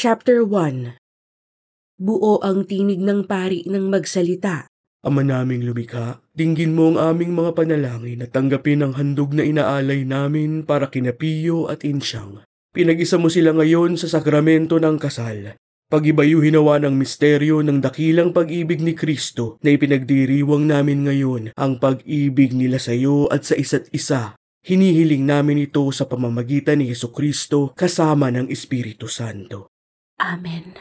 Chapter 1 Buo ang tinig ng pari ng magsalita. Ama naming lumikha, dinggin mo ang aming mga panalangin at tanggapin ang handog na inaalay namin para kinapiyo at insyang. Pinag-isa mo sila ngayon sa sakramento ng kasal. Pagibayuhinawa ng misteryo ng dakilang pag-ibig ni Kristo na ipinagdiriwang namin ngayon ang pag-ibig nila sa iyo at sa isa't isa. Hinihiling namin ito sa pamamagitan ni Yeso Kristo kasama ng Espiritu Santo. Amen.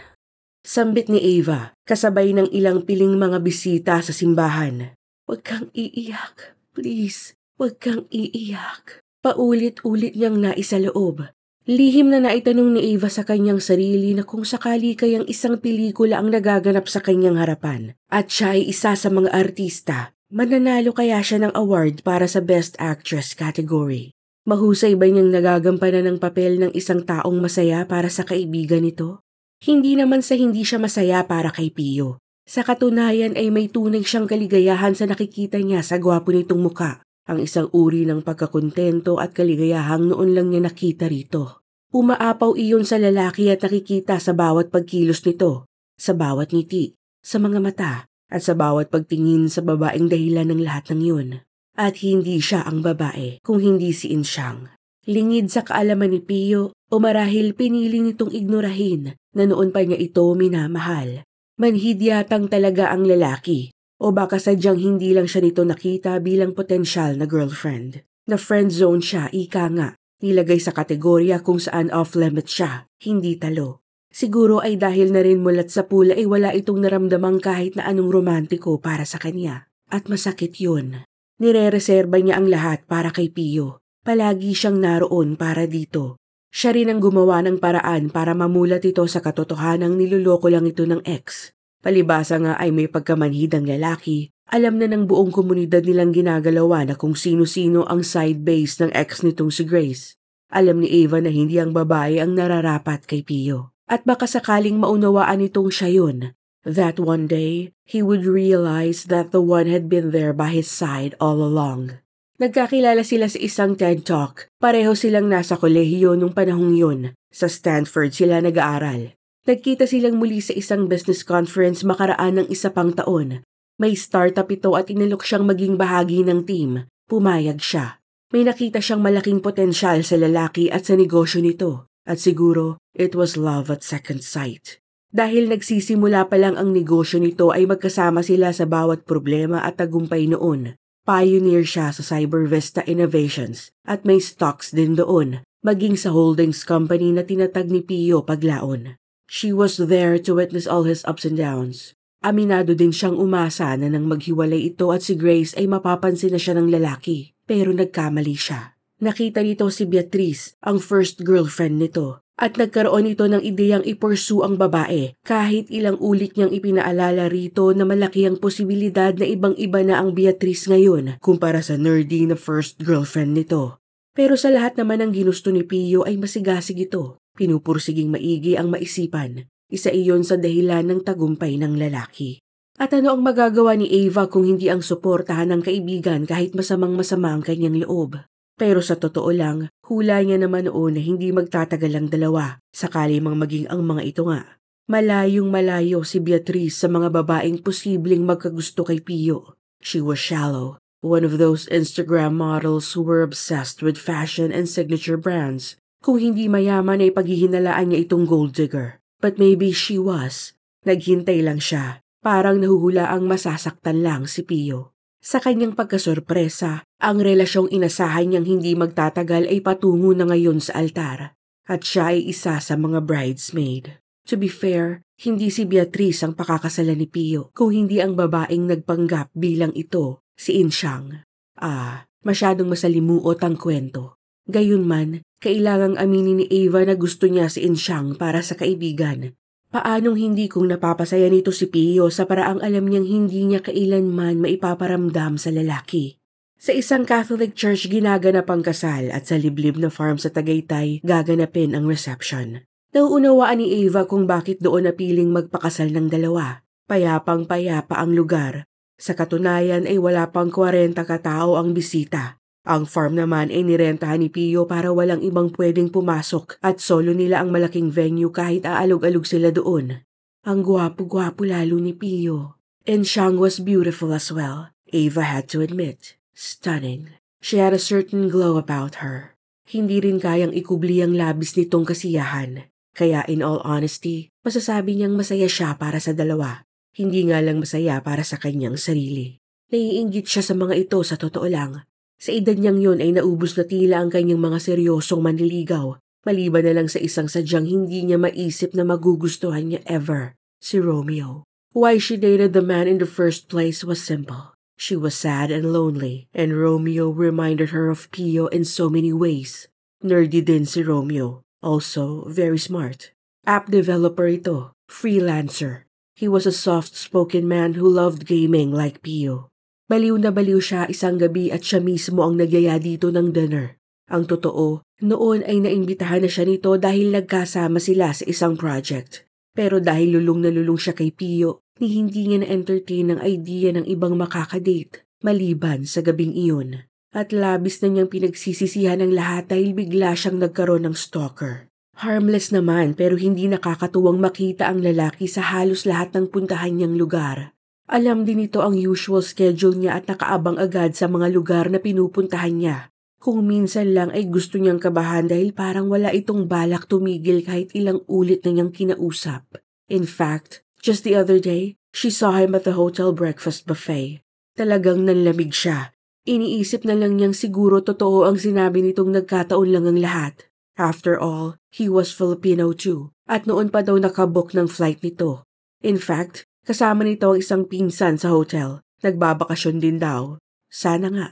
Sambit ni Eva, kasabay ng ilang piling mga bisita sa simbahan. Huwag kang iiyak, please. Huwag kang iiyak. Paulit-ulit niyang naisaloob Lihim na naitanong ni Eva sa kanyang sarili na kung sakali kayang isang pelikula ang nagaganap sa kanyang harapan at siya ay isa sa mga artista, mananalo kaya siya ng award para sa Best Actress category. Mahusay ba niyang nagagampanan ng papel ng isang taong masaya para sa kaibigan nito? Hindi naman sa hindi siya masaya para kay Pio. Sa katunayan ay may tunay siyang kaligayahan sa nakikita niya sa gwapo nitong muka ang isang uri ng pagkakontento at kaligayahang noon lang niya nakita rito. Umaapaw iyon sa lalaki at nakikita sa bawat pagkilos nito, sa bawat ngiti, sa mga mata, at sa bawat pagtingin sa babaeng dahilan ng lahat ng iyon. At hindi siya ang babae kung hindi si Inshang. Lingid sa kaalaman ni Pio o marahil pinili nitong ignorahin na noon pa niya ito minamahal. Manhid yatang talaga ang lalaki o baka sadyang hindi lang siya nito nakita bilang potensyal na girlfriend. Na friend zone siya, ika nga. Nilagay sa kategorya kung saan off-limit siya, hindi talo. Siguro ay dahil na rin mulat sa pula ay wala itong naramdamang kahit na anong romantiko para sa kanya. At masakit yun. Nire-reserba niya ang lahat para kay Pio. Palagi siyang naroon para dito. Siya rin ang gumawa ng paraan para mamulat ito sa katotohanang niloloko lang ito ng ex. Palibasa nga ay may pagkamanhid ang lalaki. Alam na ng buong komunidad nilang ginagalawa na kung sino-sino ang side base ng ex nitong si Grace. Alam ni Ava na hindi ang babae ang nararapat kay Pio. At baka sakaling maunawaan itong siya yun. That one day, he would realize that the one had been there by his side all along. Nagkakilala sila sa isang TED Talk. Pareho silang nasa kolehiyo nung panahong yun. Sa Stanford sila nag-aaral. Nagkita silang muli sa isang business conference makaraan ng isa pang taon. May startup ito at inilok siyang maging bahagi ng team. Pumayag siya. May nakita siyang malaking potensyal sa lalaki at sa negosyo nito. At siguro, it was love at second sight. Dahil nagsisimula pa lang ang negosyo nito ay magkasama sila sa bawat problema at tagumpay noon. Pioneer siya sa Cyber Vesta Innovations at may stocks din doon, maging sa holdings company na tinatag ni Pio paglaon. She was there to witness all his ups and downs. Aminado din siyang umasa na nang maghiwalay ito at si Grace ay mapapansin na siya ng lalaki, pero nagkamali siya. Nakita nito si Beatrice, ang first girlfriend nito, at nagkaroon ito ng ideyang iporsu ang babae kahit ilang ulit niyang ipinaalala rito na malaki ang posibilidad na ibang-iba na ang Beatrice ngayon kumpara sa nerdy na first girlfriend nito. Pero sa lahat naman ng ginusto ni Pio ay masigasig ito. Pinupursiging maigi ang maisipan. Isa iyon sa dahilan ng tagumpay ng lalaki. At ano ang magagawa ni Ava kung hindi ang suportahan ng kaibigan kahit masamang masama ang kanyang loob? Pero sa totoo lang, hula niya naman noon na hindi magtatagal ang dalawa, sakali mang maging ang mga ito nga. Malayong malayo si Beatrice sa mga babaeng posibleng magkagusto kay Pio. She was shallow, one of those Instagram models who were obsessed with fashion and signature brands, kung hindi mayaman ay paghihinalaan niya itong gold digger. But maybe she was. Naghintay lang siya. Parang nahuhula ang masasaktan lang si Pio. Sa kanyang pagkasorpresa, ang relasyong inasahan niyang hindi magtatagal ay patungo na ngayon sa altar. At siya ay isa sa mga bridesmaid. To be fair, hindi si Beatrice ang pakakasalan ni Pio kung hindi ang babaeng nagpanggap bilang ito, si Inshang. Ah, masyadong masalimuot ang kwento. Gayunman, Kailangang aminin ni Ava na gusto niya si Inshang para sa kaibigan. Paanong hindi kung napapasaya nito si Pio sa paraang alam niyang hindi niya kailanman maipaparamdam sa lalaki. Sa isang Catholic church ginaganap ang kasal at sa liblib na farm sa Tagaytay gaganapin ang reception. Nauunawaan ni Ava kung bakit doon napiling magpakasal ng dalawa. Payapang payapa ang lugar. Sa katunayan ay wala pang 40 katao ang bisita ang farm naman ay nirentahan ni Pio para walang ibang pwedeng pumasok at solo nila ang malaking venue kahit aalog-alog sila doon. Ang gwapo-gwapo lalo ni Pio. And Shang was beautiful as well, Ava had to admit. Stunning. She had a certain glow about her. Hindi rin kayang ikubli ang labis nitong kasiyahan. Kaya in all honesty, masasabi niyang masaya siya para sa dalawa. Hindi nga lang masaya para sa kanyang sarili. Naiingit siya sa mga ito sa totoo lang sa edad niyang yun ay naubos na tila ang kanyang mga seryosong manliligaw, maliban na lang sa isang sadyang hindi niya maisip na magugustuhan niya ever, si Romeo. Why she dated the man in the first place was simple. She was sad and lonely, and Romeo reminded her of Pio in so many ways. Nerdy din si Romeo, also very smart. App developer ito, freelancer. He was a soft-spoken man who loved gaming like Pio. Baliw na baliw siya isang gabi at siya mismo ang nagyaya dito ng dinner. Ang totoo, noon ay naimbitahan na siya nito dahil nagkasama sila sa isang project. Pero dahil lulung na lulong siya kay Pio, ni hindi niya na-entertain ang idea ng ibang makakadate maliban sa gabing iyon. At labis na niyang pinagsisisihan ang lahat dahil bigla siyang nagkaroon ng stalker. Harmless naman pero hindi nakakatuwang makita ang lalaki sa halos lahat ng puntahan niyang lugar. Alam din nito ang usual schedule niya at nakaabang agad sa mga lugar na pinupuntahan niya. Kung minsan lang ay gusto niyang kabahan dahil parang wala itong balak tumigil kahit ilang ulit na niyang kinausap. In fact, just the other day, she saw him at the hotel breakfast buffet. Talagang nanlamig siya. Iniisip na lang niyang siguro totoo ang sinabi nitong nagkataon lang ang lahat. After all, he was Filipino too, at noon pa daw nakabook ng flight nito. In fact, Kasama nito ang isang pinsan sa hotel. Nagbabakasyon din daw. Sana nga.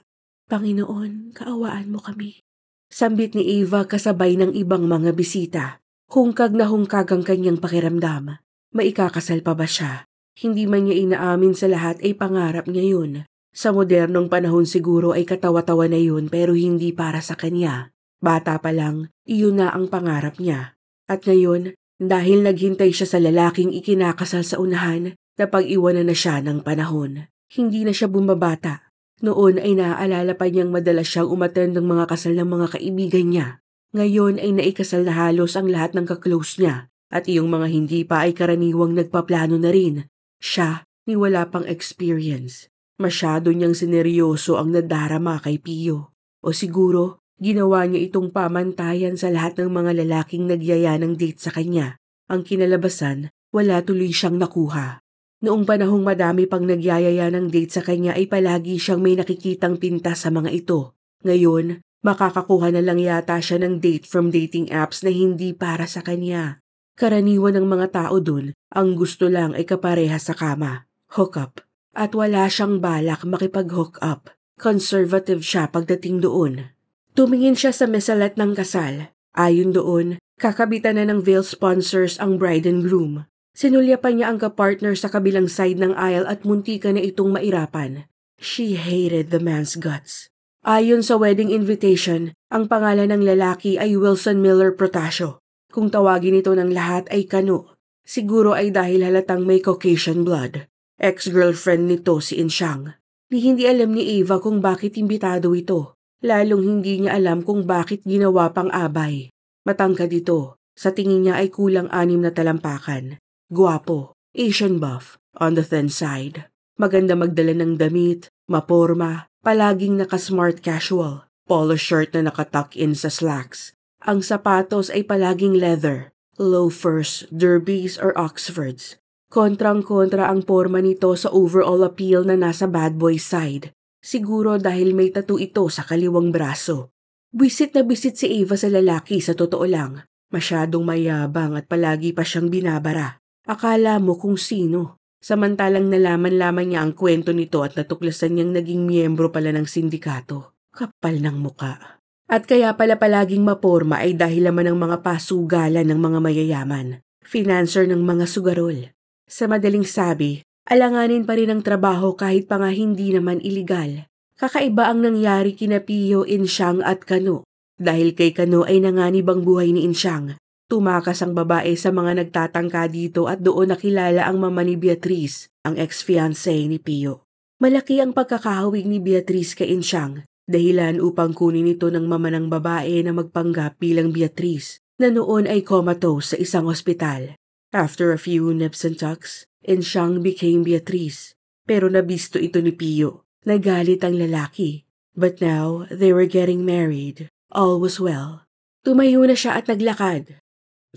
Panginoon, kaawaan mo kami. Sambit ni Eva kasabay ng ibang mga bisita. Hungkag na hungkag ang kanyang pakiramdam. Maikakasal pa ba siya? Hindi man niya inaamin sa lahat ay pangarap niya yun. Sa modernong panahon siguro ay katawa-tawa na yun pero hindi para sa kanya. Bata pa lang, iyon na ang pangarap niya. At ngayon, dahil naghintay siya sa lalaking ikinakasal sa unahan, Napag-iwanan na siya ng panahon. Hindi na siya bumabata. Noon ay naaalala pa niyang madalas siyang umattend ng mga kasal ng mga kaibigan niya. Ngayon ay naikasal na halos ang lahat ng kaklose niya at iyong mga hindi pa ay karaniwang nagpaplano na rin. Siya ni wala pang experience. Masyado niyang sineryoso ang nadarama kay Pio. O siguro, ginawa niya itong pamantayan sa lahat ng mga lalaking nagyaya ng date sa kanya. Ang kinalabasan, wala tuloy siyang nakuha. Noong panahong madami pang nagyayaya ng date sa kanya ay palagi siyang may nakikitang pinta sa mga ito. Ngayon, makakakuha na lang yata siya ng date from dating apps na hindi para sa kanya. Karaniwan ng mga tao dun, ang gusto lang ay kapareha sa kama, hook up. At wala siyang balak makipag-hook up. Conservative siya pagdating doon. Tumingin siya sa mesalat ng kasal. Ayon doon, kakabitan na ng veil sponsors ang bride and groom. Sinulya pa niya ang kapartner sa kabilang side ng aisle at muntika na itong mairapan. She hated the man's guts. Ayon sa wedding invitation, ang pangalan ng lalaki ay Wilson Miller Protasio. Kung tawagin ito ng lahat ay Kano. Siguro ay dahil halatang may Caucasian blood. Ex-girlfriend nito si Inshang. Di hindi alam ni Eva kung bakit imbitado ito. Lalong hindi niya alam kung bakit ginawa pang abay. Matangkad ito. Sa tingin niya ay kulang anim na talampakan. Guwapo, Asian buff, on the thin side. Maganda magdala ng damit, maporma, palaging naka-smart casual, polo shirt na nakatuck in sa slacks. Ang sapatos ay palaging leather, loafers, derbies or oxfords. Kontrang-kontra ang porma nito sa overall appeal na nasa bad boy side. Siguro dahil may tattoo ito sa kaliwang braso. Bisit na bisit si Eva sa lalaki sa totoo lang. Masyadong mayabang at palagi pa siyang binabara. Akala mo kung sino. Samantalang nalaman lamang niya ang kwento nito at natuklasan niyang naging miyembro pala ng sindikato. Kapal ng muka. At kaya pala palaging maporma ay dahil naman ng mga pasugalan ng mga mayayaman, financer ng mga sugarol. Sa madaling sabi, alanganin pa rin ang trabaho kahit pa nga hindi naman iligal. Kakaiba ang nangyari kina Pio, Insiang at Kano. Dahil kay Kano ay nanganib ang buhay ni Insiang Tumakas ang babae sa mga nagtatangka dito at doon nakilala ang mama ni Beatriz, ang ex-fiancé ni Pio. Malaki ang pagkakahawig ni Beatriz kay Insyang, dahilan upang kunin ito ng mama ng babae na magpanggap bilang Beatriz, na noon ay comatose sa isang ospital. After a few nips and tucks, Insyang became Beatriz, pero nabisto ito ni Pio. Nagalit ang lalaki, but now they were getting married. All was well. Tumayo na siya at naglakad.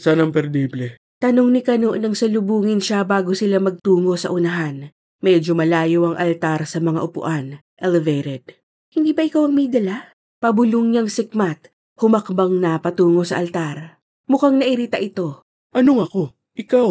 Saan perdible? Tanong ni Kano nang salubungin siya bago sila magtungo sa unahan. Medyo malayo ang altar sa mga upuan, elevated. Hindi ba ikaw ang may dala? Pabulong niyang sikmat, humakbang na patungo sa altar. Mukhang nairita ito. Anong ako? Ikaw?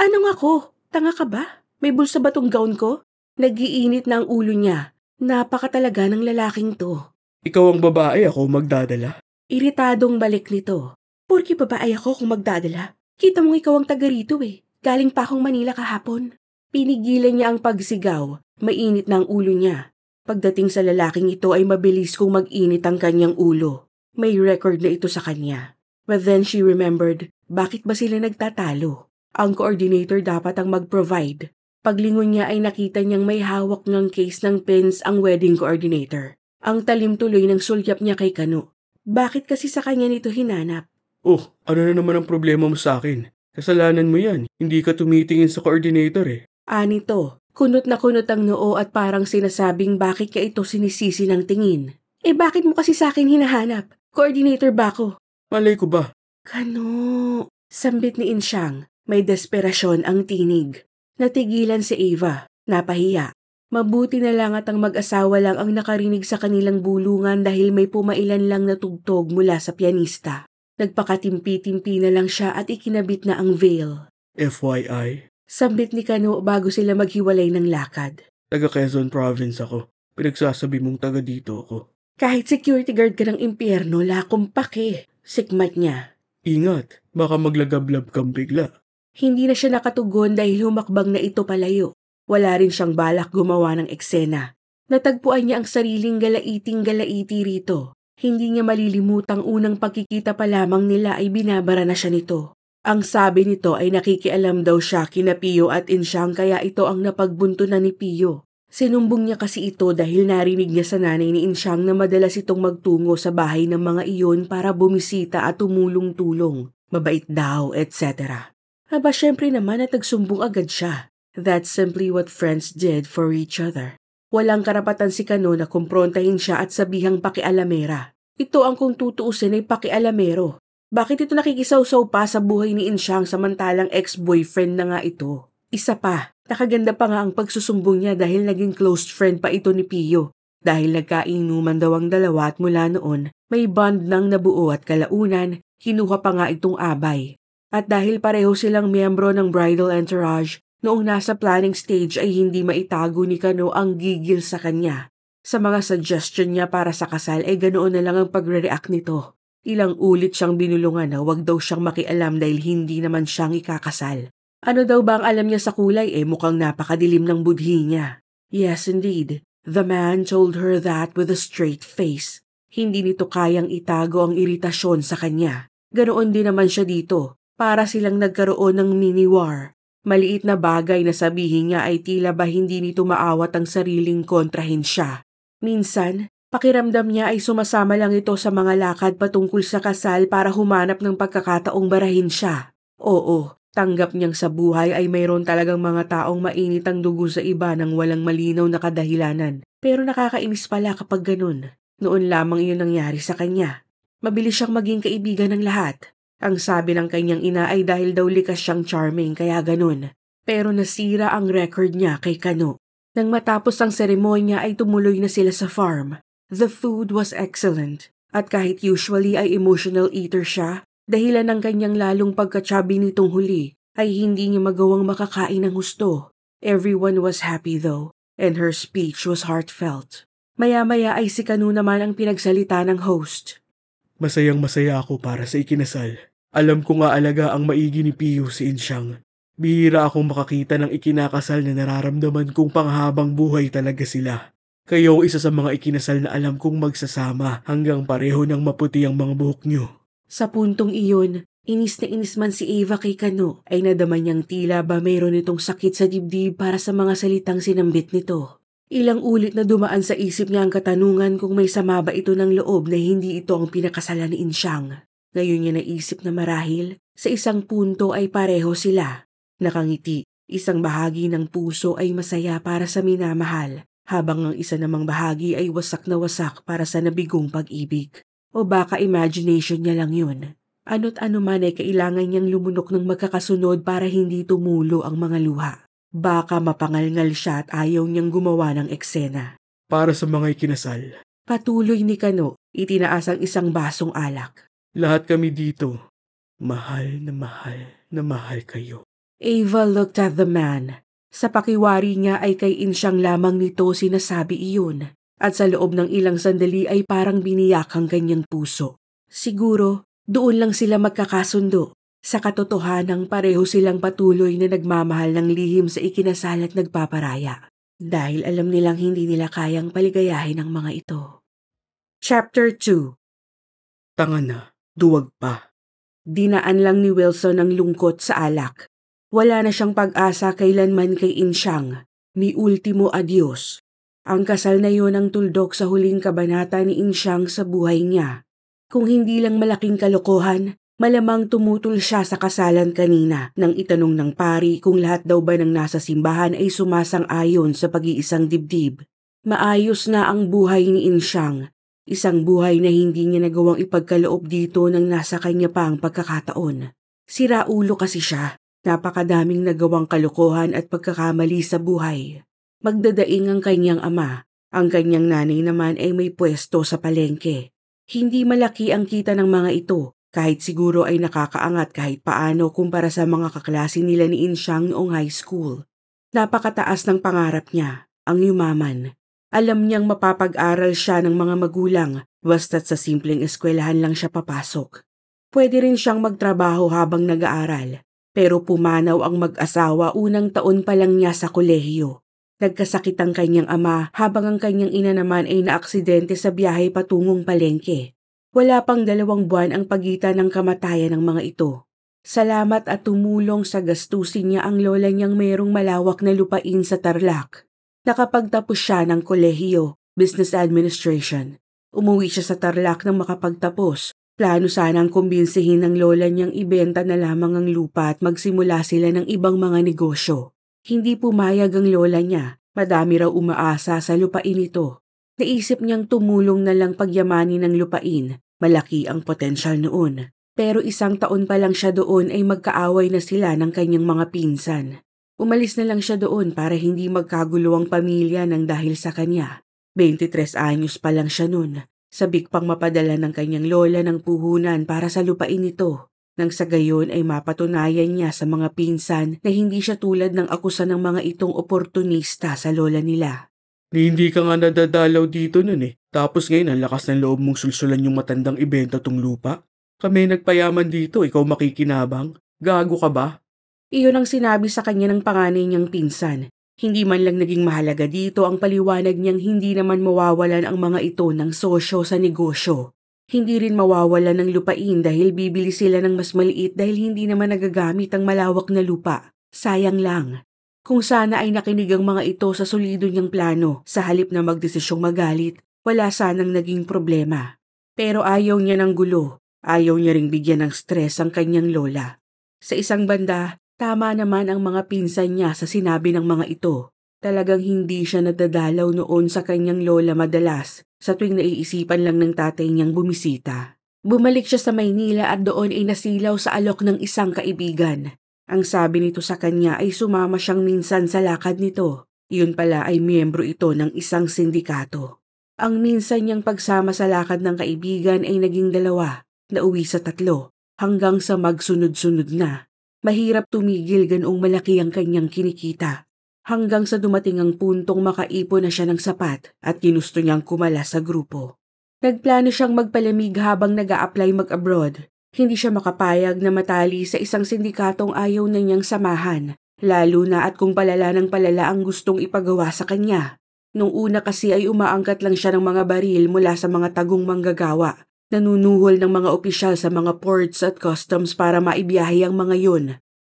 Anong ako? Tanga ka ba? May bulsa ba tong gown ko? Nagiinit na ang ulo niya. Napaka talaga ng lalaking to. Ikaw ang babae, ako magdadala. Iritadong balik nito. Porki babae ako kung magdadala. Kita mong ikaw ang taga rito eh. Galing pa akong Manila kahapon. Pinigilan niya ang pagsigaw. Mainit na ang ulo niya. Pagdating sa lalaking ito ay mabilis kong mag-init ang kanyang ulo. May record na ito sa kanya. But then she remembered, bakit ba sila nagtatalo? Ang coordinator dapat ang mag-provide. Paglingon niya ay nakita niyang may hawak ng case ng pins ang wedding coordinator. Ang talim tuloy ng sulyap niya kay Kano. Bakit kasi sa kanya nito hinanap? Oh, ano na naman ang problema mo sa akin? Kasalanan mo yan. Hindi ka tumitingin sa coordinator eh. Anito, kunot na kunot ang noo at parang sinasabing bakit ka ito sinisisi ng tingin. Eh bakit mo kasi sa akin hinahanap? Coordinator ba ako? Malay ko ba? Kano? Sambit ni Inshang. May desperasyon ang tinig. Natigilan si Eva. Napahiya. Mabuti na lang at ang mag-asawa lang ang nakarinig sa kanilang bulungan dahil may pumailan lang na tugtog mula sa pianista. Nagpakatimpi-timpi na lang siya at ikinabit na ang veil. FYI? Sambit ni Kano bago sila maghiwalay ng lakad. Taga Quezon Province ako. Pinagsasabi mong taga dito ako. Kahit security guard ka ng impyerno, lakom pake. Sikmat niya. Ingat, baka maglagablab kang bigla. Hindi na siya nakatugon dahil humakbang na ito palayo. Wala rin siyang balak gumawa ng eksena. Natagpuan niya ang sariling galaiting galaiti rito. Hindi niya malilimutang unang pagkikita pa lamang nila ay binabara na siya nito. Ang sabi nito ay nakikialam daw siya kina Pio at Insyang kaya ito ang napagbuntunan ni Pio. Sinumbong niya kasi ito dahil narinig niya sa nanay ni Insyang na madalas itong magtungo sa bahay ng mga iyon para bumisita at tumulong-tulong. Mabait daw, etc. Aba syempre naman at nagsumbong agad siya. That's simply what friends did for each other walang karapatan si Kano na kumprontahin siya at sabihang pakialamera. Ito ang kung tutuusin ay pakialamero. Bakit ito nakikisawsaw pa sa buhay ni Inshang samantalang ex-boyfriend na nga ito? Isa pa, nakaganda pa nga ang pagsusumbong niya dahil naging close friend pa ito ni Pio. Dahil nagkainuman daw ang dalawa at mula noon, may bond nang nabuo at kalaunan, kinuha pa nga itong abay. At dahil pareho silang miyembro ng bridal entourage, Noong nasa planning stage ay hindi maitago ni Kano ang gigil sa kanya. Sa mga suggestion niya para sa kasal ay eh, ganoon na lang ang pagre-react nito. Ilang ulit siyang binulungan na wag daw siyang makialam dahil hindi naman siyang ikakasal. Ano daw ba ang alam niya sa kulay eh mukhang napakadilim ng budhi niya. Yes indeed, the man told her that with a straight face. Hindi nito kayang itago ang iritasyon sa kanya. Ganoon din naman siya dito, para silang nagkaroon ng mini war Maliit na bagay na sabihin niya ay tila ba hindi nito maawat ang sariling kontrahin siya. Minsan, pakiramdam niya ay sumasama lang ito sa mga lakad patungkol sa kasal para humanap ng pagkakataong barahin siya. Oo, tanggap niyang sa buhay ay mayroon talagang mga taong mainit ang dugo sa iba ng walang malinaw na kadahilanan. Pero nakakainis pala kapag ganun. Noon lamang iyon nangyari sa kanya. Mabilis siyang maging kaibigan ng lahat. Ang sabi ng kanyang ina ay dahil daw likas siyang charming kaya ganun. Pero nasira ang record niya kay Kano. Nang matapos ang seremonya ay tumuloy na sila sa farm. The food was excellent. At kahit usually ay emotional eater siya, dahilan ng kanyang lalong pagkatsabi nitong huli ay hindi niya magawang makakain ng gusto. Everyone was happy though, and her speech was heartfelt. Maya-maya ay si Kanu naman ang pinagsalita ng host. Masayang masaya ako para sa ikinasal. Alam kong alaga ang maigi ni Pio si Insyang. Bihira akong makakita ng ikinakasal na nararamdaman kong panghabang buhay talaga sila. Kayo isa sa mga ikinasal na alam kong magsasama hanggang pareho ng maputi ang mga buhok niyo. Sa puntong iyon, inis na inis man si Eva kay Kano ay nadama niyang tila ba mayroon itong sakit sa dibdib para sa mga salitang sinambit nito. Ilang ulit na dumaan sa isip niya ang katanungan kung may sama ba ito ng loob na hindi ito ang pinakasalan ni Inshang. Ngayon niya naisip na marahil, sa isang punto ay pareho sila. Nakangiti, isang bahagi ng puso ay masaya para sa minamahal, habang ang isa namang bahagi ay wasak na wasak para sa nabigong pag-ibig. O baka imagination niya lang yun. Ano't ano man ay kailangan niyang lumunok ng magkakasunod para hindi tumulo ang mga luha. Baka mapangalngal siya at ayaw niyang gumawa ng eksena. Para sa mga ikinasal, Patuloy ni Kano, itinaas ang isang basong alak. lahat kami dito, mahal na mahal na mahal kayo. Ava looked at the man. Sa pakiwari niya ay kay Insyang lamang nito sinasabi iyon. At sa loob ng ilang sandali ay parang biniyak ang kanyang puso. Siguro, doon lang sila magkakasundo. Sa katotohanang pareho silang patuloy na nagmamahal ng lihim sa ikinasal at nagpaparaya dahil alam nilang hindi nila kayang paligayahin ang mga ito. Chapter 2 Tanga na, duwag pa. Dinaan lang ni Wilson ang lungkot sa alak. Wala na siyang pag-asa kailanman kay Inshang, ni ultimo adios. Ang kasal na yon ang tuldok sa huling kabanata ni Inshang sa buhay niya. Kung hindi lang malaking kalokohan, Malamang tumutol siya sa kasalan kanina nang itanong ng pari kung lahat daw ba ng nasa simbahan ay sumasang-ayon sa pag-iisang dibdib. Maayos na ang buhay ni Insyang, isang buhay na hindi niya nagawang ipagkaloob dito nang nasa kanya pa ang pagkakataon. Siraulo kasi siya, napakadaming nagawang kalukuhan at pagkakamali sa buhay. Magdadaing ang kanyang ama, ang kanyang nanay naman ay may pwesto sa palengke. Hindi malaki ang kita ng mga ito kahit siguro ay nakakaangat kahit paano kumpara sa mga kaklase nila ni Inshang noong high school. Napakataas ng pangarap niya, ang yumaman. Alam niyang mapapag-aral siya ng mga magulang basta't sa simpleng eskwelahan lang siya papasok. Pwede rin siyang magtrabaho habang nag-aaral, pero pumanaw ang mag-asawa unang taon pa lang niya sa kolehiyo. Nagkasakit ang kanyang ama habang ang kanyang ina naman ay naaksidente sa biyahe patungong palengke. Wala pang dalawang buwan ang pagitan ng kamatayan ng mga ito. Salamat at tumulong sa gastusin niya ang lola niyang mayroong malawak na lupain sa Tarlac. Nakapagtapos siya ng kolehiyo, business administration. Umuwi siya sa Tarlac nang makapagtapos. Plano sana ang kumbinsihin ng lola niyang ibenta na lamang ang lupa at magsimula sila ng ibang mga negosyo. Hindi pumayag ang lola niya. Madami raw umaasa sa lupain ito. Naisip niyang tumulong na lang pagyamanin ng lupain Malaki ang potensyal noon. Pero isang taon pa lang siya doon ay magkaaway na sila ng kanyang mga pinsan. Umalis na lang siya doon para hindi magkagulo ang pamilya ng dahil sa kanya. 23 anyos pa lang siya noon. Sabik pang mapadala ng kanyang lola ng puhunan para sa lupain ito. Nang sa gayon ay mapatunayan niya sa mga pinsan na hindi siya tulad ng akusa ng mga itong oportunista sa lola nila. hindi ka nga nadadalaw dito noon eh. Tapos ngayon, ang lakas ng loob mong sulsulan yung matandang ibenta tong lupa. Kami nagpayaman dito, ikaw makikinabang. Gago ka ba? Iyon ang sinabi sa kanya ng panganay niyang pinsan. Hindi man lang naging mahalaga dito ang paliwanag niyang hindi naman mawawalan ang mga ito ng sosyo sa negosyo. Hindi rin mawawalan ng lupain dahil bibili sila ng mas maliit dahil hindi naman nagagamit ang malawak na lupa. Sayang lang. Kung sana ay nakinig ang mga ito sa solido niyang plano, sa halip na magdesisyong magalit, wala sanang naging problema. Pero ayaw niya ng gulo, ayaw niya ring bigyan ng stress ang kanyang lola. Sa isang banda, tama naman ang mga pinsan niya sa sinabi ng mga ito. Talagang hindi siya nadadalaw noon sa kanyang lola madalas sa tuwing naiisipan lang ng tatay niyang bumisita. Bumalik siya sa Maynila at doon ay nasilaw sa alok ng isang kaibigan. Ang sabi nito sa kanya ay sumama siyang minsan sa lakad nito. Iyon pala ay miyembro ito ng isang sindikato. Ang minsan niyang pagsama sa lakad ng kaibigan ay naging dalawa, na uwi sa tatlo, hanggang sa magsunod-sunod na. Mahirap tumigil ganong malaki ang kanyang kinikita. Hanggang sa dumating ang puntong makaipon na siya ng sapat at ginusto niyang kumala sa grupo. Nagplano siyang magpalamig habang nag apply mag-abroad. Hindi siya makapayag na matali sa isang sindikatong ayaw na niyang samahan, lalo na at kung palala ng palala ang gustong ipagawa sa kanya. Nung una kasi ay umaangkat lang siya ng mga baril mula sa mga tagong manggagawa. Nanunuhol ng mga opisyal sa mga ports at customs para maibiyahe ang mga yun.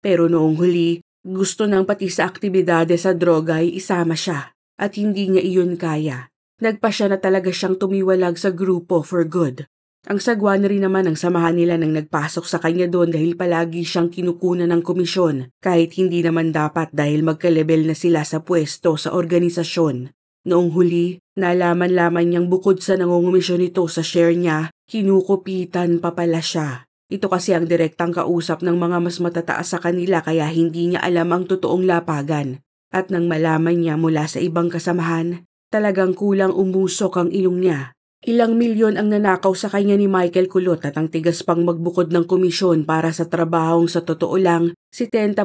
Pero noong huli, gusto nang pati sa aktibidade sa droga ay isama siya at hindi niya iyon kaya. Nagpa siya na talaga siyang tumiwalag sa grupo for good. Ang sagwa na rin naman ang samahan nila nang nagpasok sa kanya doon dahil palagi siyang kinukuna ng komisyon, kahit hindi naman dapat dahil magka-level na sila sa pwesto sa organisasyon. Noong huli, nalaman lamang niyang bukod sa nangungumisyon nito sa share niya, kinukupitan pa pala siya. Ito kasi ang direktang kausap ng mga mas matataas sa kanila kaya hindi niya alam ang totoong lapagan. At nang malaman niya mula sa ibang kasamahan, talagang kulang umusok ang ilong niya. Ilang milyon ang nanakaw sa kanya ni Michael Kulot at ang tigas pang magbukod ng komisyon para sa trabahong sa totoo lang, 70%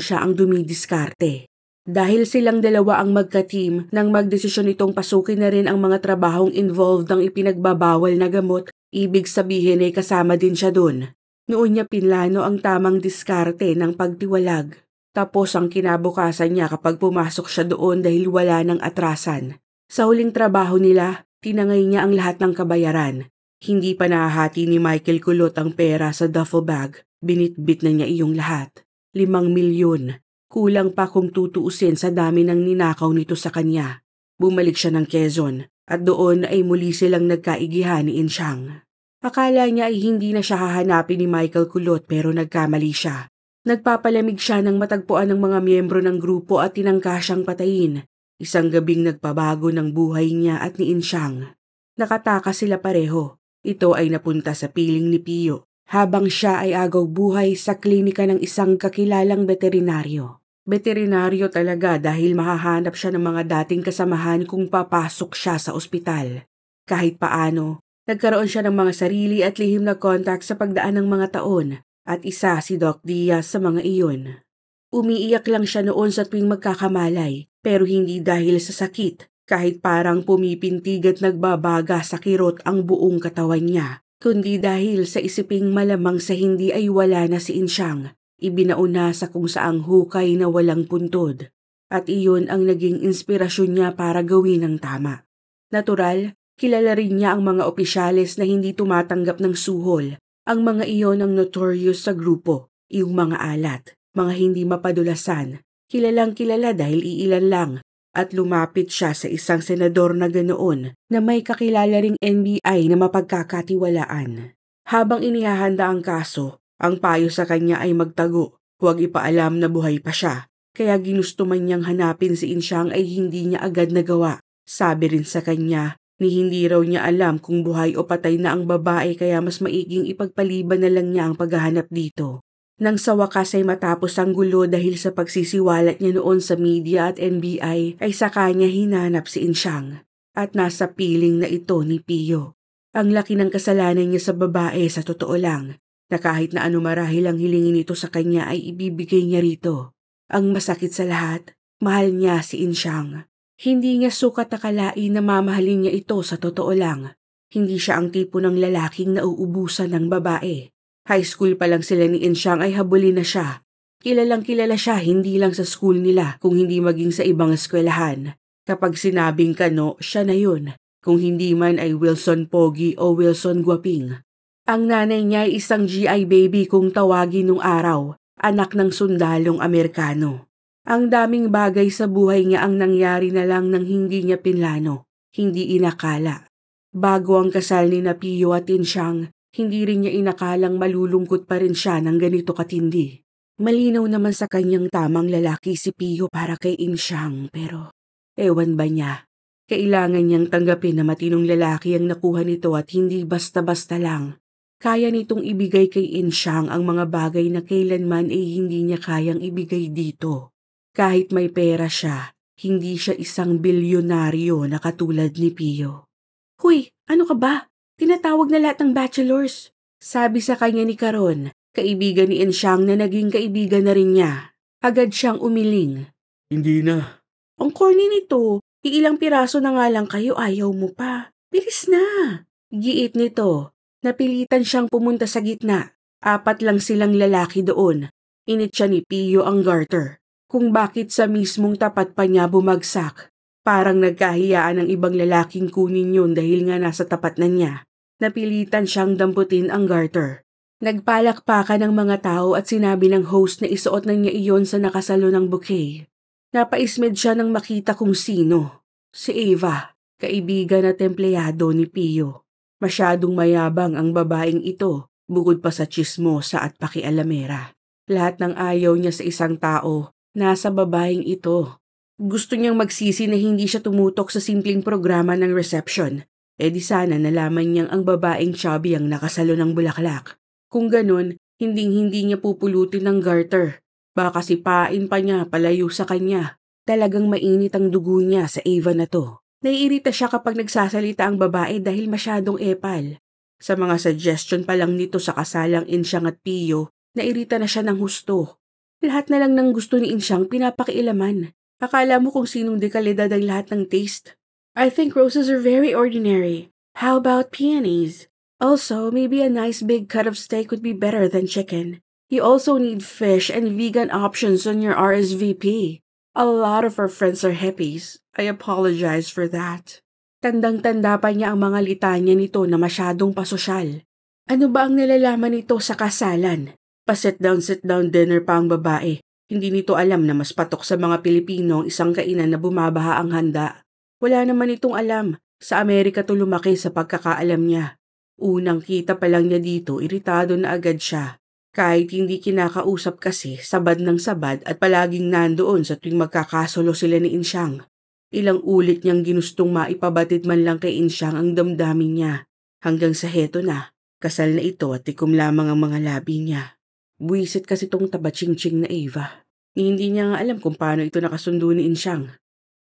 siya ang dumidiskarte. Dahil silang dalawa ang magka-team nang magdesisyon itong pasukin na rin ang mga trabahong involved ng ipinagbabawal na gamot, ibig sabihin ay kasama din siya doon. Noon niya pinlano ang tamang diskarte ng pagtiwalag. Tapos ang kinabukasan niya kapag pumasok siya doon dahil wala ng atrasan. Sa huling trabaho nila, tinangay niya ang lahat ng kabayaran. Hindi pa nahahati ni Michael Kulot ang pera sa duffel bag. Binitbit na niya iyong lahat. Limang milyon, Kulang pa kung tutuusin sa dami ng ninakaw nito sa kanya. Bumalik siya ng Quezon at doon ay muli silang nagkaigihan ni Inchang. Akala niya ay hindi na siya hahanapin ni Michael Kulot pero nagkamali siya. Nagpapalamig siya ng matagpuan ng mga miyembro ng grupo at tinangka siyang patayin. Isang gabing nagpabago ng buhay niya at ni Inchang. Nakataka sila pareho. Ito ay napunta sa piling ni Pio habang siya ay agaw buhay sa klinika ng isang kakilalang veterinaryo. Veterinaryo talaga dahil mahahanap siya ng mga dating kasamahan kung papasok siya sa ospital. Kahit paano, nagkaroon siya ng mga sarili at lihim na kontak sa pagdaan ng mga taon at isa si Doc Diaz sa mga iyon. Umiiyak lang siya noon sa tuwing magkakamalay pero hindi dahil sa sakit kahit parang pumipintig at nagbabaga sa kirot ang buong katawan niya kundi dahil sa isiping malamang sa hindi ay wala na si Insyang, ibinauna sa kung saang hukay na walang puntod, at iyon ang naging inspirasyon niya para gawin ang tama. Natural, kilala rin niya ang mga opisyales na hindi tumatanggap ng suhol, ang mga iyon ang notorious sa grupo, yung mga alat, mga hindi mapadulasan, kilalang kilala dahil iilan lang at lumapit siya sa isang senador na ganoon na may kakilala ring NBI na mapagkakatiwalaan. Habang inihahanda ang kaso, ang payo sa kanya ay magtago, huwag ipaalam na buhay pa siya, kaya ginusto man niyang hanapin si Insyang ay hindi niya agad nagawa. Sabi rin sa kanya ni hindi raw niya alam kung buhay o patay na ang babae kaya mas maiging ipagpaliban na lang niya ang paghahanap dito. Nang sa wakas ay matapos ang gulo dahil sa pagsisiwalat niya noon sa media at NBI ay sa kanya hinanap si Inshang at nasa piling na ito ni Pio. Ang laki ng kasalanan niya sa babae sa totoo lang na kahit na ano marahil ang hilingin ito sa kanya ay ibibigay niya rito. Ang masakit sa lahat, mahal niya si Inshang. Hindi niya sukat akalain na mamahalin niya ito sa totoo lang. Hindi siya ang tipo ng lalaking nauubusan ng babae. High school pa lang sila ni Inshang ay habulin na siya. Kilalang kilala siya hindi lang sa school nila kung hindi maging sa ibang eskwelahan. Kapag sinabing kano, siya na yun. Kung hindi man ay Wilson Pogi o Wilson Guaping. Ang nanay niya ay isang GI baby kung tawagin nung araw, anak ng sundalong Amerikano. Ang daming bagay sa buhay niya ang nangyari na lang nang hindi niya pinlano, hindi inakala. Bago ang kasal ni Napiyo at Insyang, hindi rin niya inakalang malulungkot pa rin siya ng ganito katindi. Malinaw naman sa kanyang tamang lalaki si Pio para kay Inshang pero ewan ba niya. Kailangan niyang tanggapin na matinong lalaki ang nakuha nito at hindi basta-basta lang. Kaya nitong ibigay kay Inshang ang mga bagay na kailanman ay hindi niya kayang ibigay dito. Kahit may pera siya, hindi siya isang bilyonaryo na katulad ni Pio. Huy, ano ka ba? Tinatawag na lahat ng bachelors. Sabi sa kanya ni Karon, kaibigan ni Enshang na naging kaibigan na rin niya. Agad siyang umiling. Hindi na. Ang corny nito, iilang piraso na nga lang kayo ayaw mo pa. Bilis na. Giit nito. Napilitan siyang pumunta sa gitna. Apat lang silang lalaki doon. Init siya ni Pio ang garter. Kung bakit sa mismong tapat pa niya bumagsak. Parang nagkahiyaan ang ibang lalaking kunin yun dahil nga nasa tapat na niya. Napilitan siyang damputin ang garter. Nagpalakpakan ng mga tao at sinabi ng host na isuot na niya iyon sa nakasalo ng bouquet. Napaismed siya nang makita kung sino. Si Eva, kaibigan na empleyado ni Pio. Masyadong mayabang ang babaeng ito, bukod pa sa chismosa at pakialamera. Lahat ng ayaw niya sa isang tao, nasa babaeng ito. Gusto niyang magsisi na hindi siya tumutok sa simpleng programa ng reception E di sana nalaman niyang ang babaeng chubby ang nakasalo ng bulaklak. Kung ganun, hinding-hindi niya pupulutin ng garter. Baka sipain pa niya palayo sa kanya. Talagang mainit ang dugo niya sa Eva na to. Naiirita siya kapag nagsasalita ang babae dahil masyadong epal. Sa mga suggestion pa lang nito sa kasalang Insyang at Pio, nairita na siya ng husto. Lahat na lang ng gusto ni Insyang pinapakialaman. Akala mo kung sinong dekalidad ang lahat ng taste. I think roses are very ordinary. How about peonies? Also, maybe a nice big cut of steak would be better than chicken. You also need fish and vegan options on your RSVP. A lot of our friends are hippies. I apologize for that. Tandang-tanda pa niya ang mga litanya nito na masyadong pasosyal. Ano ba ang nilalaman nito sa kasalan? Pa-sit down, sit down dinner pa ang babae. Hindi nito alam na mas patok sa mga Pilipino ang isang kainan na bumabaha ang handa. Wala naman itong alam. Sa Amerika to lumaki sa pagkakaalam niya. Unang kita pa lang niya dito, iritado na agad siya. Kahit hindi kinakausap kasi, sabad ng sabad at palaging nandoon sa tuwing magkakasolo sila ni Insyang. Ilang ulit niyang ginustong maipabatid man lang kay Insyang ang damdamin niya. Hanggang sa heto na, kasal na ito at tikom lamang ang mga labi niya. Buwisit kasi tong tabachingching na Eva. hindi niya nga alam kung paano ito nakasundo ni Insyang.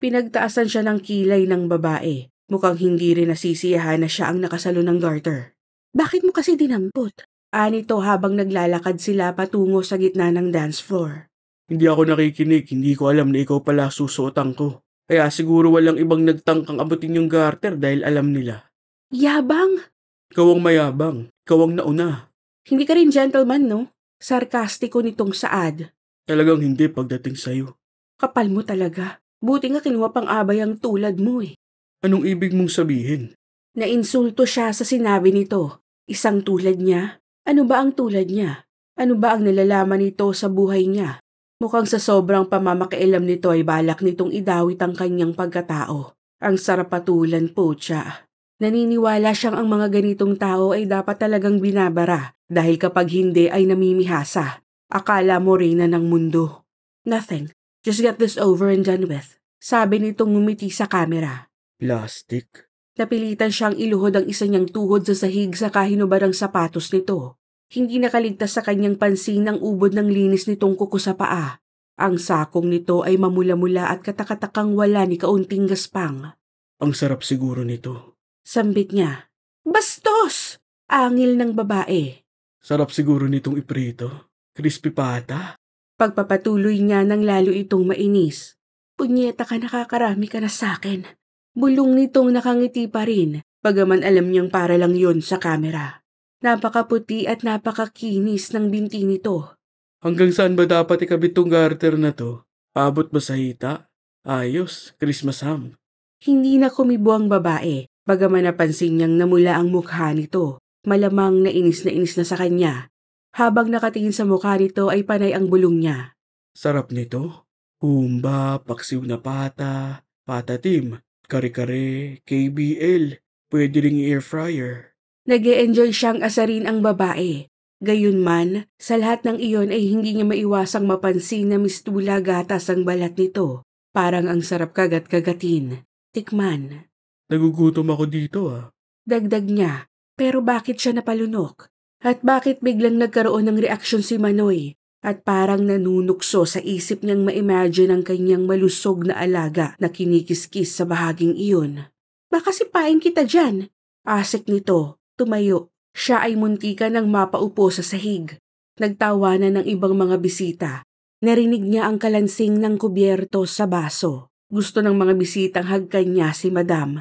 Pinagtaasan siya ng kilay ng babae. Mukhang hindi rin nasisiyahan na siya ang nakasalo ng garter. Bakit mo kasi dinampot? Anito habang naglalakad sila patungo sa gitna ng dance floor. Hindi ako nakikinig, hindi ko alam na ikaw pala susuotan ko. Kaya siguro walang ibang nagtangkang abutin yung garter dahil alam nila. Yabang! Ikaw ang mayabang, ikaw ang nauna. Hindi ka rin gentleman, no? Sarkastiko nitong saad. Talagang hindi pagdating sa'yo. Kapal mo talaga. Buti nga kinuha pang abay ang tulad mo eh. Anong ibig mong sabihin? Nainsulto siya sa sinabi nito. Isang tulad niya? Ano ba ang tulad niya? Ano ba ang nalalaman nito sa buhay niya? Mukhang sa sobrang pamamakialam nito ay balak nitong idawit ang kanyang pagkatao. Ang sarap patulan po siya. Naniniwala siyang ang mga ganitong tao ay dapat talagang binabara dahil kapag hindi ay namimihasa. Akala mo reyna ng mundo. Nothing. Just get this over and done with. Sabi nitong ngumiti sa kamera. Plastic? Napilitan siyang iluhod ang isa niyang tuhod sa sahig sa kahinubarang sapatos nito. Hindi nakaligtas sa kanyang pansin ang ubod ng linis nitong kuko sa paa. Ang sakong nito ay mamula-mula at katakatakang wala ni kaunting gaspang. Ang sarap siguro nito. Sambit niya. Bastos! Angil ng babae. Sarap siguro nitong iprito. Crispy pata. Pagpapatuloy niya nang lalo itong mainis. Punyeta ka nakakarami ka na sa akin. Bulong nitong nakangiti pa rin, pagaman alam niyang para lang yon sa kamera. Napakaputi at napakakinis ng binti nito. Hanggang saan ba dapat ikabit tong garter na to? Abot ba sa hita? Ayos, Christmas ham. Hindi na kumibo ang babae, bagaman napansin niyang namula ang mukha nito. Malamang nainis na inis na sa kanya habang nakatingin sa mukha nito ay panay ang bulong niya. Sarap nito. Humba, paksiw na pata, patatim, kare-kare, KBL, pwede ring air fryer. nag enjoy siyang asarin ang babae. Gayunman, sa lahat ng iyon ay hindi niya maiwasang mapansin na mistula gatas ang balat nito. Parang ang sarap kagat-kagatin. Tikman. Nagugutom ako dito ah. Dagdag niya, pero bakit siya napalunok? At bakit biglang nagkaroon ng reaksyon si Manoy at parang nanunukso sa isip niyang ma-imagine ang kanyang malusog na alaga na kinikiskis sa bahaging iyon. Baka sipain kita dyan. Asik nito, tumayo. Siya ay muntika ng mapaupo sa sahig. Nagtawanan ng ibang mga bisita. Narinig niya ang kalansing ng kubyerto sa baso. Gusto ng mga bisitang hagkan niya si madam.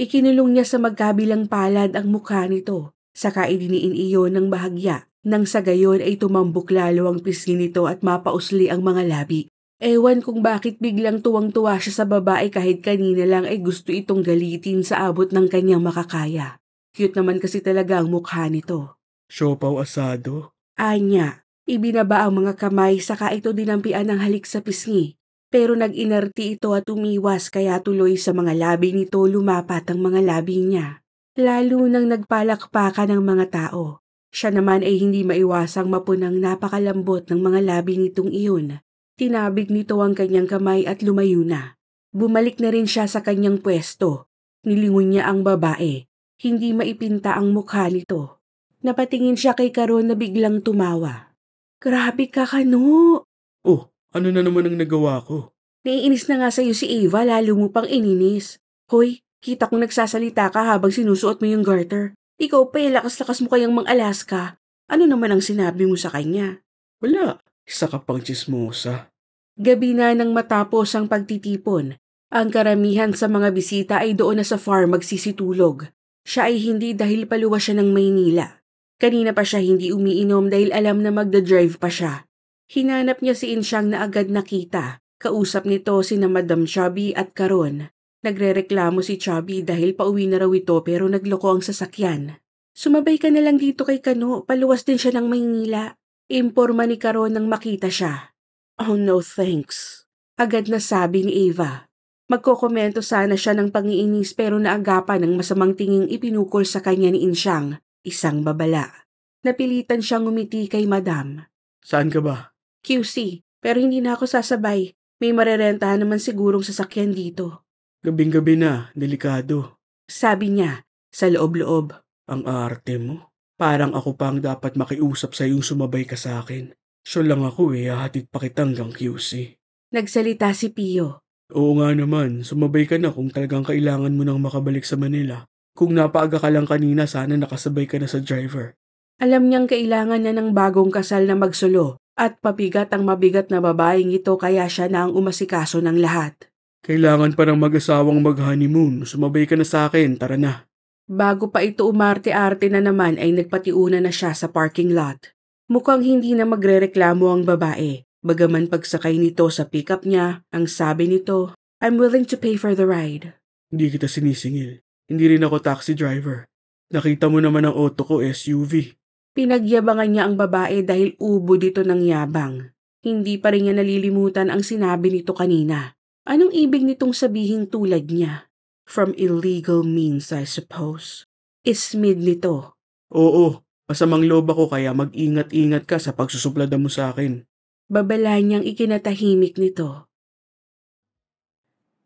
Ikinulong niya sa magkabilang palad ang mukha nito Saka idiniin iyon ng bahagya nang sa gayon ay tumambok lalo ang pisngi nito at mapausli ang mga labi. Ewan kung bakit biglang tuwang-tuwa siya sa babae kahit kanina lang ay gusto itong galitin sa abot ng kanyang makakaya. Cute naman kasi talaga ang mukha nito. Siopaw asado? Anya, ibinaba ang mga kamay saka ito dinampian ng halik sa pisngi. Pero nag-inarti ito at umiwas kaya tuloy sa mga labi nito lumapat ang mga labi niya lalo nang nagpalakpakan ng mga tao. Siya naman ay hindi maiwasang mapunang napakalambot ng mga labi nitong iyon. Tinabig nito ang kanyang kamay at lumayo na. Bumalik na rin siya sa kanyang pwesto. Nilingon niya ang babae. Hindi maipinta ang mukha nito. Napatingin siya kay Karon na biglang tumawa. Grabe ka, Kano! Oh, ano na naman ang nagawa ko? Naiinis na nga sa'yo si Eva, lalo mo pang ininis. Hoy, Kita kong nagsasalita ka habang sinusuot mo yung garter. Ikaw pa eh, lakas-lakas mo kayang mang-Alaska. Ano naman ang sinabi mo sa kanya? Wala, isa ka pang chismosa. Gabi na nang matapos ang pagtitipon, ang karamihan sa mga bisita ay doon na sa farm magsisitulog. Siya ay hindi dahil paluwa siya ng Maynila. Kanina pa siya hindi umiinom dahil alam na magda-drive pa siya. Hinanap niya si Insyang na agad nakita. Kausap nito si na Madam Chubby at Karon. Nagrereklamo si Chubby dahil pauwi na raw ito pero nagloko ang sasakyan. Sumabay ka na lang dito kay Kano, paluwas din siya ng Maynila. Imporma ni Karon nang makita siya. Oh no thanks. Agad na sabi ni Eva. Magkokomento sana siya ng pangiinis pero naagapan ng masamang tinging ipinukol sa kanya ni Insyang, isang babala. Napilitan siyang umiti kay Madam. Saan ka ba? QC, pero hindi na ako sasabay. May marerentahan naman sigurong sasakyan dito. Gabing-gabi na, delikado. Sabi niya, sa loob-loob. Ang arte mo. Parang ako pa ang dapat makiusap sa yung sumabay ka sa akin. Siya lang ako eh, hahatid pa kita hanggang QC. Nagsalita si Pio. Oo nga naman, sumabay ka na kung talagang kailangan mo nang makabalik sa Manila. Kung napaaga ka lang kanina, sana nakasabay ka na sa driver. Alam niyang kailangan na ng bagong kasal na magsulo at pabigat ang mabigat na babaeng ito kaya siya na ang umasikaso ng lahat. Kailangan pa ng mag-asawang mag-honeymoon. Sumabay ka na sa akin, tara na. Bago pa ito umarte-arte na naman ay nagpatiuna na siya sa parking lot. Mukhang hindi na magrereklamo ang babae. Bagaman pagsakay nito sa pickup niya, ang sabi nito, I'm willing to pay for the ride. Hindi kita sinisingil. Hindi rin ako taxi driver. Nakita mo naman ang auto ko SUV. Pinagyabangan niya ang babae dahil ubo dito ng yabang. Hindi pa rin niya nalilimutan ang sinabi nito kanina. Anong ibig nitong sabihin tulad niya? From illegal means, I suppose. Ismid nito. Oo, masamang loob ako kaya mag-ingat-ingat ka sa pagsusuplada mo sa akin. Babala niyang ikinatahimik nito.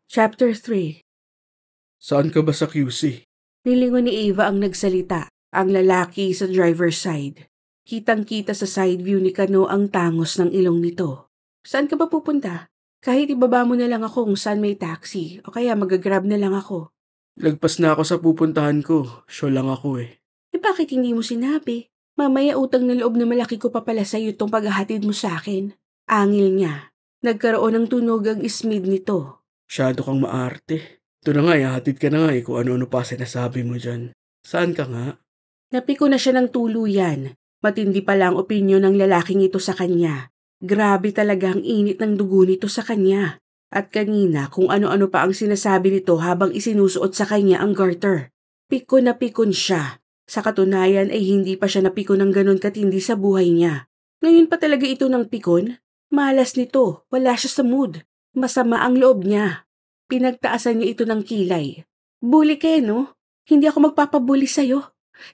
Chapter 3 Saan ka ba sa QC? Nilingon ni Eva ang nagsalita, ang lalaki sa driver's side. Kitang-kita sa side view ni Kano ang tangos ng ilong nito. Saan ka ba pupunta? Kahit ibaba mo na lang ako kung saan may taxi o kaya magagrab na lang ako. Lagpas na ako sa pupuntahan ko. Sure lang ako eh. Eh bakit hindi mo sinabi? Mamaya utang na loob na malaki ko pa pala sa'yo itong paghahatid mo sa akin. Angil niya. Nagkaroon ng tunog ang ismid nito. Masyado kang maarte. Ito na nga, ihatid eh, ka na nga eh kung ano-ano pa sinasabi mo dyan. Saan ka nga? Napiko na siya ng tuluyan. Matindi pala ang opinyon ng lalaking ito sa kanya. Grabe talaga ang init ng dugo nito sa kanya. At kanina kung ano-ano pa ang sinasabi nito habang isinusuot sa kanya ang garter. Pikon na pikon siya. Sa katunayan ay hindi pa siya napikon ng ganun katindi sa buhay niya. Ngayon pa talaga ito ng pikon? Malas nito, wala siya sa mood. Masama ang loob niya. Pinagtaasan niya ito ng kilay. Bully ka eh, no? Hindi ako magpapabully sa'yo.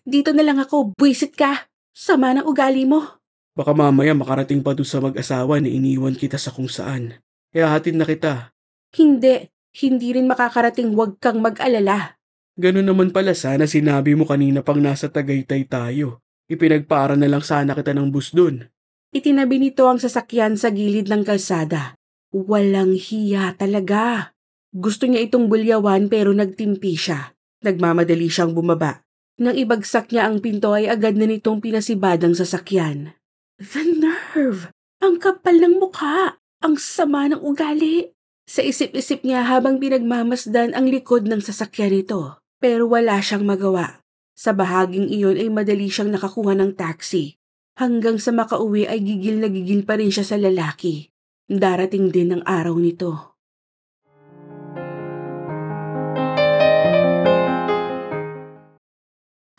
Dito na lang ako, buisit ka. Sama ng ugali mo. Baka mamaya makarating pa doon sa mag-asawa na iniwan kita sa kung saan. Kaya na kita. Hindi. Hindi rin makakarating huwag kang mag-alala. Ganun naman pala sana sinabi mo kanina pang nasa Tagaytay tayo. Ipinagpaara na lang sana kita ng bus doon. Itinabi nito ang sasakyan sa gilid ng kalsada. Walang hiya talaga. Gusto niya itong bulyawan pero nagtimpi siya. Nagmamadali siyang bumaba. Nang ibagsak niya ang pinto ay agad na nitong pinasibad ang sasakyan. The nerve! Ang kapal ng mukha! Ang sama ng ugali! Sa isip-isip niya habang binagmamasdan ang likod ng sasakyan nito. Pero wala siyang magawa. Sa bahaging iyon ay madali siyang nakakuha ng taxi. Hanggang sa makauwi ay gigil na gigil pa rin siya sa lalaki. Darating din ang araw nito.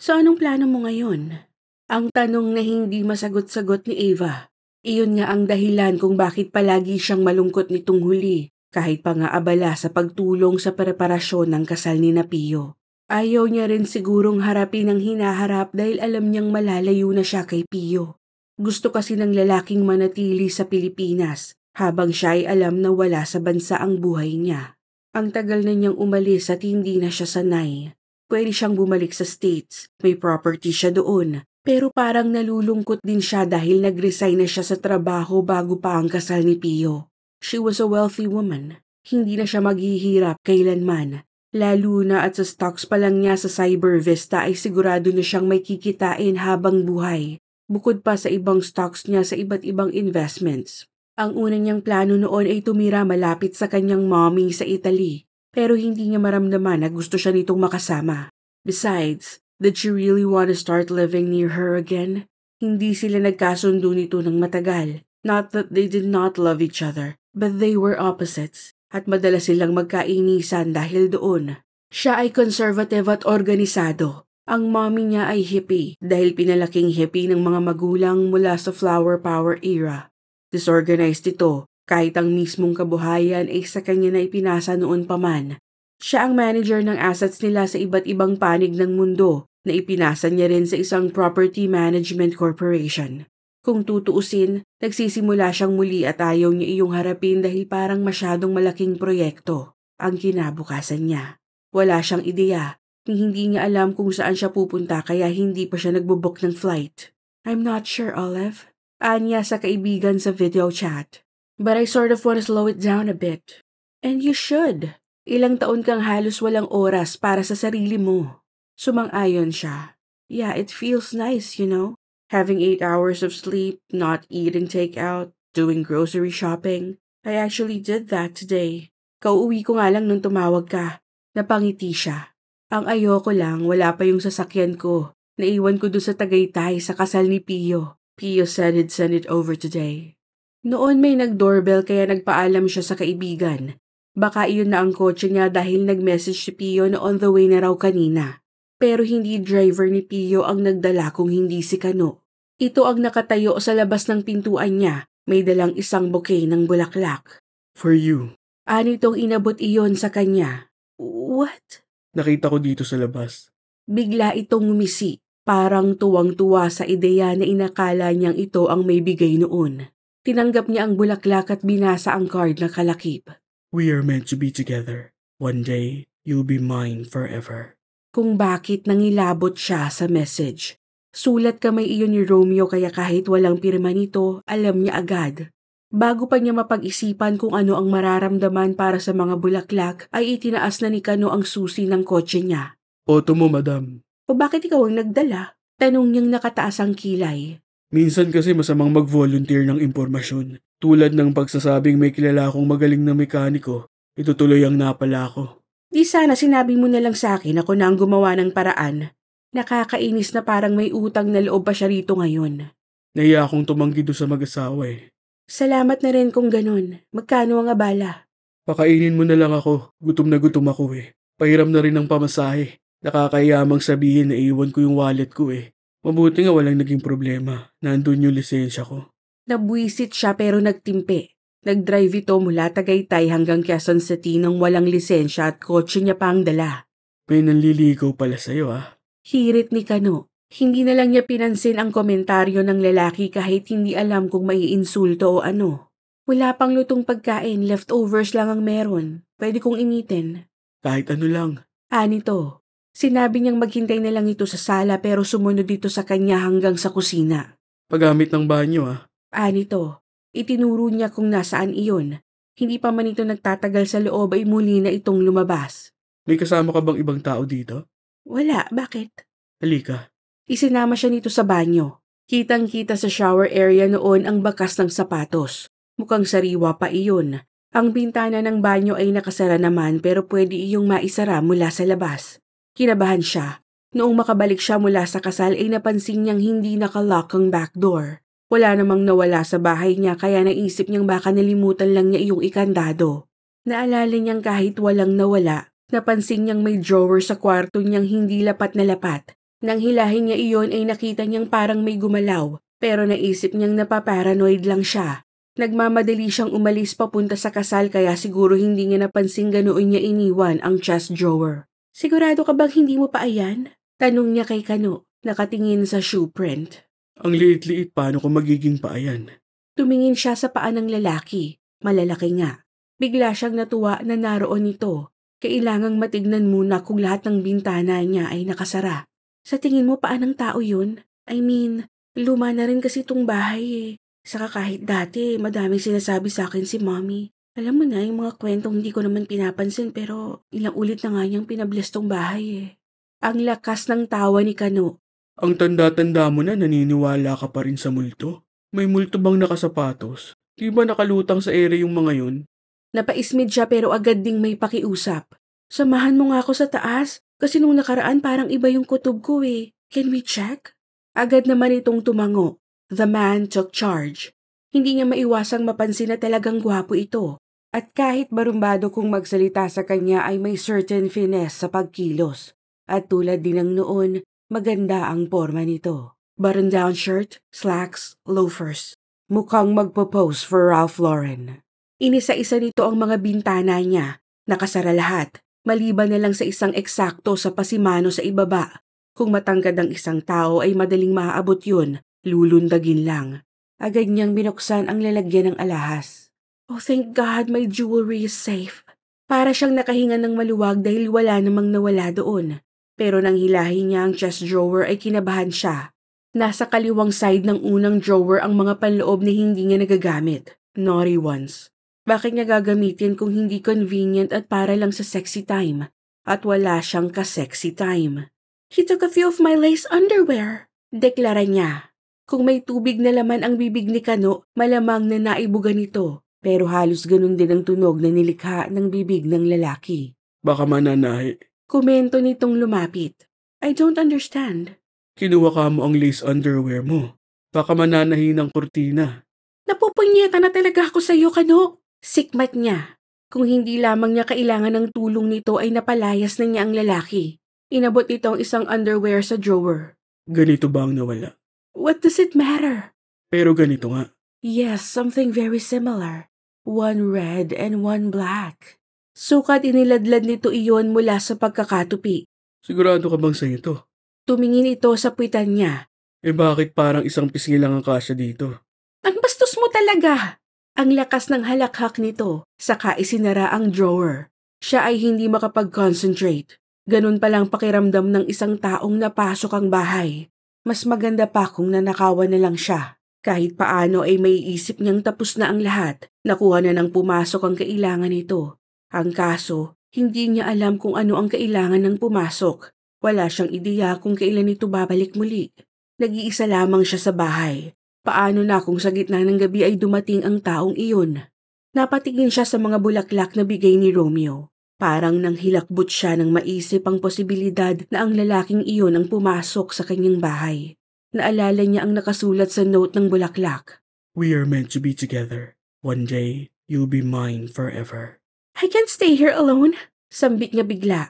So anong plano mo ngayon? Ang tanong na hindi masagot-sagot ni Eva. Iyon nga ang dahilan kung bakit palagi siyang malungkot nitong huli kahit pa nga abala sa pagtulong sa preparasyon ng kasal ni Napio. Ayaw niya rin sigurong harapin ang hinaharap dahil alam niyang malalayo na siya kay Pio. Gusto kasi ng lalaking manatili sa Pilipinas habang siya ay alam na wala sa bansa ang buhay niya. Ang tagal na niyang umalis at hindi na siya sanay. Pwede siyang bumalik sa States, may property siya doon, pero parang nalulungkot din siya dahil nag-resign na siya sa trabaho bago pa ang kasal ni Pio. She was a wealthy woman. Hindi na siya maghihirap kailanman. Lalo na at sa stocks pa lang niya sa Cyber Vista ay sigurado na siyang may kikitain habang buhay. Bukod pa sa ibang stocks niya sa iba't ibang investments. Ang una niyang plano noon ay tumira malapit sa kanyang mommy sa Italy. Pero hindi niya maramdaman na gusto siya nitong makasama. Besides, that you really want to start living near her again? Hindi sila nagkasundo nito ng matagal. Not that they did not love each other, but they were opposites at madalas silang magkainisan dahil doon. Siya ay conservative at organisado. Ang mommy niya ay hippie dahil pinalaking hippie ng mga magulang mula sa flower power era. Disorganized ito kahit ang mismong kabuhayan ay sa kanya na ipinasa noon pa man. Siya ang manager ng assets nila sa iba't ibang panig ng mundo na ipinasa niya rin sa isang property management corporation. Kung tutuusin, nagsisimula siyang muli at ayaw niya iyong harapin dahil parang masyadong malaking proyekto ang kinabukasan niya. Wala siyang ideya, hindi niya alam kung saan siya pupunta kaya hindi pa siya nagbubok ng flight. I'm not sure, Olive. Anya sa kaibigan sa video chat. But I sort of want to slow it down a bit. And you should. Ilang taon kang halos walang oras para sa sarili mo. Sumang-ayon siya. Yeah, it feels nice, you know? Having eight hours of sleep, not eating takeout, doing grocery shopping. I actually did that today. Kauwi ko nga lang nung tumawag ka. Napangiti siya. Ang ayoko lang, wala pa yung sasakyan ko. Naiwan ko doon sa Tagaytay sa kasal ni Pio. Pio said he'd send it over today. Noon may nag-doorbell kaya nagpaalam siya sa kaibigan. Baka iyon na ang kotse niya dahil nag-message si Pio na on the way na raw kanina. Pero hindi driver ni Pio ang nagdala kung hindi si Kano. Ito ang nakatayo sa labas ng pintuan niya, may dalang isang bouquet ng bulaklak. For you. Anitong inabot iyon sa kanya. What? Nakita ko dito sa labas. Bigla itong ngumisi, parang tuwang-tuwa sa ideya na inakala niyang ito ang may bigay noon. Tinanggap niya ang bulaklak at binasa ang card na kalakip. We are meant to be together. One day, you'll be mine forever kung bakit nangilabot siya sa message. Sulat kamay iyon ni Romeo kaya kahit walang pirma nito, alam niya agad. Bago pa niya mapag-isipan kung ano ang mararamdaman para sa mga bulaklak, ay itinaas na ni Kano ang susi ng kotse niya. Oto mo, madam. O bakit ikaw ang nagdala? Tanong niyang nakataas ang kilay. Minsan kasi masamang mag-volunteer ng impormasyon. Tulad ng pagsasabing may kilala akong magaling na mekaniko, itutuloy ang napala ko. Di sana sinabi mo na lang sa akin ako na ang gumawa ng paraan. Nakakainis na parang may utang na loob pa siya rito ngayon. Naya akong tumanggi doon sa mag-asawa eh. Salamat na rin kung ganun. Magkano ang abala? Pakainin mo na lang ako. Gutom na gutom ako eh. Pahiram na rin ng pamasahe. Nakakayamang sabihin na iwan ko yung wallet ko eh. Mabuti nga walang naging problema. Nandun yung lisensya ko. Nabwisit siya pero nagtimpe. Nag-drive ito mula Tagaytay hanggang Quezon City nang walang lisensya at kotse niya pang dala. May nanliligaw pala sa'yo ah. Hirit ni Kano. Hindi na lang niya pinansin ang komentaryo ng lalaki kahit hindi alam kung may insulto o ano. Wala pang lutong pagkain, leftovers lang ang meron. Pwede kong initin. Kahit ano lang. Anito. Ah, Sinabi niyang maghintay na lang ito sa sala pero sumunod dito sa kanya hanggang sa kusina. Pagamit ng banyo ah. Anito. Ah, Itinuro niya kung nasaan iyon. Hindi pa man ito nagtatagal sa loob ay muli na itong lumabas. May kasama ka bang ibang tao dito? Wala, bakit? Halika. Isinama siya nito sa banyo. Kitang-kita sa shower area noon ang bakas ng sapatos. Mukhang sariwa pa iyon. Ang bintana ng banyo ay nakasara naman pero pwede iyong maisara mula sa labas. Kinabahan siya. Noong makabalik siya mula sa kasal ay napansin niyang hindi nakalock ang back door. Wala namang nawala sa bahay niya kaya naisip niyang baka nalimutan lang niya yung ikandado. Naalala niyang kahit walang nawala, napansin niyang may drawer sa kwarto niyang hindi lapat na lapat. Nang hilahin niya iyon ay nakita niyang parang may gumalaw, pero naisip niyang napaparanoid lang siya. Nagmamadali siyang umalis papunta sa kasal kaya siguro hindi niya napansin ganoon niya iniwan ang chest drawer. Sigurado ka bang hindi mo pa ayan? Tanong niya kay Kano, nakatingin sa shoe print. Ang liit-liit, paano ko magiging paa yan? Tumingin siya sa paa ng lalaki. Malalaki nga. Bigla siyang natuwa na naroon ito. Kailangang matignan muna kung lahat ng bintana niya ay nakasara. Sa tingin mo paan ng tao yun? I mean, luma na rin kasi itong bahay eh. Saka kahit dati, madaming sinasabi sa akin si mommy. Alam mo na, yung mga kwentong hindi ko naman pinapansin pero ilang ulit na nga niyang pinabless tong bahay eh. Ang lakas ng tawa ni Kano ang tanda-tanda mo na naniniwala ka pa rin sa multo. May multo bang nakasapatos? Di ba nakalutang sa ere yung mga yun? Napaismid siya pero agad ding may pakiusap. Samahan mo nga ako sa taas kasi nung nakaraan parang iba yung kutob ko eh. Can we check? Agad naman itong tumango. The man took charge. Hindi niya maiwasang mapansin na talagang gwapo ito. At kahit barumbado kong magsalita sa kanya ay may certain finesse sa pagkilos. At tulad din ng noon, Maganda ang porma nito. Button down shirt, slacks, loafers. Mukhang magpo-pose for Ralph Lauren. Inisa-isa nito ang mga bintana niya. Nakasara lahat. Maliban na lang sa isang eksakto sa pasimano sa ibaba. Kung matangkad ang isang tao ay madaling maaabot yun. Lulundagin lang. Agad niyang binuksan ang lalagyan ng alahas. Oh thank God my jewelry is safe. Para siyang nakahinga ng maluwag dahil wala namang nawala doon. Pero nang hilahin niya ang chest drawer ay kinabahan siya. Nasa kaliwang side ng unang drawer ang mga panloob na hindi niya nagagamit. Naughty ones. Bakit niya gagamitin kung hindi convenient at para lang sa sexy time? At wala siyang ka-sexy time. He took a few of my lace underwear, deklara niya. Kung may tubig na laman ang bibig ni Kano, malamang na naibuga nito. Pero halos ganun din ang tunog na nilikha ng bibig ng lalaki. Baka mananahi. Komento nitong lumapit. I don't understand. Kinuha ka mo ang lace underwear mo. Baka mananahin ng kurtina. Napupunyeta na talaga ako sa iyo, Kano. Sikmat niya. Kung hindi lamang niya kailangan ng tulong nito ay napalayas na niya ang lalaki. Inabot ito ang isang underwear sa drawer. Ganito ba ang nawala? What does it matter? Pero ganito nga. Yes, something very similar. One red and one black. Sukat iniladlad nito iyon mula sa pagkakatupi. Sigurado ka bang sa ito? Tumingin ito sa puwitan niya. Eh bakit parang isang pisngi lang ang kasya dito? Ang bastos mo talaga! Ang lakas ng halakhak nito, saka isinara ang drawer. Siya ay hindi makapag-concentrate. Ganun palang pakiramdam ng isang taong napasok ang bahay. Mas maganda pa kung nanakawan na lang siya. Kahit paano ay may isip niyang tapos na ang lahat. Nakuha na nang pumasok ang kailangan nito. Ang kaso, hindi niya alam kung ano ang kailangan ng pumasok. Wala siyang ideya kung kailan ito babalik muli. Nag-iisa lamang siya sa bahay. Paano na kung sa gitna ng gabi ay dumating ang taong iyon? Napatingin siya sa mga bulaklak na bigay ni Romeo. Parang nang hilakbot siya nang maisip ang posibilidad na ang lalaking iyon ang pumasok sa kanyang bahay. Naalala niya ang nakasulat sa note ng bulaklak. We are meant to be together. One day, you'll be mine forever. I can't stay here alone. Sambit niya bigla.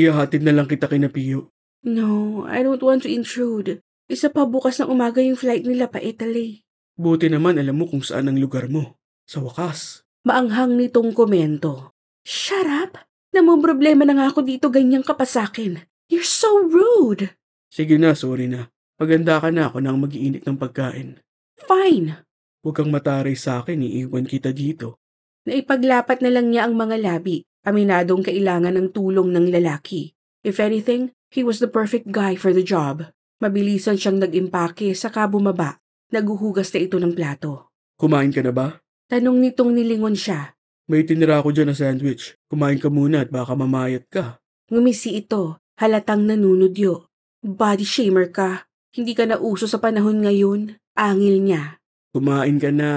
Ihahatid na lang kita kay Napiyo. No, I don't want to intrude. Isa pa bukas ng umaga yung flight nila pa Italy. Buti naman alam mo kung saan ang lugar mo. Sa wakas. Maanghang nitong komento. Shut up! Namang problema na nga ako dito ganyan ka pa sakin. You're so rude! Sige na, sorry na. Paganda ka na ako nang magiinit ng pagkain. Fine! Huwag kang mataray sa akin, iiwan kita dito na ipaglapat na lang niya ang mga labi, aminadong kailangan ng tulong ng lalaki. If anything, he was the perfect guy for the job. Mabilisan siyang nag-impake saka bumaba. Naguhugas na ito ng plato. Kumain ka na ba? Tanong nitong nilingon siya. May tinira ko dyan na sandwich. Kumain ka muna at baka mamayat ka. Ngumisi ito, halatang nanunudyo. Body shamer ka. Hindi ka na uso sa panahon ngayon. Angil niya. Kumain ka na.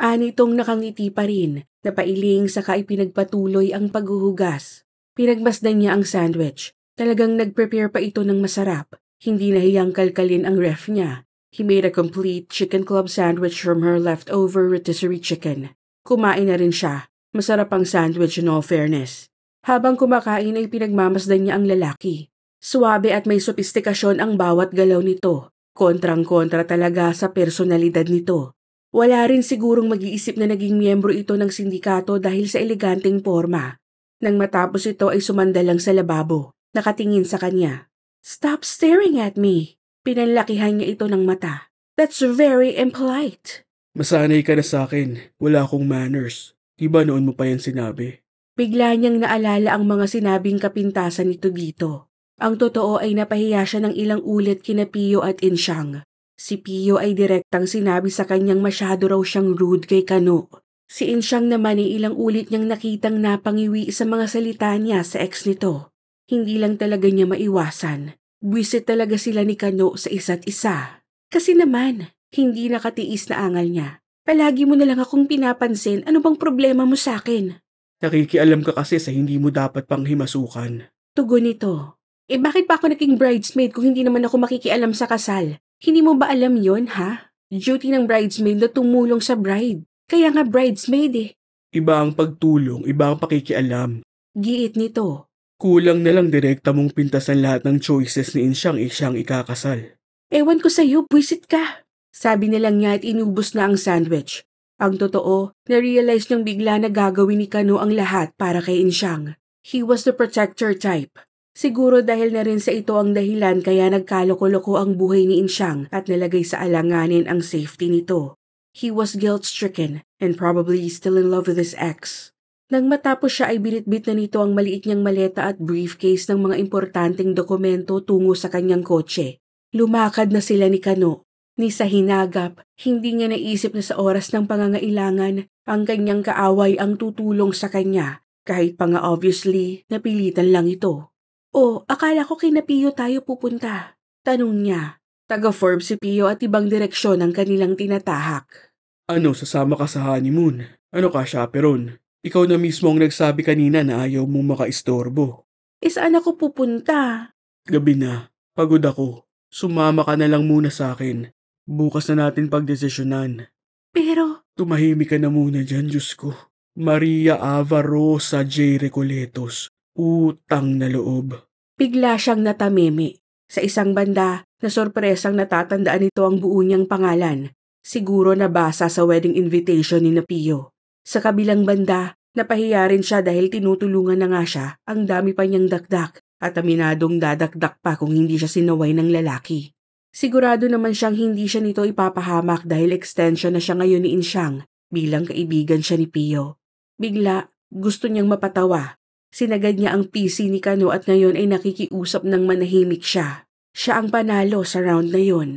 Anitong nakangiti pa rin Napailing saka ipinagpatuloy ang paghuhugas. Pinagmasdan niya ang sandwich. Talagang nag-prepare pa ito ng masarap. Hindi nahiyang kalkalin ang ref niya. He made a complete chicken club sandwich from her leftover rotisserie chicken. Kumain na rin siya. Masarap ang sandwich in all fairness. Habang kumakain ay pinagmamasdan niya ang lalaki. Suwabe at may sopistikasyon ang bawat galaw nito. Kontrang-kontra talaga sa personalidad nito. Wala rin sigurong mag-iisip na naging miyembro ito ng sindikato dahil sa eleganteng forma. Nang matapos ito ay sumandal lang sa lababo, nakatingin sa kanya. Stop staring at me. Pinanlakihan niya ito ng mata. That's very impolite. Masanay ka na sa akin. Wala akong manners. Diba noon mo pa yan sinabi? Bigla niyang naalala ang mga sinabing kapintasan nito dito. Ang totoo ay napahiya siya ng ilang ulit kina Pio at Inshang. Si Pio ay direktang sinabi sa kanyang masyado raw siyang rude kay Kano. Si Insyang naman ay ilang ulit niyang nakitang napangiwi sa mga salita niya sa ex nito. Hindi lang talaga niya maiwasan. Buwisit talaga sila ni Kano sa isa't isa. Kasi naman, hindi nakatiis na angal niya. Palagi mo na lang akong pinapansin ano bang problema mo sa akin. Nakikialam ka kasi sa hindi mo dapat pang himasukan. Tugon nito. Eh bakit pa ako naging bridesmaid kung hindi naman ako makikialam sa kasal? Hindi mo ba alam yon ha? Duty ng bridesmaid na tumulong sa bride. Kaya nga bridesmaid eh. Iba ang pagtulong, iba ang pakikialam. Giit nito. Kulang na lang direkta mong pintasan lahat ng choices ni Insyang Isyang ikakasal. Ewan ko sa'yo, buwisit ka. Sabi nilang niya at inubos na ang sandwich. Ang totoo, na-realize niyang bigla na gagawin ni Kano ang lahat para kay Insyang. He was the protector type. Siguro dahil na rin sa ito ang dahilan kaya nagkaloko-loko ang buhay ni Inshang at nalagay sa alanganin ang safety nito. He was guilt-stricken and probably still in love with his ex. Nang matapos siya ay binitbit na nito ang maliit niyang maleta at briefcase ng mga importanteng dokumento tungo sa kanyang kotse. Lumakad na sila ni Kano. Ni sa hinagap, hindi niya naisip na sa oras ng pangangailangan, ang kanyang kaaway ang tutulong sa kanya, kahit pa nga obviously, napilitan lang ito. Oh, akala ko kina Pio tayo pupunta. Tanong niya. Taga-form si Pio at ibang direksyon ang kanilang tinatahak. Ano, sasama ka sa honeymoon? Ano ka, chaperon? Ikaw na mismo ang nagsabi kanina na ayaw mong makaistorbo. Eh saan ako pupunta? Gabi na. Pagod ako. Sumama ka na lang muna sa akin. Bukas na natin pagdesisyonan. Pero... Tumahimik ka na muna dyan, Diyos ko. Maria Ava Rosa J. Recoletos. Utang na loob. Bigla siyang natamimi. Sa isang banda, na sorpresang natatandaan nito ang buo niyang pangalan. Siguro nabasa sa wedding invitation ni Napio. Sa kabilang banda, napahiya rin siya dahil tinutulungan na nga siya ang dami pa niyang dakdak at aminadong dadakdak pa kung hindi siya sinaway ng lalaki. Sigurado naman siyang hindi siya nito ipapahamak dahil extension na siya ngayon ni Insyang bilang kaibigan siya ni Pio. Bigla, gusto niyang mapatawa Sinagad niya ang PC ni Kano at ngayon ay nakikiusap ng manahimik siya. Siya ang panalo sa round na yon.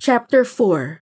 Chapter 4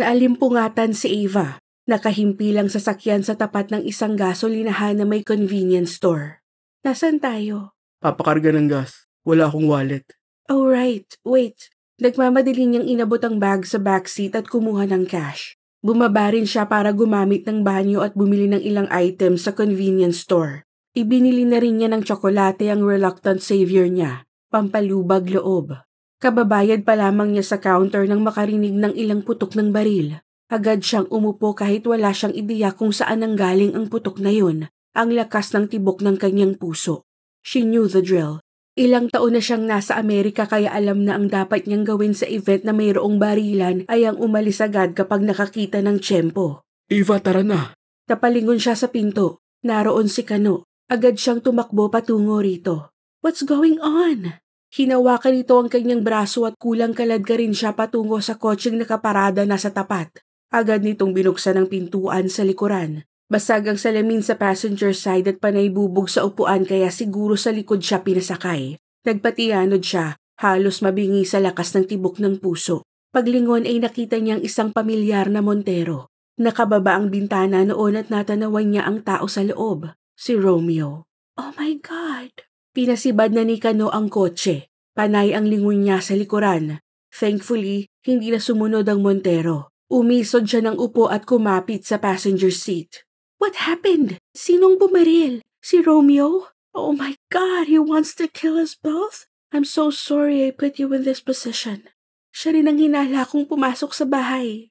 Naalimpungatan si Eva, nakahimpi lang sa sakyan sa tapat ng isang gasolinahan na may convenience store. Nasaan tayo? Papakarga ng gas. Wala akong wallet. Oh right, wait. Nagmamadali niyang inabot ang bag sa backseat at kumuha ng cash. Bumaba rin siya para gumamit ng banyo at bumili ng ilang items sa convenience store. Ibinili na rin niya ng tsokolate ang reluctant savior niya, pampalubag loob. Kababayad pa lamang niya sa counter nang makarinig ng ilang putok ng baril. Agad siyang umupo kahit wala siyang ideya kung saan ang galing ang putok na yun, ang lakas ng tibok ng kanyang puso. She knew the drill. Ilang taon na siyang nasa Amerika kaya alam na ang dapat niyang gawin sa event na mayroong barilan ay ang umalis agad kapag nakakita ng tsempo. Eva, tara na. Napalingon siya sa pinto. Naroon si Kano. Agad siyang tumakbo patungo rito. What's going on? Hinawakan nito ang kanyang braso at kulang kalad ka rin siya patungo sa kotseng nakaparada na sa tapat. Agad nitong binuksan ang pintuan sa likuran. Basag ang salamin sa passenger side at panay bubog sa upuan kaya siguro sa likod siya pinasakay. Nagpatiyanod siya, halos mabingi sa lakas ng tibok ng puso. Paglingon ay nakita niyang isang pamilyar na Montero. Nakababa ang bintana noon at natanawan niya ang tao sa loob si Romeo. Oh my God! Pinasibad na ni Kano ang kotse. Panay ang lingon niya sa likuran. Thankfully, hindi na sumunod ang Montero. Umisod siya ng upo at kumapit sa passenger seat. What happened? Sinong bumaril? Si Romeo? Oh my God, he wants to kill us both? I'm so sorry I put you in this position. Siya rin ang hinala kong pumasok sa bahay.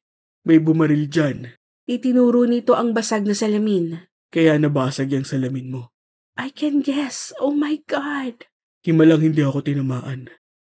May bumaril dyan. Itinuro nito ang basag na salamin. Kaya nabasag yung salamin mo. I can guess. Oh my God. Kimalang hindi ako tinamaan.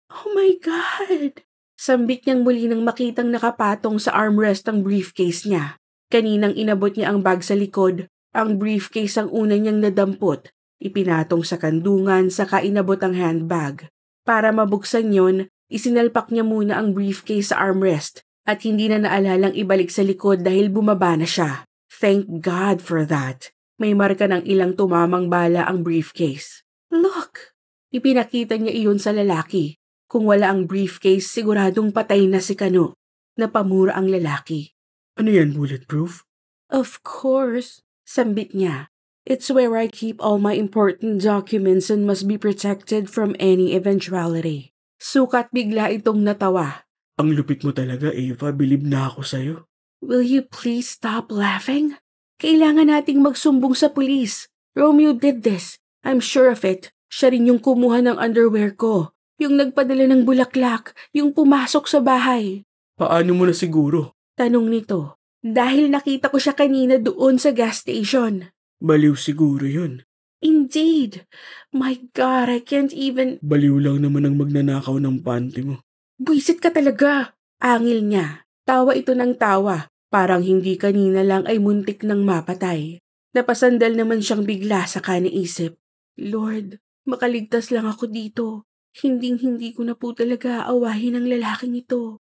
Oh my God! Sambit niyang muli nang makitang nakapatong sa armrest ang briefcase niya. Kaninang inabot niya ang bag sa likod, ang briefcase ang una niyang nadampot. Ipinatong sa kandungan, saka inabot ang handbag. Para mabuksan yon, isinalpak niya muna ang briefcase sa armrest at hindi na naalalang ibalik sa likod dahil bumaba na siya. Thank God for that. May marka ng ilang tumamang bala ang briefcase. Look! Ipinakita niya iyon sa lalaki. Kung wala ang briefcase, siguradong patay na si Kano. Napamura ang lalaki. Ano yan, bulletproof? Of course, sambit niya. It's where I keep all my important documents and must be protected from any eventuality. Sukat bigla itong natawa. Ang lupit mo talaga, Eva. Bilib na ako sa'yo. Will you please stop laughing? Kailangan nating magsumbong sa pulis. Romeo did this. I'm sure of it. Siya rin yung kumuha ng underwear ko. Yung nagpadala ng bulaklak. Yung pumasok sa bahay. Paano mo na siguro? Tanong nito. Dahil nakita ko siya kanina doon sa gas station. Baliw siguro yun. Indeed. My God, I can't even... Baliw lang naman ang magnanakaw ng panty mo. Buisit ka talaga. Angil niya. Tawa ito ng tawa. Parang hindi kanina lang ay muntik nang mapatay. Napasandal naman siyang bigla sa kanaisip. Lord, makaligtas lang ako dito. Hinding-hindi ko na po talaga aawahin ang lalaking ito.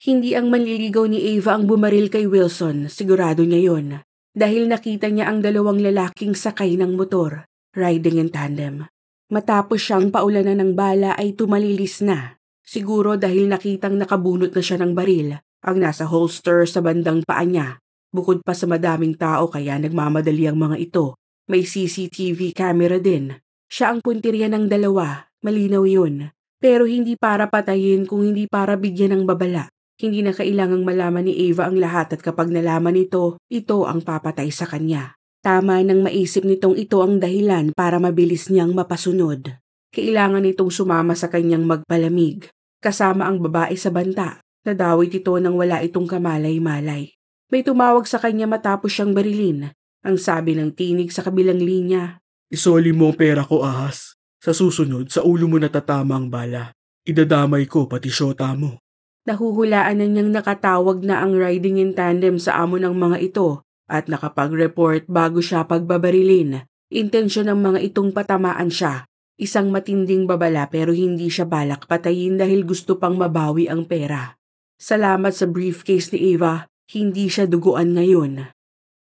Hindi ang manliligaw ni Ava ang bumaril kay Wilson, sigurado niya yon. Dahil nakita niya ang dalawang lalaking sakay ng motor, riding in tandem. Matapos siyang paulanan ng bala ay tumalilis na, siguro dahil nakitang nakabunot na siya ng baril ang nasa holster sa bandang paa niya. Bukod pa sa madaming tao kaya nagmamadali ang mga ito, may CCTV camera din. Siya ang puntirya ng dalawa, malinaw yun. Pero hindi para patayin kung hindi para bigyan ng babala. Hindi na kailangang malaman ni Eva ang lahat at kapag nalaman nito, ito ang papatay sa kanya. Tama nang maisip nitong ito ang dahilan para mabilis niyang mapasunod. Kailangan nitong sumama sa kanyang magpalamig, kasama ang babae sa banta. Nadawit ito nang wala itong kamalay-malay. May tumawag sa kanya matapos siyang barilin. Ang sabi ng tinig sa kabilang linya. Isoli mo ang pera ko, ahas. Sa susunod, sa ulo mo natatama ang bala. Idadamay ko pati syota mo. Nahuhulaan na niyang nakatawag na ang riding in tandem sa amo ng mga ito at nakapag-report bago siya pagbabarilin. Intensyon ng mga itong patamaan siya. Isang matinding babala pero hindi siya balak patayin dahil gusto pang mabawi ang pera. Salamat sa briefcase ni Eva, hindi siya duguan ngayon.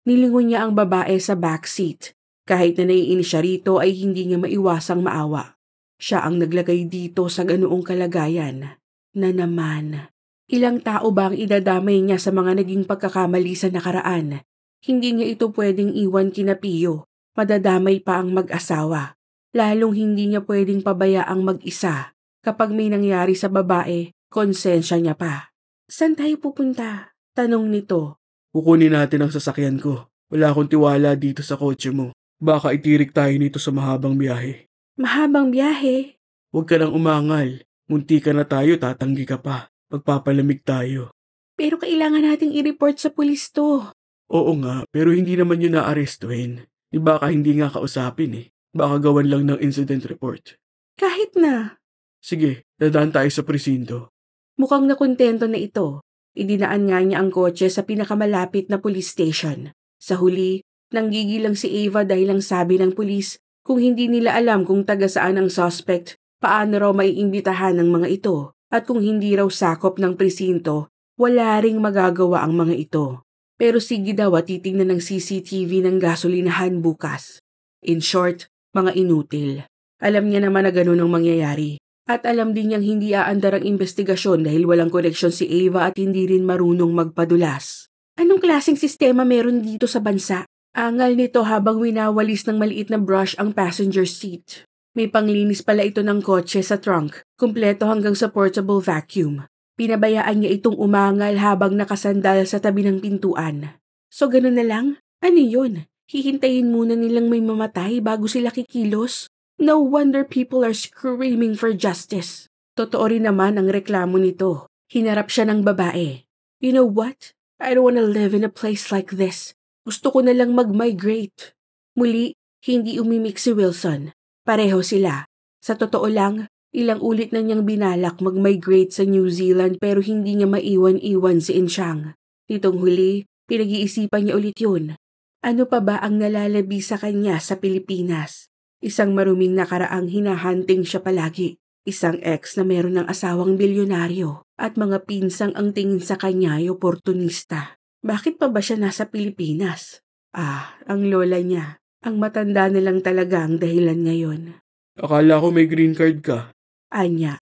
Nilingon niya ang babae sa backseat. Kahit na naiinis siya rito ay hindi niya maiwasang maawa. Siya ang naglagay dito sa ganoong kalagayan. Na naman. Ilang tao ba ang idadamay niya sa mga naging pagkakamali sa nakaraan? Hindi niya ito pwedeng iwan kinapiyo, Madadamay pa ang mag-asawa. Lalong hindi niya pwedeng pabaya ang mag-isa. Kapag may nangyari sa babae, konsensya niya pa. San tayo pupunta? Tanong nito. Kukunin natin ang sasakyan ko. Wala akong tiwala dito sa kotse mo. Baka itirik tayo nito sa mahabang biyahe. Mahabang biyahe? Huwag ka nang umangal. Munti ka na tayo, tatanggi ka pa. Pagpapalamig tayo. Pero kailangan nating i-report sa pulis to. Oo nga, pero hindi naman yun naarestuhin. Di baka hindi nga kausapin eh. Baka gawan lang ng incident report. Kahit na. Sige, dadaan tayo sa presinto. Mukhang nakontento na ito. Idinaan nga niya ang kotse sa pinakamalapit na police station. Sa huli, nanggigilang si Ava dahil ang sabi ng pulis kung hindi nila alam kung taga saan ang suspect, paano raw maiimbitahan ng mga ito at kung hindi raw sakop ng presinto, wala ring magagawa ang mga ito. Pero sige daw at titingnan ng CCTV ng gasolinahan bukas. In short, mga inutil. Alam niya naman na ganun ang mangyayari. At alam din niyang hindi aandar ang investigasyon dahil walang koneksyon si Ava at hindi rin marunong magpadulas. Anong klaseng sistema meron dito sa bansa? Angal nito habang winawalis ng maliit na brush ang passenger seat. May panglinis pala ito ng kotse sa trunk, kumpleto hanggang sa portable vacuum. Pinabayaan niya itong umangal habang nakasandal sa tabi ng pintuan. So ganun na lang? Ano yun? Hihintayin muna nilang may mamatay bago sila kikilos? No wonder people are screaming for justice. Totoo rin naman ang reklamo nito. Hinarap siya ng babae. You know what? I don't wanna live in a place like this. Gusto ko na lang mag-migrate. Muli, hindi umimik si Wilson. Pareho sila. Sa totoo lang, Ilang ulit na niyang binalak mag-migrate sa New Zealand pero hindi niya maiwan-iwan si Inchang. Nitong huli, pinag-iisipan niya ulit yun. Ano pa ba ang nalalabi sa kanya sa Pilipinas? Isang maruming nakaraang hinahanting siya palagi. Isang ex na meron ng asawang bilyonaryo at mga pinsang ang tingin sa kanya ay oportunista. Bakit pa ba siya nasa Pilipinas? Ah, ang lola niya. Ang matanda na lang talaga ang dahilan ngayon. Akala ko may green card ka. Anya. Ah,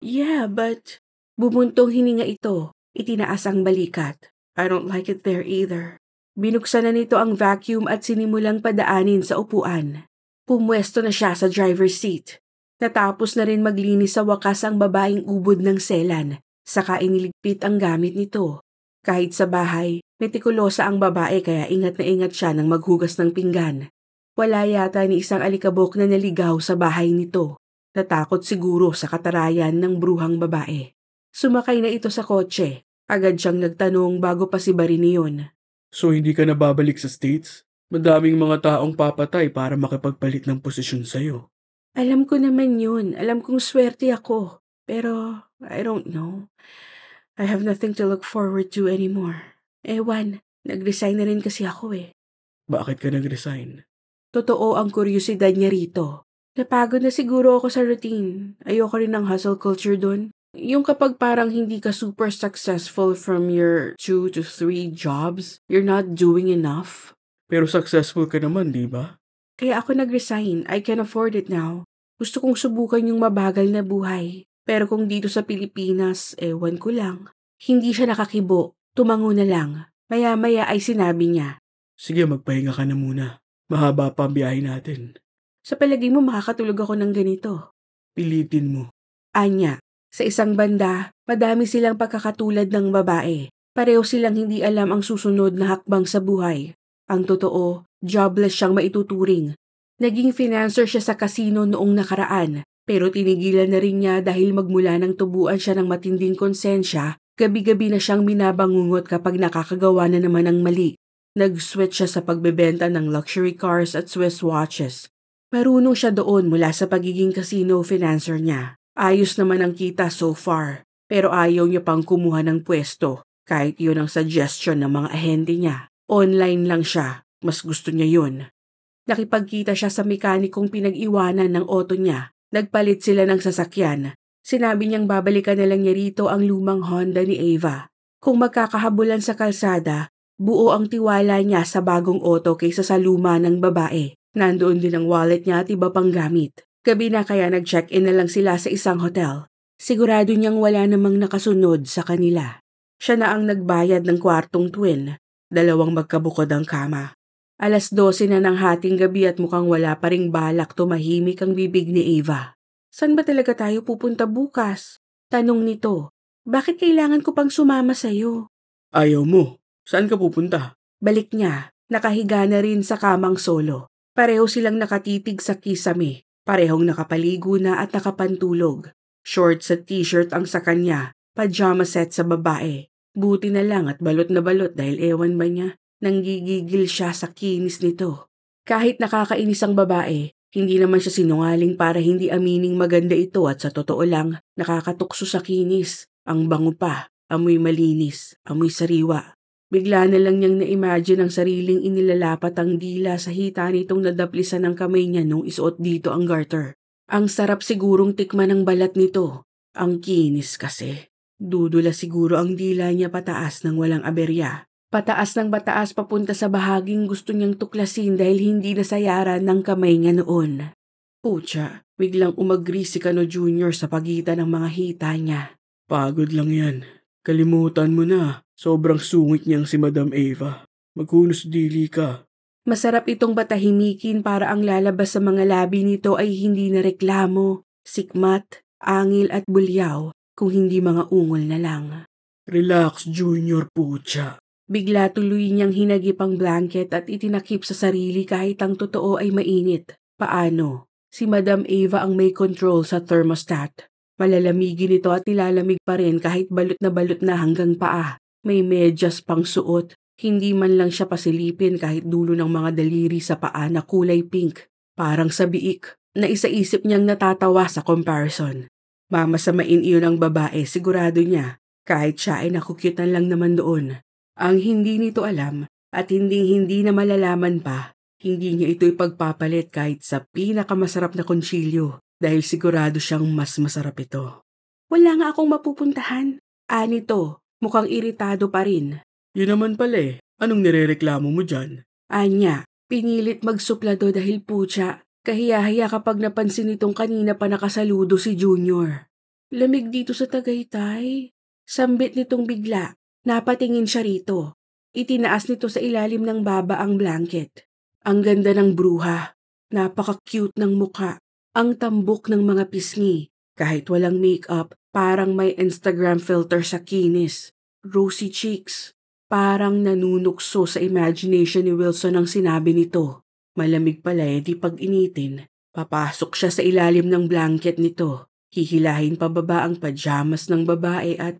yeah, but... Bumuntong hininga ito. Itinaas ang balikat. I don't like it there either. Binuksan na nito ang vacuum at sinimulang padaanin sa upuan. Pumwesto na siya sa driver's seat. Natapos na rin maglinis sa wakas ang babaeng ubod ng selan, saka iniligpit ang gamit nito. Kahit sa bahay, metikulosa ang babae kaya ingat na ingat siya ng maghugas ng pinggan. Wala yata ni isang alikabok na naligaw sa bahay nito. Natakot siguro sa katarayan ng bruhang babae. Sumakay na ito sa kotse. Agad siyang nagtanong bago pa si Barini yun. So hindi ka na babalik sa States? Madaming mga taong papatay para makipagpalit ng posisyon sa'yo. Alam ko naman yun. Alam kong swerte ako. Pero I don't know. I have nothing to look forward to anymore. Ewan, nag-resign na rin kasi ako eh. Bakit ka nag-resign? Totoo ang kuryosidad niya rito. Napagod na siguro ako sa routine. Ayoko rin ng hustle culture doon. Yung kapag parang hindi ka super successful from your two to three jobs, you're not doing enough. Pero successful ka naman, di ba? Kaya ako nag-resign. I can afford it now. Gusto kong subukan yung mabagal na buhay. Pero kung dito sa Pilipinas, ewan ko lang. Hindi siya nakakibo. Tumango na lang. Maya-maya ay sinabi niya. Sige, magpahinga ka na muna. Mahaba pa ang biyahe natin. Sa palagay mo makakatulog ako ng ganito. Pilitin mo. Anya, sa isang banda, madami silang pagkakatulad ng babae. Pareho silang hindi alam ang susunod na hakbang sa buhay. Ang totoo, jobless siyang maituturing. Naging financer siya sa kasino noong nakaraan, pero tinigilan na rin niya dahil magmula ng tubuan siya ng matinding konsensya, gabi-gabi na siyang minabangungot kapag nakakagawa na naman ng mali. Nag-switch siya sa pagbebenta ng luxury cars at Swiss watches. Marunong siya doon mula sa pagiging casino financer niya. Ayos naman ang kita so far, pero ayaw niya pang kumuha ng pwesto kahit yun ang suggestion ng mga ahente niya. Online lang siya, mas gusto niya yun. Nakipagkita siya sa mekanikong pinag-iwanan ng auto niya. Nagpalit sila ng sasakyan. Sinabi niyang babalikan na lang niya rito ang lumang Honda ni Ava. Kung magkakahabulan sa kalsada, buo ang tiwala niya sa bagong auto kaysa sa luma ng babae. Nandoon din ang wallet niya at iba pang gamit. Gabi na kaya nag-check-in na lang sila sa isang hotel. Sigurado niyang wala namang nakasunod sa kanila. Siya na ang nagbayad ng kwartong twin. Dalawang magkabukod ang kama. Alas 12 na ng hating gabi at mukhang wala pa ring balak tumahimik ang bibig ni Eva. San ba talaga tayo pupunta bukas? Tanong nito. Bakit kailangan ko pang sumama sa iyo? Ayaw mo. Saan ka pupunta? Balik niya. Nakahiga na rin sa kamang solo. Pareho silang nakatitig sa kisame, parehong nakapaligo na at nakapantulog. Shorts at t-shirt ang sa kanya, pajama set sa babae. Buti na lang at balot na balot dahil ewan ba niya, nanggigigil siya sa kinis nito. Kahit nakakainis ang babae, hindi naman siya sinungaling para hindi amining maganda ito at sa totoo lang, nakakatukso sa kinis. Ang bango pa, amoy malinis, amoy sariwa. Bigla na lang niyang na-imagine ang sariling inilalapat ang dila sa hita nitong nadaplisan ng kamay niya nung isuot dito ang garter. Ang sarap sigurong tikman ng balat nito. Ang kinis kasi. Dudula siguro ang dila niya pataas ng walang aberya. Pataas ng bataas papunta sa bahaging gusto niyang tuklasin dahil hindi nasayaran ng kamay niya noon. Pucha, biglang umagri si Kano Jr. sa pagitan ng mga hita niya. Pagod lang yan. Kalimutan mo na. Sobrang sungit niyang si Madam Eva. Maghunos dili ka. Masarap itong batahimikin para ang lalabas sa mga labi nito ay hindi na reklamo, sikmat, angil at bulyaw, kung hindi mga ungol na lang. Relax, Junior Pucha. Bigla tuloy niyang hinagip ang blanket at itinakip sa sarili kahit ang totoo ay mainit. Paano? Si Madam Eva ang may control sa thermostat. Malalamigin ito at nilalamig pa rin kahit balot na balot na hanggang paa. May medyas pang suot, hindi man lang siya pasilipin kahit dulo ng mga daliri sa paa na kulay pink, parang sa biik, na isaisip niyang natatawa sa comparison. Mamasamain iyon ang babae, sigurado niya, kahit siya ay nakukyutan lang naman doon. Ang hindi nito alam at hindi hindi na malalaman pa, hindi niya ito ipagpapalit kahit sa pinakamasarap na konsilyo dahil sigurado siyang mas masarap ito. Wala nga akong mapupuntahan. Ani to, Mukhang iritado pa rin. Yun naman pala eh. Anong nirereklamo mo dyan? Anya, pinilit magsuplado dahil putya. Kahiyahiya kapag napansin nitong kanina pa nakasaludo si Junior. Lamig dito sa Tagaytay. Sambit nitong bigla. Napatingin siya rito. Itinaas nito sa ilalim ng baba ang blanket. Ang ganda ng bruha. Napaka-cute ng mukha. Ang tambok ng mga pisngi. Kahit walang make-up, parang may Instagram filter sa kinis rosy cheeks. Parang nanunukso sa imagination ni Wilson ang sinabi nito. Malamig pala eh di pag initin. Papasok siya sa ilalim ng blanket nito. Hihilahin pababa ang pajamas ng babae at...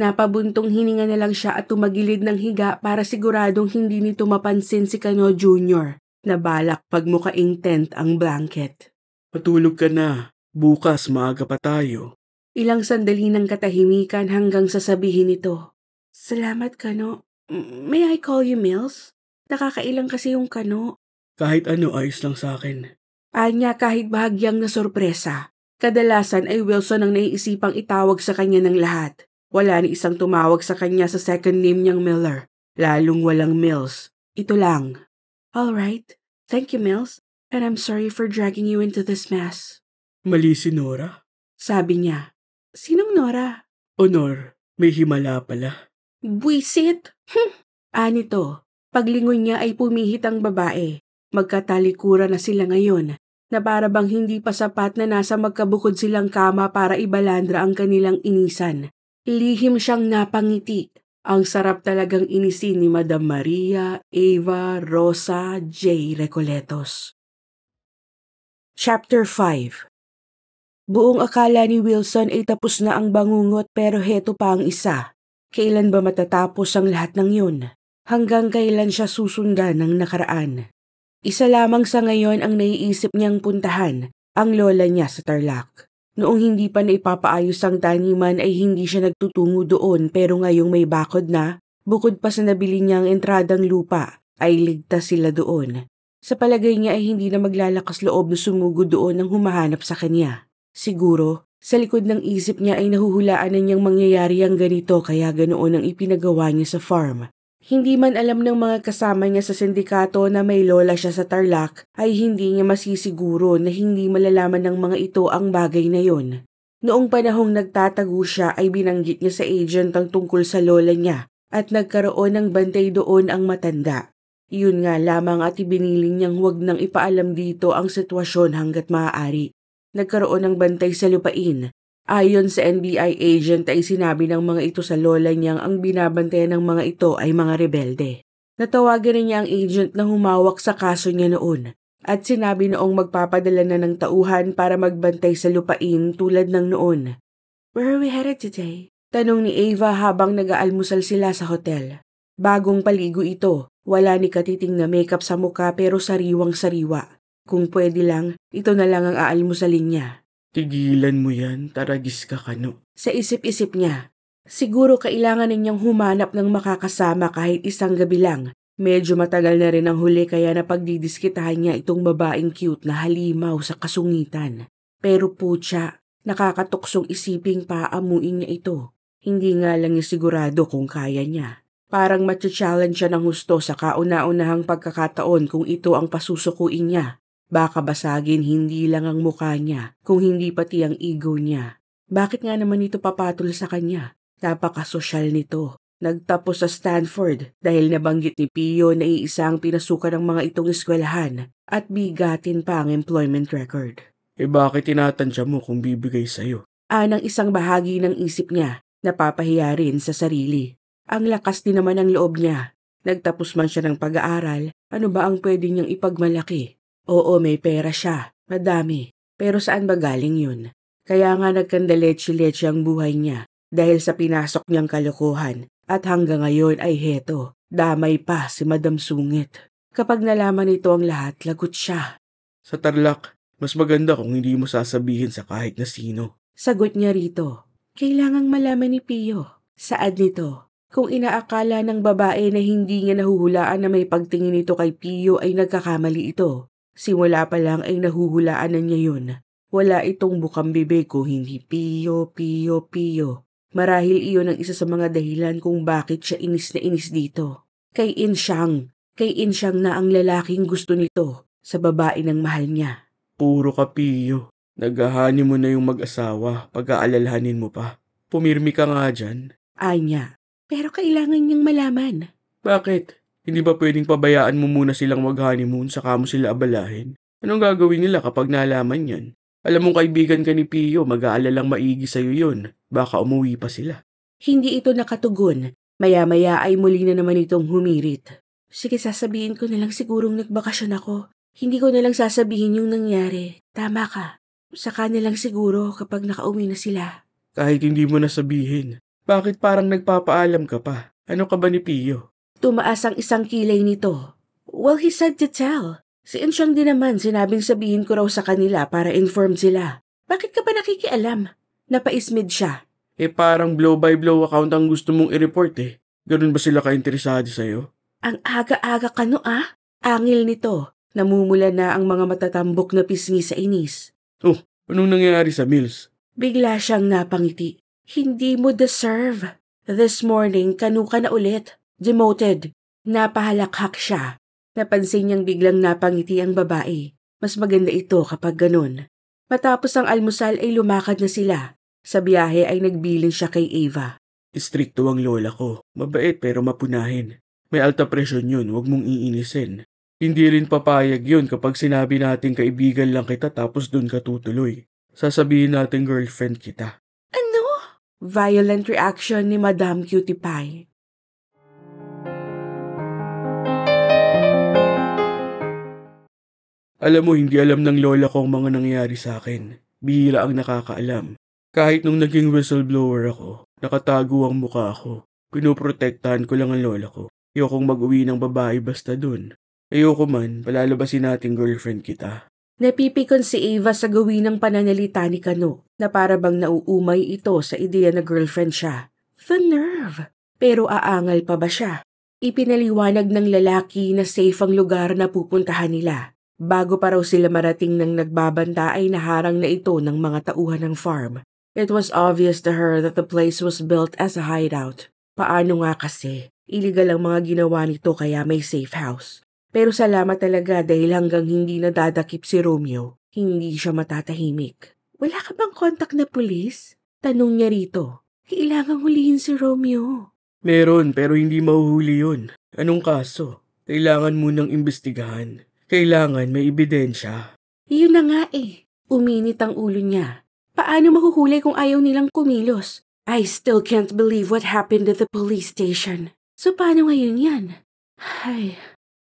Napabuntong hininga na lang siya at tumagilid ng higa para siguradong hindi nito mapansin si Kano Jr. na balak pagmukaing tent ang blanket. Patulog ka na. Bukas maaga pa tayo. Ilang sandali ng katahimikan hanggang sasabihin nito. Salamat, Kano. May I call you Mills? Nakakailang kasi yung Kano. Kahit ano, ayos lang sa akin. Anya kahit bahagyang na sorpresa. Kadalasan ay Wilson ang naiisipang itawag sa kanya ng lahat. Wala ni isang tumawag sa kanya sa second name niyang Miller. Lalong walang Mills. Ito lang. All right. Thank you, Mills. And I'm sorry for dragging you into this mess. Mali si Nora? Sabi niya. Sinong Nora? Honor, may himala pala. Buisit! Hm! Anito, ah, paglingon niya ay pumihit ang babae. Magkatalikura na sila ngayon na para bang hindi pa sapat na nasa magkabukod silang kama para ibalandra ang kanilang inisan. Lihim siyang napangiti. Ang sarap talagang inisin ni Madam Maria, Eva, Rosa, J. Recoletos. Chapter 5 Buong akala ni Wilson ay tapos na ang bangungot pero heto pa ang isa. Kailan ba matatapos ang lahat ng yun? Hanggang kailan siya susundan ng nakaraan? Isa lamang sa ngayon ang naiisip niyang puntahan, ang lola niya sa Tarlac. Noong hindi pa na ipapaayos ang taniman ay hindi siya nagtutungo doon pero ngayong may bakod na, bukod pa sa nabili niyang entradang lupa, ay ligtas sila doon. Sa palagay niya ay hindi na maglalakas loob na sumugod doon ang humahanap sa kanya. Siguro, sa likod ng isip niya ay nahuhulaan na niyang mangyayari ang ganito kaya ganoon ang ipinagawa niya sa farm. Hindi man alam ng mga kasama niya sa sindikato na may lola siya sa Tarlac ay hindi niya masisiguro na hindi malalaman ng mga ito ang bagay na yon. Noong panahong nagtatago siya ay binanggit niya sa agent ang tungkol sa lola niya at nagkaroon ng bantay doon ang matanda. Iyon nga lamang at ibiniling niyang huwag nang ipaalam dito ang sitwasyon hanggat maaari nagkaroon ng bantay sa lupain. Ayon sa NBI agent ay sinabi ng mga ito sa lola niyang ang binabantayan ng mga ito ay mga rebelde. Natawagan na niya ang agent na humawak sa kaso niya noon at sinabi noong magpapadala na ng tauhan para magbantay sa lupain tulad ng noon. Where are we headed today? Tanong ni Ava habang nag-aalmusal sila sa hotel. Bagong paligo ito, wala ni katiting na makeup sa muka pero sariwang sariwa. Kung pwede lang, ito na lang ang aalmusalin niya. Tigilan mo yan, taragis ka kano. Sa isip-isip niya, siguro kailangan ninyang humanap ng makakasama kahit isang gabi lang. Medyo matagal na rin ang huli kaya napagdidiskitahan niya itong babaeng cute na halimaw sa kasungitan. Pero putya, nakakatuksong isiping paamuin niya ito. Hindi nga lang niya sigurado kung kaya niya. Parang matcha-challenge siya ng husto sa kauna-unahang pagkakataon kung ito ang pasusukuin niya. Baka basagin hindi lang ang mukha niya, kung hindi pati ang ego niya. Bakit nga naman ito papatol sa kanya? Napakasosyal nito. Nagtapos sa Stanford dahil nabanggit ni Pio na iisa ang pinasukan ng mga itong eskwelahan at bigatin pa ang employment record. Eh bakit tinatansya mo kung bibigay sa'yo? Anang isang bahagi ng isip niya, napapahiya rin sa sarili. Ang lakas din naman ng loob niya. Nagtapos man siya ng pag-aaral, ano ba ang pwede niyang ipagmalaki? Oo, may pera siya. Madami. Pero saan ba galing yun? Kaya nga nagkandaletse-letse ang buhay niya dahil sa pinasok niyang kalokohan at hanggang ngayon ay heto, damay pa si Madam Sungit. Kapag nalaman nito ang lahat, lagot siya. Sa tarlak, mas maganda kung hindi mo sasabihin sa kahit na sino. Sagot niya rito, kailangang malaman ni Pio. Saad nito, kung inaakala ng babae na hindi niya nahuhulaan na may pagtingin ito kay Pio ay nagkakamali ito. Simula pa lang ay nahuhulaan na niya yun. Wala itong bukang bibig kung hindi piyo, piyo, piyo. Marahil iyon ang isa sa mga dahilan kung bakit siya inis na inis dito. Kay Inshang, kay Inshang na ang lalaking gusto nito sa babae ng mahal niya. Puro ka piyo. Naghahani mo na yung mag-asawa, pag-aalalahanin mo pa. Pumirmi ka nga dyan. Ay niya, pero kailangan niyang malaman. Bakit? Hindi ba pwedeng pabayaan mo muna silang mag-honeymoon saka mo sila abalahin? Anong gagawin nila kapag nalaman yan? Alam mong kaibigan ka ni Pio, mag-aalalang maigi sa'yo yun. Baka umuwi pa sila. Hindi ito nakatugon. Maya-maya ay muli na naman itong humirit. Sige, sasabihin ko na lang sigurong nagbakasyon ako. Hindi ko na lang sasabihin yung nangyari. Tama ka. Saka na lang siguro kapag nakauwi na sila. Kahit hindi mo nasabihin, bakit parang nagpapaalam ka pa? Ano ka ba ni Pio? Tumaas ang isang kilay nito. Well, he said to tell. Si Inchang din naman sinabing sabihin ko raw sa kanila para inform sila. Bakit ka pa nakikialam? Napaismid siya. Eh parang blow-by-blow account ang gusto mong i-report eh. Ganun ba sila ka-interesado sa'yo? Ang aga-aga ka no ah? Angil nito. Namumula na ang mga matatambok na pisngi sa inis. Oh, anong nangyayari sa Mills? Bigla siyang napangiti. Hindi mo deserve. This morning, kanu ka na ulit. Demoted. Napahalakhak siya. Napansin niyang biglang napangiti ang babae. Mas maganda ito kapag ganun. Matapos ang almusal ay lumakad na sila. Sa biyahe ay nagbilin siya kay Eva. Istrikto ang lola ko. Mabait pero mapunahin. May alta presyon yun, huwag mong iinisin. Hindi rin papayag yun kapag sinabi natin kaibigan lang kita tapos dun ka tutuloy. Sasabihin natin girlfriend kita. Ano? Violent reaction ni Madam Cutie Pie. Alam mo, hindi alam ng lola ko ang mga nangyari sa akin. Bihira ang nakakaalam. Kahit nung naging whistleblower ako, nakatago ang mukha ko. Pinoprotektahan ko lang ang lola ko. Ayokong mag-uwi ng babae basta dun. Ayoko man, palalabasin natin girlfriend kita. Napipikon si Ava sa gawin ng pananalita ni Kano na para bang nauumay ito sa ideya na girlfriend siya. The nerve! Pero aangal pa ba siya? Ipinaliwanag ng lalaki na safe ang lugar na pupuntahan nila. Bago pa raw sila marating ng nagbabanta ay naharang na ito ng mga tauhan ng farm. It was obvious to her that the place was built as a hideout. Paano nga kasi? Illegal ang mga ginawa nito kaya may safe house. Pero salamat talaga dahil hanggang hindi nadadakip si Romeo, hindi siya matatahimik. Wala ka bang kontak na pulis? Tanong niya rito. Kailangan hulihin si Romeo. Meron pero hindi mahuhuli yun. Anong kaso? Kailangan munang imbestigahan. Kailangan may ebidensya. Yun na nga eh. Uminit ang ulo niya. Paano mahuhuli kung ayaw nilang kumilos? I still can't believe what happened at the police station. So paano ngayon yan? Ay,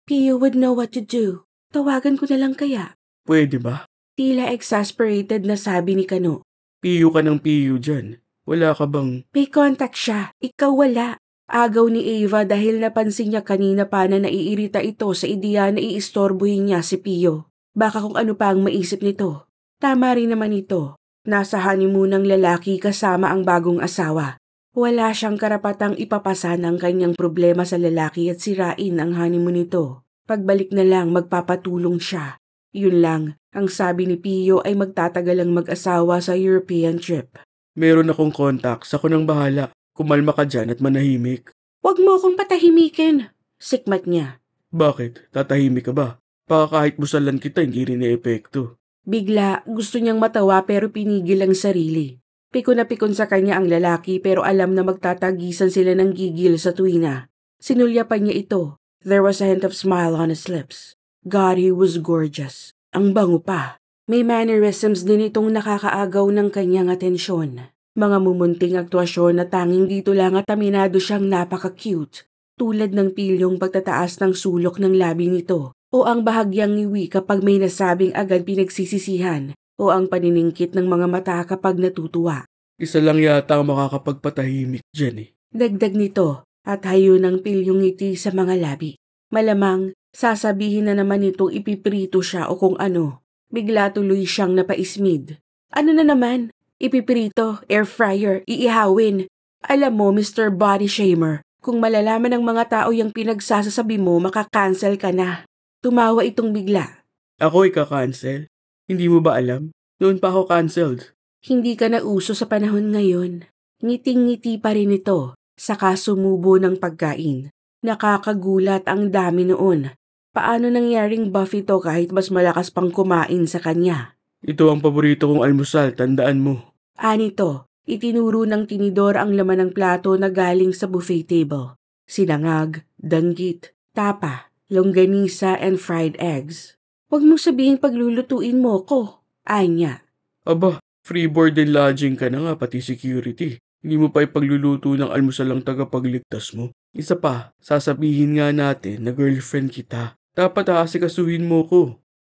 Pio would know what to do. Tawagan ko na lang kaya. Pwede ba? Tila exasperated na sabi ni Kano. Piyo ka ng piyo dyan. Wala ka bang... May contact siya. Ikaw wala. Agaw ni Eva dahil napansin niya kanina pa na naiirita ito sa ideya na iistorbuhin niya si Pio. Baka kung ano pa ang maisip nito. Tama rin naman ito. Nasa honeymoon ng lalaki kasama ang bagong asawa. Wala siyang karapatang ipapasa ng kanyang problema sa lalaki at sirain ang honeymoon nito. Pagbalik na lang magpapatulong siya. Yun lang, ang sabi ni Pio ay magtatagal ang mag-asawa sa European trip. Meron akong contact, sa nang bahala. Kumalma ka dyan at manahimik. Huwag mo akong patahimikin, sikmat niya. Bakit? Tatahimik ka ba? Baka kahit busalan kita, hindi rin epekto. Bigla, gusto niyang matawa pero pinigil ang sarili. Piko na pikon sa kanya ang lalaki pero alam na magtatagisan sila ng gigil sa tuwina. Sinulya pa niya ito. There was a hint of smile on his lips. God, he was gorgeous. Ang bango pa. May mannerisms din itong nakakaagaw ng kanyang atensyon. Mga mumunting aktuasyon na tanging dito lang at aminado siyang napaka-cute, tulad ng tilyong pagtataas ng sulok ng labi nito o ang bahagyang ngiwi kapag may nasabing agad pinagsisisihan o ang paniningkit ng mga mata kapag natutuwa. Isa lang yata ang makakapagpatahimik dyan eh. Dagdag nito at hayo ng pilyong ngiti sa mga labi. Malamang, sasabihin na naman itong ipiprito siya o kung ano. Bigla tuloy siyang napaismid. Ano na naman? ipiprito, air fryer, iihawin. Alam mo, Mr. Body Shamer, kung malalaman ng mga tao yung pinagsasasabi mo, makakancel ka na. Tumawa itong bigla. Ako ikakancel? Hindi mo ba alam? Noon pa ako canceled. Hindi ka na uso sa panahon ngayon. Ngiting-ngiti pa rin ito, sa kasumubo ng pagkain. Nakakagulat ang dami noon. Paano nangyaring buff ito kahit mas malakas pang kumain sa kanya? Ito ang paborito kong almusal, tandaan mo. Anito, itinuro ng tinidor ang laman ng plato na galing sa buffet table. Sinangag, danggit, tapa, longganisa, and fried eggs. Huwag mong sabihin paglulutuin mo ko, Anya. Aba, free board and lodging ka na nga pati security. Hindi mo pa ipagluluto ng almusal ang tagapagligtas mo. Isa pa, sasabihin nga natin na girlfriend kita. Dapat aasikasuhin mo ko.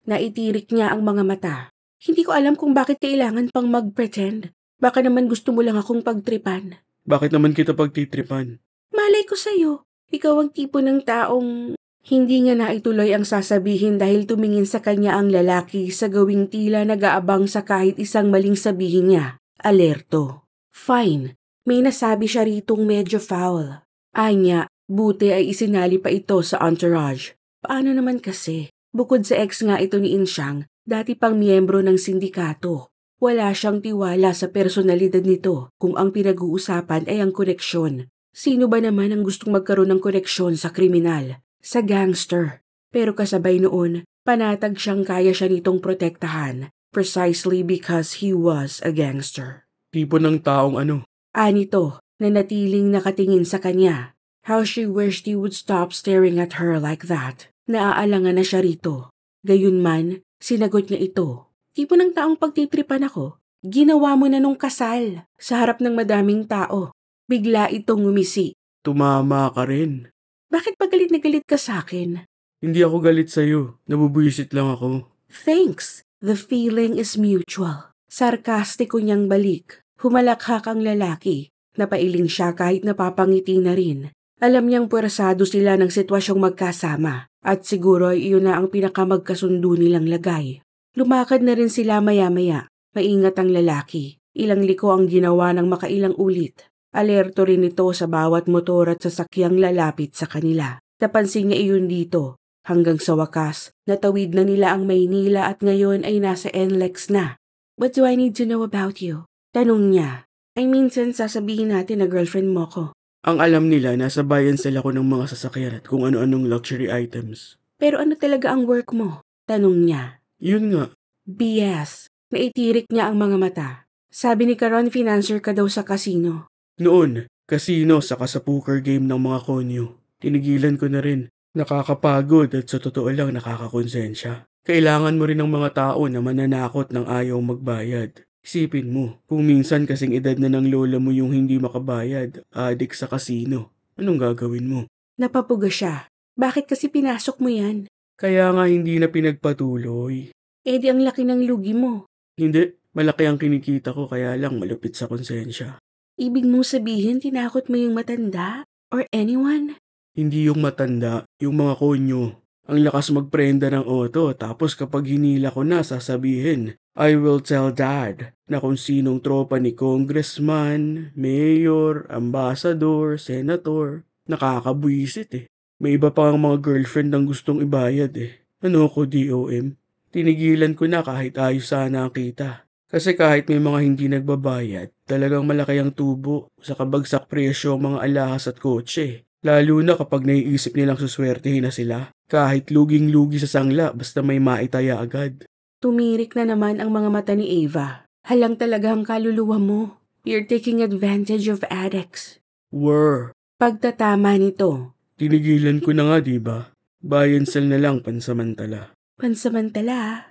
Naitirik niya ang mga mata. Hindi ko alam kung bakit kailangan pang mag-pretend. Baka naman gusto mo lang akong pagtripan. Bakit naman kita pagtitripan? Malay ko sa'yo. Ikaw ang tipo ng taong hindi niya naituloy ang sasabihin dahil tumingin sa kanya ang lalaki sa gawing tila nag-aabang sa kahit isang maling sabihin niya. Alerto. Fine. May nasabi siya ritong medyo foul. Anya, buti ay isinali pa ito sa entourage. Paano naman kasi? Bukod sa ex nga ito ni Inshang, Dati pang miyembro ng sindikato, wala siyang tiwala sa personalidad nito kung ang pinag-uusapan ay ang koneksyon. Sino ba naman ang gustong magkaroon ng koneksyon sa kriminal, sa gangster? Pero kasabay noon, panatag siyang kaya siya nitong protektahan precisely because he was a gangster. Tipo ng taong ano? Anito, ah, na natiling nakatingin sa kanya. How she wished he would stop staring at her like that. Naaalangan na siya rito. Gayunman, Sinagot niya ito. Tipo ng taong pagtitripan ako, ginawa mo na nung kasal sa harap ng madaming tao. Bigla itong ngumisi. Tumama ka rin. Bakit pagalit na galit ka sa akin? Hindi ako galit sa'yo. Nabubuisit lang ako. Thanks. The feeling is mutual. Sarkastiko niyang balik. Humalakhak ang lalaki. Napailing siya kahit napapangiti na rin. Alam niyang puwersado sila ng sitwasyong magkasama at siguro ay iyon na ang pinakamagkasundo nilang lagay. Lumakad na rin sila maya-maya, maingat ang lalaki. Ilang liko ang ginawa ng makailang ulit. Alerto rin ito sa bawat motor at sasakyang lalapit sa kanila. Napansin niya iyon dito. Hanggang sa wakas, natawid na nila ang Maynila at ngayon ay nasa NLEX na. What do I need to know about you? Tanong niya. I mean, since sasabihin natin na girlfriend mo ko. Ang alam nila, nasa bayan sila ko ng mga sasakyan at kung ano-anong luxury items. Pero ano talaga ang work mo? Tanong niya. Yun nga. BS. Naitirik niya ang mga mata. Sabi ni Karon, financier ka daw sa kasino. Noon, kasino sa sa poker game ng mga konyo. Tinigilan ko na rin. Nakakapagod at sa totoo lang nakakakonsensya. Kailangan mo rin ng mga tao na mananakot ng ayaw magbayad. Isipin mo, kung minsan kasing edad na ng lola mo yung hindi makabayad, adik sa kasino, anong gagawin mo? Napapuga siya. Bakit kasi pinasok mo yan? Kaya nga hindi na pinagpatuloy. Eh di ang laki ng lugi mo. Hindi, malaki ang kinikita ko kaya lang malupit sa konsensya. Ibig mong sabihin tinakot mo yung matanda? Or anyone? Hindi yung matanda, yung mga konyo. Ang lakas magprenda ng auto tapos kapag hinila ko na sasabihin, I will tell dad na kung sinong tropa ni congressman, mayor, ambassador, senator. Nakakabwisit eh. May iba pa ang mga girlfriend ang gustong ibayad eh. Ano ko DOM? Tinigilan ko na kahit ayos sana ang kita. Kasi kahit may mga hindi nagbabayad, talagang malaki ang tubo sa kabagsak presyo ang mga alahas at kotse. Eh. Lalo na kapag naiisip nilang suswertehin na sila, kahit luging-lugi sa sangla basta may maitaya agad. Tumirik na naman ang mga mata ni Ava. Halang talaga ang kaluluwa mo. You're taking advantage of addicts. Were. Pagtatama nito. Tinigilan ko na nga, diba? Bayansal na lang pansamantala. Pansamantala?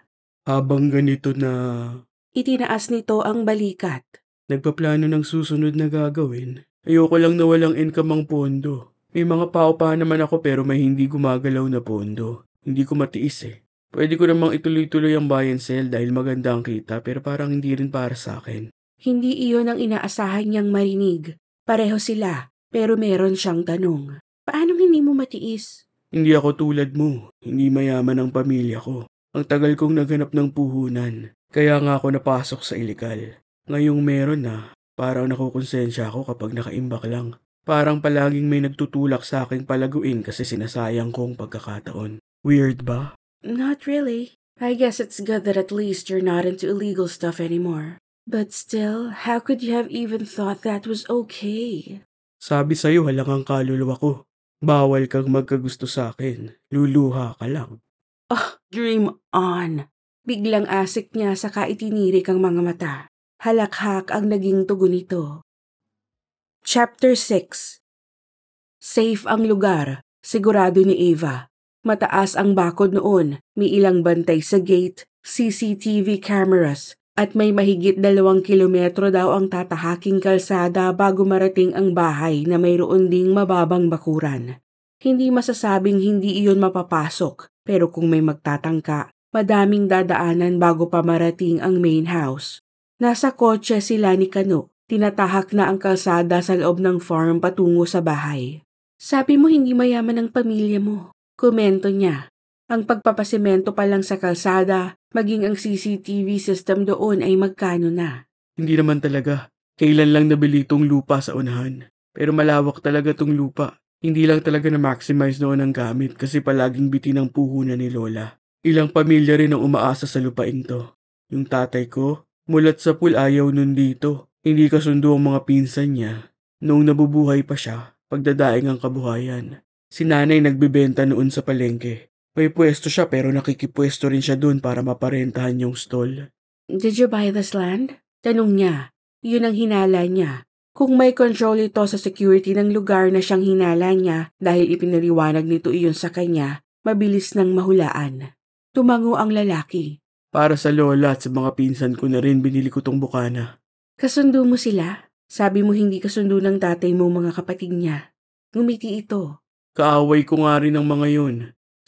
Habang ganito na... Itinaas nito ang balikat. Nagpaplano ng susunod na gagawin. Ayoko lang na walang income ang pondo. May mga paupahan naman ako pero may hindi gumagalaw na pondo. Hindi ko matiis eh. Pwede ko namang ituloy-tuloy ang buy and sell dahil maganda ang kita pero parang hindi rin para sa akin. Hindi iyon ang inaasahan niyang marinig. Pareho sila, pero meron siyang tanong. Paanong hindi mo matiis? Hindi ako tulad mo. Hindi mayaman ang pamilya ko. Ang tagal kong naganap ng puhunan. Kaya nga ako napasok sa ilegal. Ngayong meron na. Parang nakukonsensya ako kapag nakaimbak lang. Parang palaging may nagtutulak sa akin palaguin kasi sinasayang kong pagkakataon. Weird ba? Not really. I guess it's good that at least you're not into illegal stuff anymore. But still, how could you have even thought that was okay? Sabi sa'yo halangang kaluluwa ko. Bawal kang magkagusto sa akin. Luluha ka lang. Oh, dream on. Biglang asik niya sa itiniri ang mga mata. Halakhak ang naging tugon nito. Chapter 6 Safe ang lugar, sigurado ni Eva. Mataas ang bakod noon, may ilang bantay sa gate, CCTV cameras, at may mahigit dalawang kilometro daw ang tatahaking kalsada bago marating ang bahay na mayroon ding mababang bakuran. Hindi masasabing hindi iyon mapapasok, pero kung may magtatangka, madaming dadaanan bago pa marating ang main house. Nasa kotse sila ni Kano Tinatahak na ang kalsada sa loob ng farm patungo sa bahay. Sabi mo hindi mayaman ang pamilya mo. Komento niya. Ang pagpapasemento pa lang sa kalsada, maging ang CCTV system doon ay magkano na. Hindi naman talaga. Kailan lang nabili itong lupa sa unahan. Pero malawak talaga tong lupa. Hindi lang talaga na-maximize noon ang gamit kasi palaging bitin ang puhunan ni Lola. Ilang pamilya rin ang umaasa sa lupain to. Yung tatay ko, mulat sa pool ayaw nun dito. Hindi kasundo ang mga pinsan niya. Noong nabubuhay pa siya, pagdadaing ang kabuhayan. Si nanay nagbebenta noon sa palengke. May pwesto siya pero nakikipwesto rin siya doon para maparentahan yung stall. Did you buy this land? Tanong niya. Yun ang hinala niya. Kung may control ito sa security ng lugar na siyang hinala niya dahil ipinaliwanag nito iyon sa kanya, mabilis nang mahulaan. Tumango ang lalaki. Para sa lola at sa mga pinsan ko na rin binili ko tong bukana. Kasundo mo sila? Sabi mo hindi kasundo ng tatay mo mga kapatid niya. Ngumiti ito. Kaaway ko nga rin ang mga yun.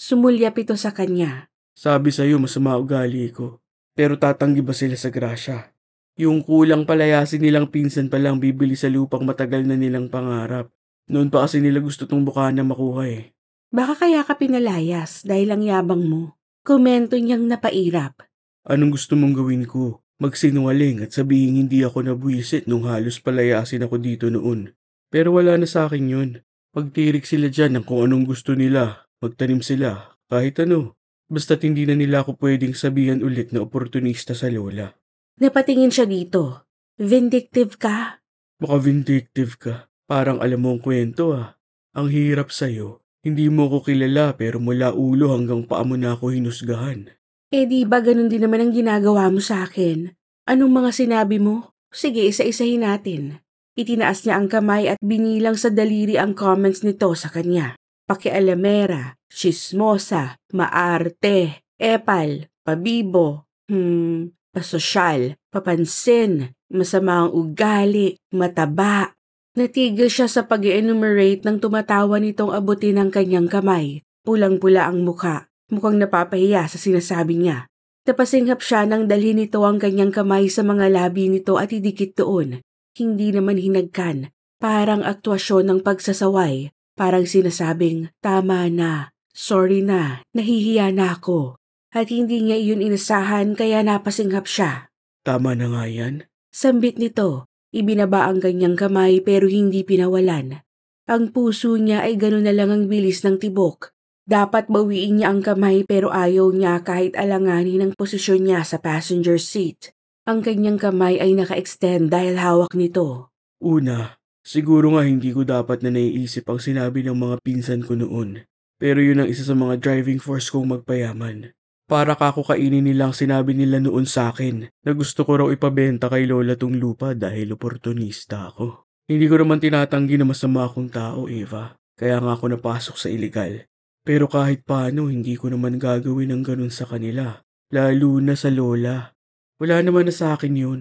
Sumulyap ito sa kanya. Sabi sa'yo masama ugali ko. Pero tatanggi ba sila sa grasya? Yung kulang palayasin nilang pinsan palang bibili sa lupang matagal na nilang pangarap. Noon pa kasi nila gusto tong bukaan na makuha eh. Baka kaya ka pinalayas dahil ang yabang mo. Komento niyang napairap. Anong gusto mong gawin ko? Magsinungaling at sabihin hindi ako nabwisit nung halos palayasin ako dito noon. Pero wala na sa akin yun. Pagtirik sila dyan ng kung anong gusto nila, magtanim sila, kahit ano. Basta't hindi na nila ako pwedeng sabihan ulit na oportunista sa lola. Napatingin siya dito. Vindictive ka? Baka vindictive ka. Parang alam mo ang kwento ah. Ang hirap sa'yo. Hindi mo ko kilala pero mula ulo hanggang paa mo na ako hinusgahan. Eh di ba ganun din naman ang ginagawa mo sa akin? Anong mga sinabi mo? Sige, isa-isahin natin. Itinaas niya ang kamay at binilang sa daliri ang comments nito sa kanya. Pakialamera, chismosa, maarte, epal, pabibo, hmm, pasosyal, papansin, masamang ugali, mataba. Natigil siya sa pag enumerate ng tumatawa nitong abutin ng kanyang kamay. Pulang-pula ang muka. Mukhang napapahiya sa sinasabi niya. Napasinghap siya nang dalhin nito ang kanyang kamay sa mga labi nito at idikit doon. Hindi naman hinagkan. Parang aktuasyon ng pagsasaway. Parang sinasabing, tama na, sorry na, nahihiya na ako. At hindi niya iyon inasahan kaya napasinghap siya. Tama na nga yan. Sambit nito, ibinaba ang kanyang kamay pero hindi pinawalan. Ang puso niya ay gano'n na lang ang bilis ng tibok. Dapat bawiin niya ang kamay pero ayaw niya kahit alanganin ang posisyon niya sa passenger seat. Ang kanyang kamay ay naka-extend dahil hawak nito. Una, siguro nga hindi ko dapat na naiisip ang sinabi ng mga pinsan ko noon. Pero yun ang isa sa mga driving force kong magpayaman. Para kakukainin nilang sinabi nila noon sa akin na gusto ko raw ipabenta kay Lola tong lupa dahil oportunista ako. Hindi ko naman tinatanggi na masama akong tao, Eva. Kaya nga ako napasok sa ilegal. Pero kahit paano hindi ko naman gagawin ng ganun sa kanila. Lalo na sa lola. Wala naman na sa akin yun.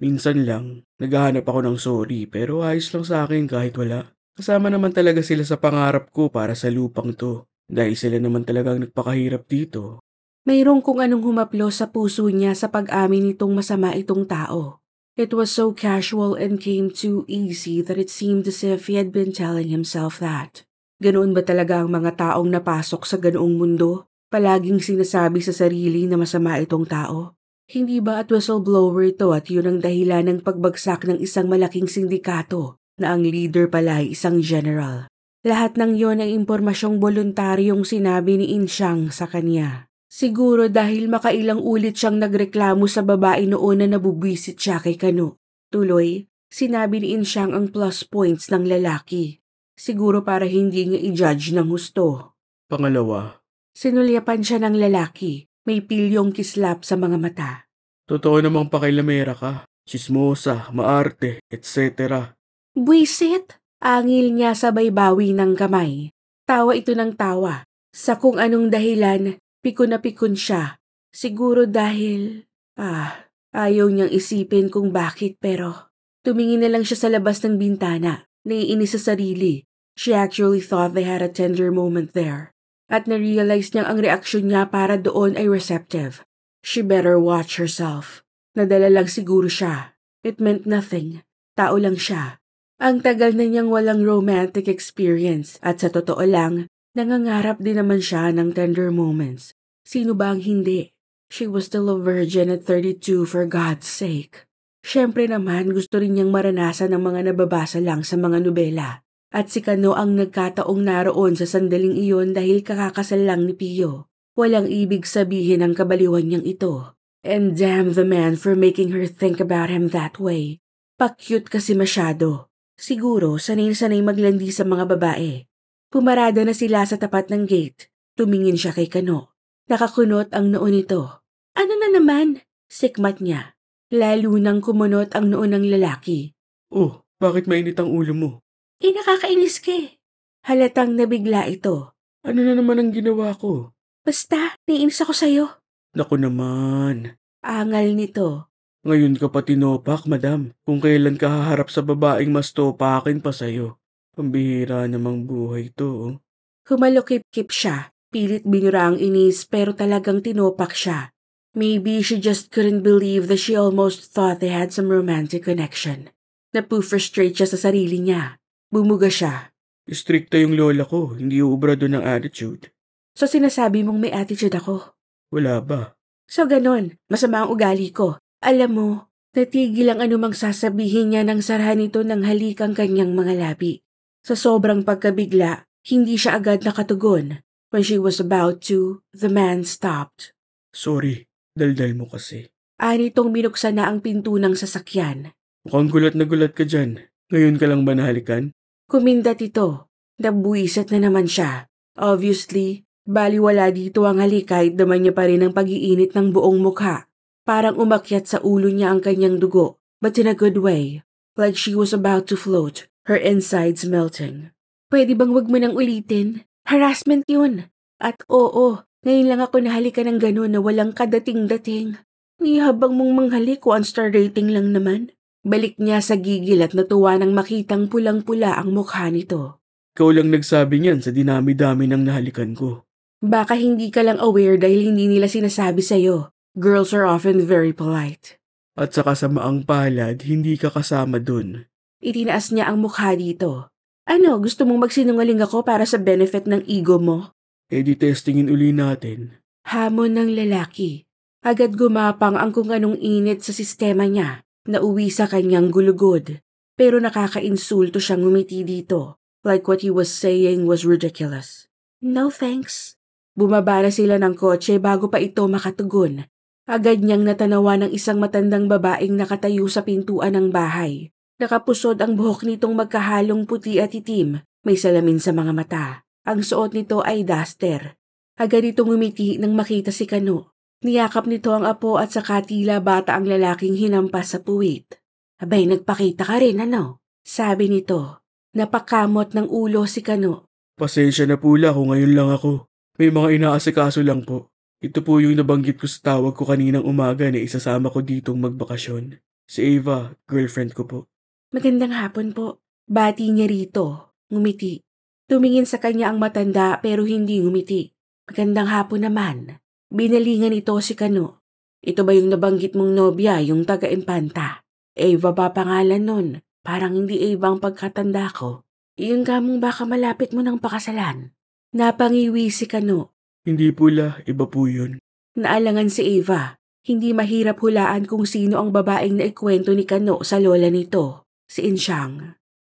Minsan lang, naghahanap ako ng sorry pero ayos lang sa akin kahit wala. Kasama naman talaga sila sa pangarap ko para sa lupang to. Dahil sila naman talagang nagpakahirap dito. Mayroong kung anong humaplo sa puso niya sa pag-amin nitong masama itong tao. It was so casual and came too easy that it seemed as if he had been telling himself that. Ganoon ba talaga ang mga taong napasok sa ganoong mundo? Palaging sinasabi sa sarili na masama itong tao. Hindi ba at whistleblower ito at yun ang dahilan ng pagbagsak ng isang malaking sindikato na ang leader pala ay isang general. Lahat ng yon ay impormasyong voluntaryong sinabi ni Inshang sa kanya. Siguro dahil makailang ulit siyang nagreklamo sa babae noon na nabubwisit siya kay Kano. Tuloy, sinabi ni Inshang ang plus points ng lalaki. Siguro para hindi niya i-judge ng husto. Pangalawa, sinulyapan siya ng lalaki. May pilyong kislap sa mga mata. Totoo namang pakilamera ka. Sismosa, maarte, etc. Buisit! Angil niya sabay bawi ng kamay. Tawa ito ng tawa. Sa kung anong dahilan, pikon na pikon siya. Siguro dahil... Ah, ayaw niyang isipin kung bakit pero... Tumingin na lang siya sa labas ng bintana. Naiinis sa sarili. She actually thought they had a tender moment there. At narealize niyang ang reaksyon niya para doon ay receptive. She better watch herself. Nadala lang siguro siya. It meant nothing. Tao lang siya. Ang tagal na niyang walang romantic experience at sa totoo lang, nangangarap din naman siya ng tender moments. Sino ba ang hindi? She was still a virgin at 32 for God's sake. Siyempre naman gusto rin niyang maranasan ang mga nababasa lang sa mga nobela. At si Kano ang nagkataong naroon sa sandaling iyon dahil kakakasal lang ni Pio. Walang ibig sabihin ang kabaliwan niyang ito. And damn the man for making her think about him that way. Pakyut kasi masyado. Siguro sanay-sanay maglandi sa mga babae. Pumarada na sila sa tapat ng gate. Tumingin siya kay Kano. Nakakunot ang noon nito. Ano na naman? Sikmat niya. Lalo nang kumunot ang noon ng lalaki. Oh, bakit mainit ang ulo mo? Eh, nakakainis ka eh. Halatang nabigla ito. Ano na naman ang ginawa ko? Basta, naiinis ako sa'yo. Naku naman. Angal nito. Ngayon ka pa tinopak, madam, kung kailan ka haharap sa babaeng mas topakin pa sa'yo. Pambihira namang buhay to, oh. Kumalukip-kip siya. Pilit binura ang inis pero talagang tinopak siya. Maybe she just couldn't believe that she almost thought they had some romantic connection. Napu-frustrate siya sa sarili niya. Bumuga siya. Stricta yung lola ko, hindi uubra doon ng attitude. So sinasabi mong may attitude ako? Wala ba? So ganon, masama ang ugali ko. Alam mo, natigil ang anumang sasabihin niya nang sarahan ito ng halikang kanyang mga labi. Sa sobrang pagkabigla, hindi siya agad nakatugon. When she was about to, the man stopped. Sorry, Daldal mo kasi. Ari nitong binuksan na ang pinto ng sasakyan. Mukhang gulat na gulat ka dyan. Ngayon ka lang ba nahalikan? Kumindat ito. Nabuisit na naman siya. Obviously, baliwala dito ang halik daman niya pa rin ang pag-iinit ng buong mukha. Parang umakyat sa ulo niya ang kanyang dugo, but in a good way. Like she was about to float, her insides melting. Pwede bang wag mo nang ulitin? Harassment yun. At oo, ngayon lang ako nahalika ng gano'n na walang kadating-dating. habang mong manghalik ko star rating lang naman. Balik niya sa gigil at natuwa nang makitang pulang-pula ang mukha nito. Ikaw lang nagsabi niyan sa dinami-dami ng nahalikan ko. Baka hindi ka lang aware dahil hindi nila sinasabi sa'yo. Girls are often very polite. At sa kasamaang palad, hindi ka kasama dun. Itinaas niya ang mukha dito. Ano, gusto mong magsinungaling ako para sa benefit ng ego mo? E di testingin uli natin. Hamon ng lalaki. Agad gumapang ang kung anong init sa sistema niya na uwi sa kanyang gulugod. Pero nakakainsulto siyang umiti dito. Like what he was saying was ridiculous. No thanks. Bumaba na sila ng kotse bago pa ito makatugon. Agad niyang natanawa ng isang matandang babaeng nakatayo sa pintuan ng bahay. Nakapusod ang buhok nitong magkahalong puti at itim, may salamin sa mga mata. Ang suot nito ay duster. Agad itong umiti nang makita si Kano. Niyakap nito ang apo at saka tila bata ang lalaking hinampas sa puwit. Abay, nagpakita ka rin, ano? Sabi nito. Napakamot ng ulo si Kano. Pasensya na pula kung ngayon lang ako. May mga inaasikaso lang po. Ito po yung nabanggit ko sa tawag ko kaninang umaga na isasama ko ditong magbakasyon. Si Eva, girlfriend ko po. Magandang hapon po. Bati niya rito. Ngumiti. Tumingin sa kanya ang matanda pero hindi ngumiti. Magandang hapon naman. Binalingan ito si Kano. Ito ba yung nabanggit mong nobya, yung taga-impanta? Eva ba pangalan nun? Parang hindi Eva ang pagkatanda ko. Iyon ka baka malapit mo ng pakasalan. Napangiwi si Kano. Hindi pula, iba po yun. Naalangan si Eva. Hindi mahirap hulaan kung sino ang babaeng na ikwento ni Kano sa lola nito, si Inshang.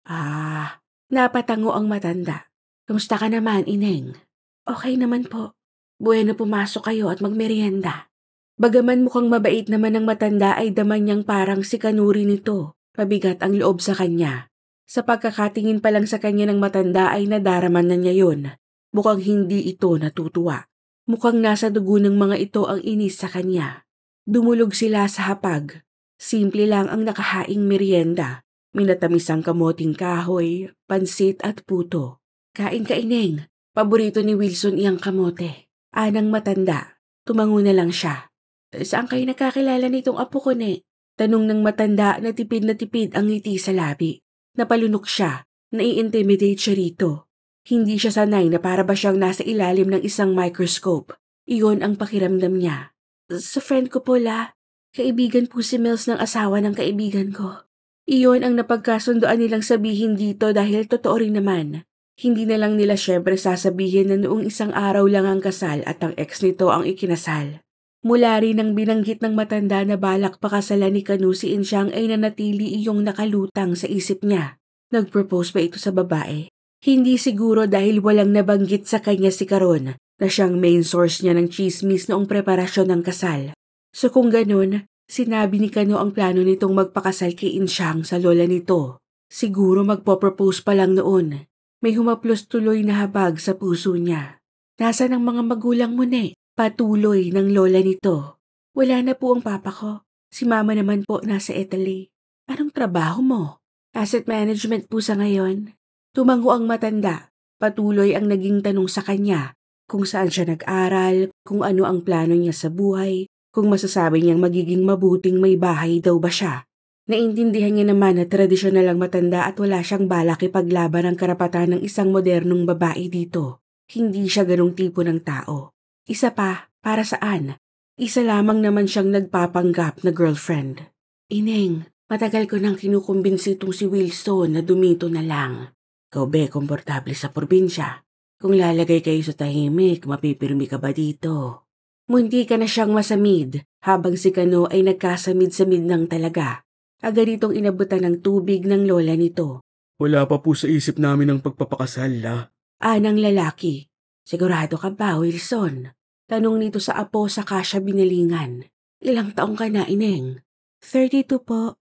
Ah, napatango ang matanda. Kumusta ka naman, Ineng? Okay naman po. Bueno pumasok kayo at magmerienda. Bagaman mukhang mabait naman ng matanda ay daman niyang parang si kanuri nito. Pabigat ang loob sa kanya. Sa pagkakatingin pa lang sa kanya ng matanda ay nadaraman na niya yon. Mukhang hindi ito natutuwa. Mukhang nasa dugo ng mga ito ang inis sa kanya. Dumulog sila sa hapag. Simple lang ang nakahaing merienda. Minatamis ang kamoting kahoy, pansit at puto. Kain ka ineng. Paborito ni Wilson iyang kamote. Anang matanda. Tumango na lang siya. Eh, saan kayo nakakilala nitong apo ko ne? Tanong ng matanda na tipid na tipid ang ngiti sa labi. Napalunok siya. Nai-intimidate siya rito. Hindi siya sanay na para ba siyang nasa ilalim ng isang microscope. Iyon ang pakiramdam niya. Sa friend ko po la, kaibigan po si Mills ng asawa ng kaibigan ko. Iyon ang napagkasundoan nilang sabihin dito dahil totoo rin naman. Hindi na lang nila syempre sasabihin na noong isang araw lang ang kasal at ang ex nito ang ikinasal. Mula rin ang binanggit ng matanda na balak pakasalan ni Kanu si Insyang ay nanatili iyong nakalutang sa isip niya. Nagpropose pa ito sa babae? Hindi siguro dahil walang nabanggit sa kanya si Karon na siyang main source niya ng chismis noong preparasyon ng kasal. So kung ganun, sinabi ni Kano ang plano nitong magpakasal kay Insyang sa lola nito. Siguro magpo-propose pa lang noon. May humaplos tuloy na habag sa puso niya. Nasa ng mga magulang mo na Patuloy ng lola nito. Wala na po ang papa ko. Si mama naman po nasa Italy. Anong trabaho mo? Asset management po sa ngayon. Tumango ang matanda. Patuloy ang naging tanong sa kanya kung saan siya nag-aral, kung ano ang plano niya sa buhay, kung masasabi niyang magiging mabuting may bahay daw ba siya Naiintindihan niya naman na tradisyonal lang matanda at wala siyang balak ipaglaban ang karapatan ng isang modernong babae dito. Hindi siya ganong tipo ng tao. Isa pa, para saan? Isa lamang naman siyang nagpapanggap na girlfriend. Ineng, matagal ko nang kinukumbinsi itong si Wilson na dumito na lang. Ikaw be, komportable sa probinsya. Kung lalagay kayo sa tahimik, mapipirmi ka ba dito? Munti ka na siyang masamid habang si Kano ay nagkasamid-samid ng talaga agad itong inabutan ng tubig ng lola nito. Wala pa po sa isip namin ang pagpapakasal, la. Anang ah, lalaki. Sigurado ka ba, Wilson? Tanong nito sa apo sa kasya binilingan. Ilang taong ka na, Ineng? 32 po.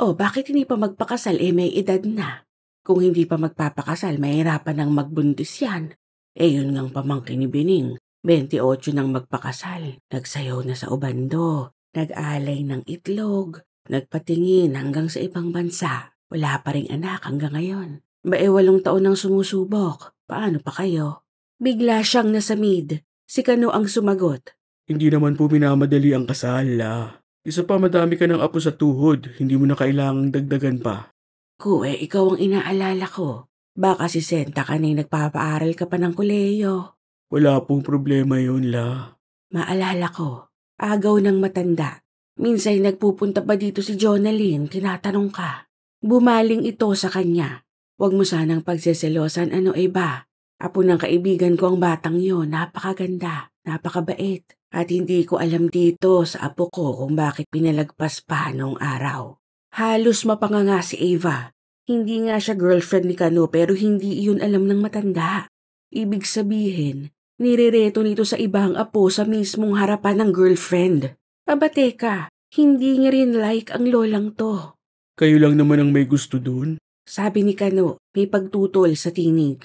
O, oh, bakit hindi pa magpakasal eh may edad na? Kung hindi pa magpapakasal, mahirapan ang magbuntis yan. Eh yun ngang pamangkin ni Bining. 28 nang magpakasal. Nagsayaw na sa ubando. Nag-alay ng itlog. Nagpatingin hanggang sa ibang bansa. Wala pa rin anak hanggang ngayon. Bae eh, walong taon nang sumusubok. Paano pa kayo? Bigla siyang nasamid. Si Kano ang sumagot. Hindi naman po minamadali ang kasal, ah. Isa pa madami ka ng apo sa tuhod. Hindi mo na kailangang dagdagan pa. Kuwe, eh, ikaw ang inaalala ko. Baka si Senta ka na nagpapaaral ka pa ng kuleyo. Wala pong problema yon la. Maalala ko, agaw ng matanda. Minsan nagpupunta pa dito si Jonalyn, tinatanong ka. Bumaling ito sa kanya. Huwag mo sanang pagseselosan ano iba. Apo ng kaibigan ko ang batang yon, napakaganda, napakabait. At hindi ko alam dito sa apo ko kung bakit pinalagpas pa noong araw. Halos mapanganga si Eva. Hindi nga siya girlfriend ni Kano pero hindi iyon alam ng matanda. Ibig sabihin, nirereto nito sa ibang apo sa mismong harapan ng girlfriend. Aba teka, hindi niya rin like ang lolang to. Kayo lang naman ang may gusto doon? Sabi ni Kano, may pagtutol sa tinig.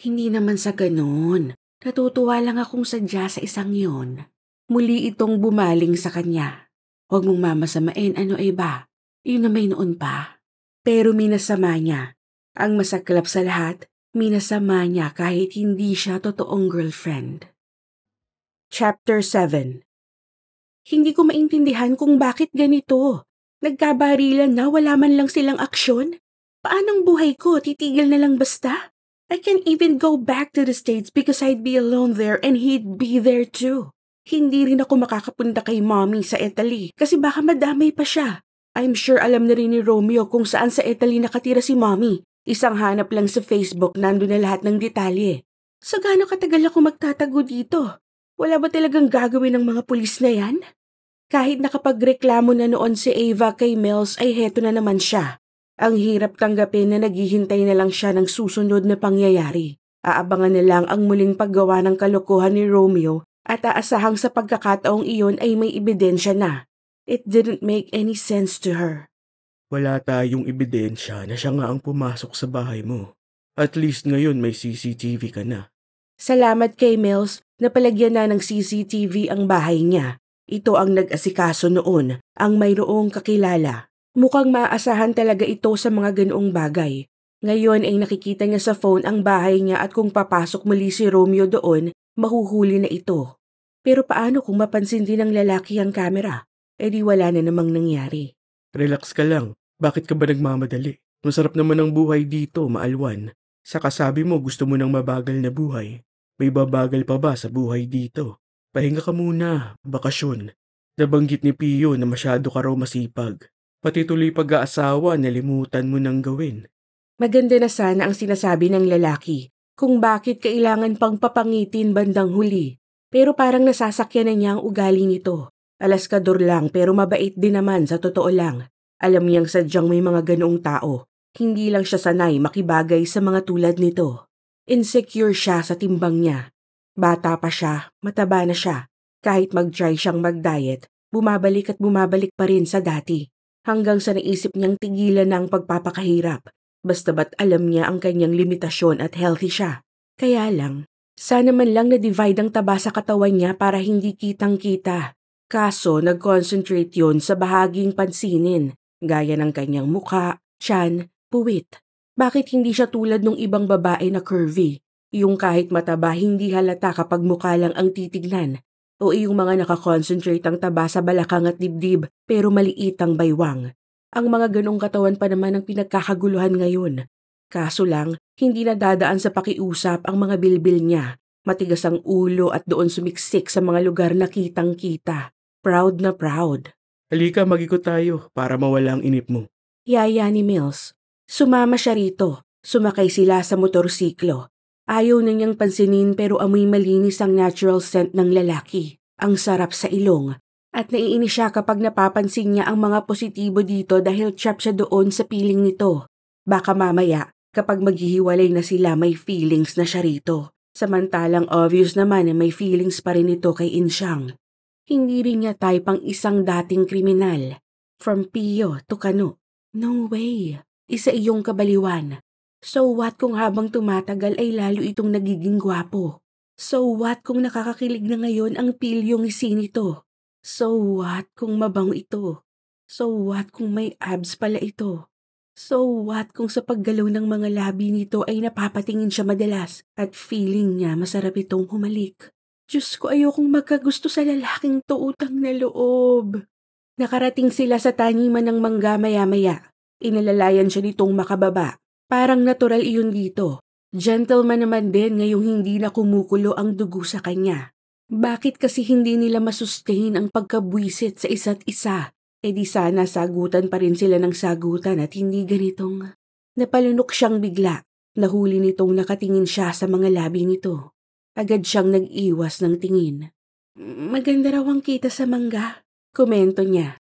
Hindi naman sa ganoon. Natutuwa lang akong sadya sa isang yon. Muli itong bumaling sa kanya. Huwag mong mamasamain ano ay ba. Yun na may noon pa. Pero minasama niya. Ang masaklap sa lahat, minasama niya kahit hindi siya totoong girlfriend. Chapter 7 hindi ko maintindihan kung bakit ganito. Nagkabarilan na wala man lang silang aksyon. Paanong buhay ko titigil na lang basta? I can even go back to the States because I'd be alone there and he'd be there too. Hindi rin ako makakapunta kay mommy sa Italy kasi baka madamay pa siya. I'm sure alam na rin ni Romeo kung saan sa Italy nakatira si mommy. Isang hanap lang sa Facebook nando na lahat ng detalye. So gaano katagal ako magtatago dito? Wala ba talagang gagawin ng mga pulis na yan? Kahit nakapagreklamo na noon si Ava kay Mills ay heto na naman siya. Ang hirap tanggapin na naghihintay na lang siya ng susunod na pangyayari. Aabangan na lang ang muling paggawa ng kalokohan ni Romeo at aasahang sa pagkakataong iyon ay may ebidensya na. It didn't make any sense to her. Wala tayong ebidensya na siya nga ang pumasok sa bahay mo. At least ngayon may CCTV ka na. Salamat kay Mills Napalagyan na ng CCTV ang bahay niya. Ito ang nag-asikaso noon, ang mayroong kakilala. Mukhang maaasahan talaga ito sa mga ganoong bagay. Ngayon ay nakikita niya sa phone ang bahay niya at kung papasok muli si Romeo doon, mahuhuli na ito. Pero paano kung mapansin din ng lalaki ang kamera? E eh di wala na namang nangyari. Relax ka lang. Bakit ka ba nagmamadali? Masarap naman ang buhay dito, maalwan. Sa kasabi mo gusto mo ng mabagal na buhay. May babagal pa ba sa buhay dito? Pahinga ka muna, bakasyon. Nabanggit ni Pio na masyado ka raw masipag. Pati tuloy pag-aasawa, nalimutan mo nang gawin. Maganda na sana ang sinasabi ng lalaki kung bakit kailangan pang papangitin bandang huli. Pero parang nasasakyan na niya ang ugali nito. Alaskador lang pero mabait din naman sa totoo lang. Alam niyang sadyang may mga ganoong tao. Hindi lang siya sanay makibagay sa mga tulad nito. Insecure siya sa timbang niya. Bata pa siya, mataba na siya. Kahit mag-try siyang mag-diet, bumabalik at bumabalik pa rin sa dati. Hanggang sa naisip niyang tigilan na ang pagpapakahirap. Basta ba't alam niya ang kanyang limitasyon at healthy siya. Kaya lang, sana man lang na-divide ang taba sa katawan niya para hindi kitang-kita. Kaso nag-concentrate yon sa bahaging pansinin, gaya ng kanyang muka, tiyan, puwit. Bakit hindi siya tulad ng ibang babae na curvy, yung kahit mataba hindi halata kapag mukha lang ang titignan, o yung mga nakakonsentrate ang taba sa balakang at dibdib pero maliit ang baywang. Ang mga ganong katawan pa naman ang pinagkakaguluhan ngayon. Kaso lang, hindi na dadaan sa pakiusap ang mga bilbil niya. Matigas ang ulo at doon sumiksik sa mga lugar na kitang-kita. Proud na proud. Halika, magikot tayo para mawala ang inip mo. Yaya ni Mills. Sumama siya rito. Sumakay sila sa motorsiklo. Ayaw na niyang pansinin pero amoy malinis ang natural scent ng lalaki. Ang sarap sa ilong. At naiinis siya kapag napapansin niya ang mga positibo dito dahil trap siya doon sa piling nito. Baka mamaya, kapag maghihiwalay na sila may feelings na siya rito. Samantalang obvious naman na may feelings pa rin ito kay Inshang. Hindi rin niya type ang isang dating kriminal. From Pio to Kano. No way isa iyong kabaliwan. So what kung habang tumatagal ay lalo itong nagiging gwapo? So what kung nakakakilig na ngayon ang pilyong isi nito? So what kung mabango ito? So what kung may abs pala ito? So what kung sa paggalaw ng mga labi nito ay napapatingin siya madalas at feeling niya masarap itong humalik? Diyos ko ayokong magkagusto sa lalaking to utang na loob. Nakarating sila sa taniman ng mangga maya-maya Inilalayan siya nitong makababa. Parang natural iyon dito. Gentleman naman din ngayong hindi na kumukulo ang dugo sa kanya. Bakit kasi hindi nila masustain ang pagkabwisit sa isa't isa? E di sana sagutan pa rin sila ng sagutan at hindi ganitong... Napalunok siyang bigla. Nahuli nitong nakatingin siya sa mga labi nito. Agad siyang nag-iwas ng tingin. Maganda raw ang kita sa mangga, komento niya.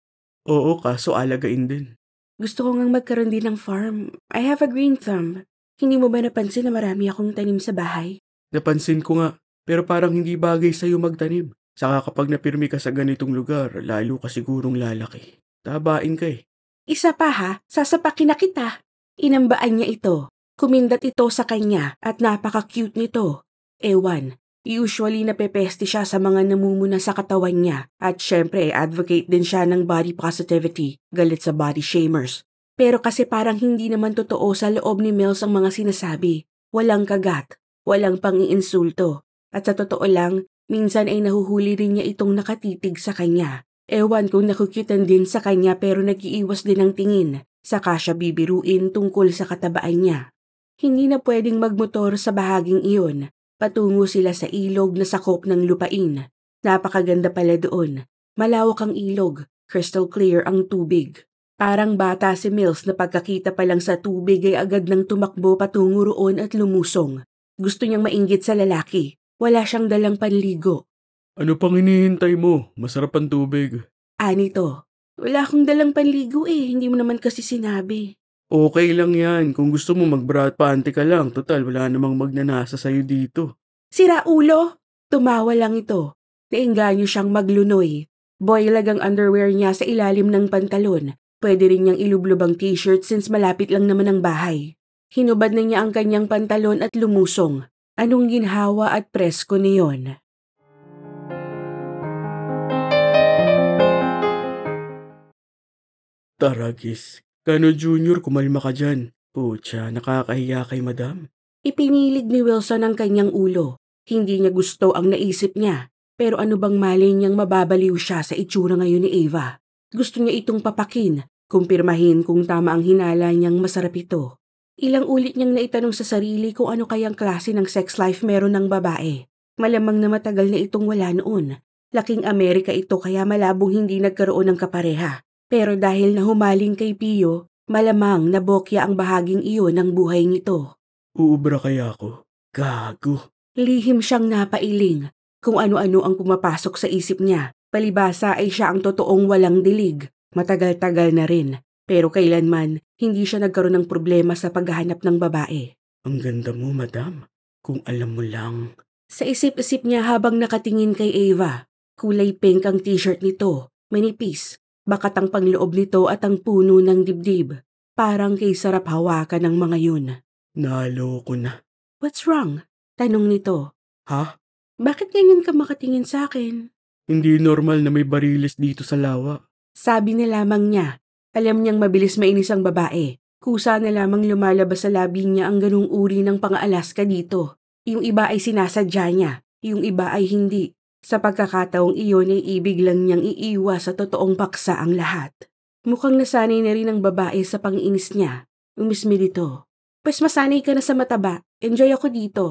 Oo, kaso alagain din. Gusto ko ngang magkaroon din ng farm. I have a green thumb. Hindi mo ba napansin na marami akong tanim sa bahay? Napansin ko nga, pero parang hindi bagay sa'yo magtanim. Saka kapag napirmi ka sa ganitong lugar, lalo ka sigurong lalaki. Tabain ka eh. Isa pa ha, sasapakin na kita. Inambaan niya ito. Kumindat ito sa kanya at napaka-cute nito. Ewan, Usually napepeste siya sa mga namumuna sa katawan niya at syempre advocate din siya ng body positivity, galit sa body shamers. Pero kasi parang hindi naman totoo sa loob ni Mills ang mga sinasabi. Walang kagat, walang pangiinsulto. At sa totoo lang, minsan ay nahuhuli rin niya itong nakatitig sa kanya. Ewan kung nakukitan din sa kanya pero nag-iiwas din ang tingin. Saka siya bibiruin tungkol sa katabaan niya. Hindi na pwedeng magmotor sa bahaging iyon Patungo sila sa ilog na sakop ng lupain. Napakaganda pala doon. Malawak ang ilog, crystal clear ang tubig. Parang bata si Mills na pagkakita pa lang sa tubig ay agad nang tumakbo patungo roon at lumusong. Gusto niyang mainggit sa lalaki. Wala siyang dalang panligo. Ano pang hinihintay mo? Masarap ang tubig. Ani to. Wala akong dalang panligo eh, hindi mo naman kasi sinabi. Okay lang yan. Kung gusto mo mag-brat panty ka lang, total wala namang magnanasa sa'yo dito. Sira ulo! Tumawa lang ito. Nainganyo siyang maglunoy. Boylag ang underwear niya sa ilalim ng pantalon. Pwede rin niyang ilublob ang t-shirt since malapit lang naman ang bahay. Hinubad na niya ang kanyang pantalon at lumusong. Anong ginhawa at presko niyon? Taragis, Kano Junior, kumalma ka dyan. Pucha, nakakahiya kay madam. Ipinilid ni Wilson ang kanyang ulo. Hindi niya gusto ang naisip niya. Pero ano bang mali niyang mababaliw siya sa itsura ngayon ni Eva? Gusto niya itong papakin, kumpirmahin kung tama ang hinala niyang masarap ito. Ilang ulit niyang naitanong sa sarili kung ano kayang klase ng sex life meron ng babae. Malamang na matagal na itong wala noon. Laking Amerika ito kaya malabong hindi nagkaroon ng kapareha. Pero dahil nahumaling kay Pio, malamang nabokya ang bahaging iyon ng buhay nito. Uubra kaya ako? Gago. Lihim siyang napailing kung ano-ano ang pumapasok sa isip niya. Palibasa ay siya ang totoong walang dilig. Matagal-tagal na rin. Pero kailanman, hindi siya nagkaroon ng problema sa paghahanap ng babae. Ang ganda mo, madam. Kung alam mo lang. Sa isip-isip niya habang nakatingin kay Ava, kulay pink ang t-shirt nito, manipis, Bakat ang pangloob nito at ang puno ng dibdib. Parang kay sarap hawakan ng mga yun. Naloko na. What's wrong? Tanong nito. Ha? Bakit ganyan ka makatingin sa akin? Hindi normal na may barilis dito sa lawa. Sabi na lamang niya. Alam niyang mabilis mainis ang babae. Kusa na lamang lumalabas sa labi niya ang ganung uri ng pang-alaska dito. Yung iba ay sinasadya niya, yung iba ay hindi. Sa pagkakataong iyon ay ibig lang niyang iiwas sa totoong paksa ang lahat. Mukhang nasanay na rin ang babae sa panginis niya. Umismi dito. Pwes masanay ka na sa mataba. Enjoy ako dito.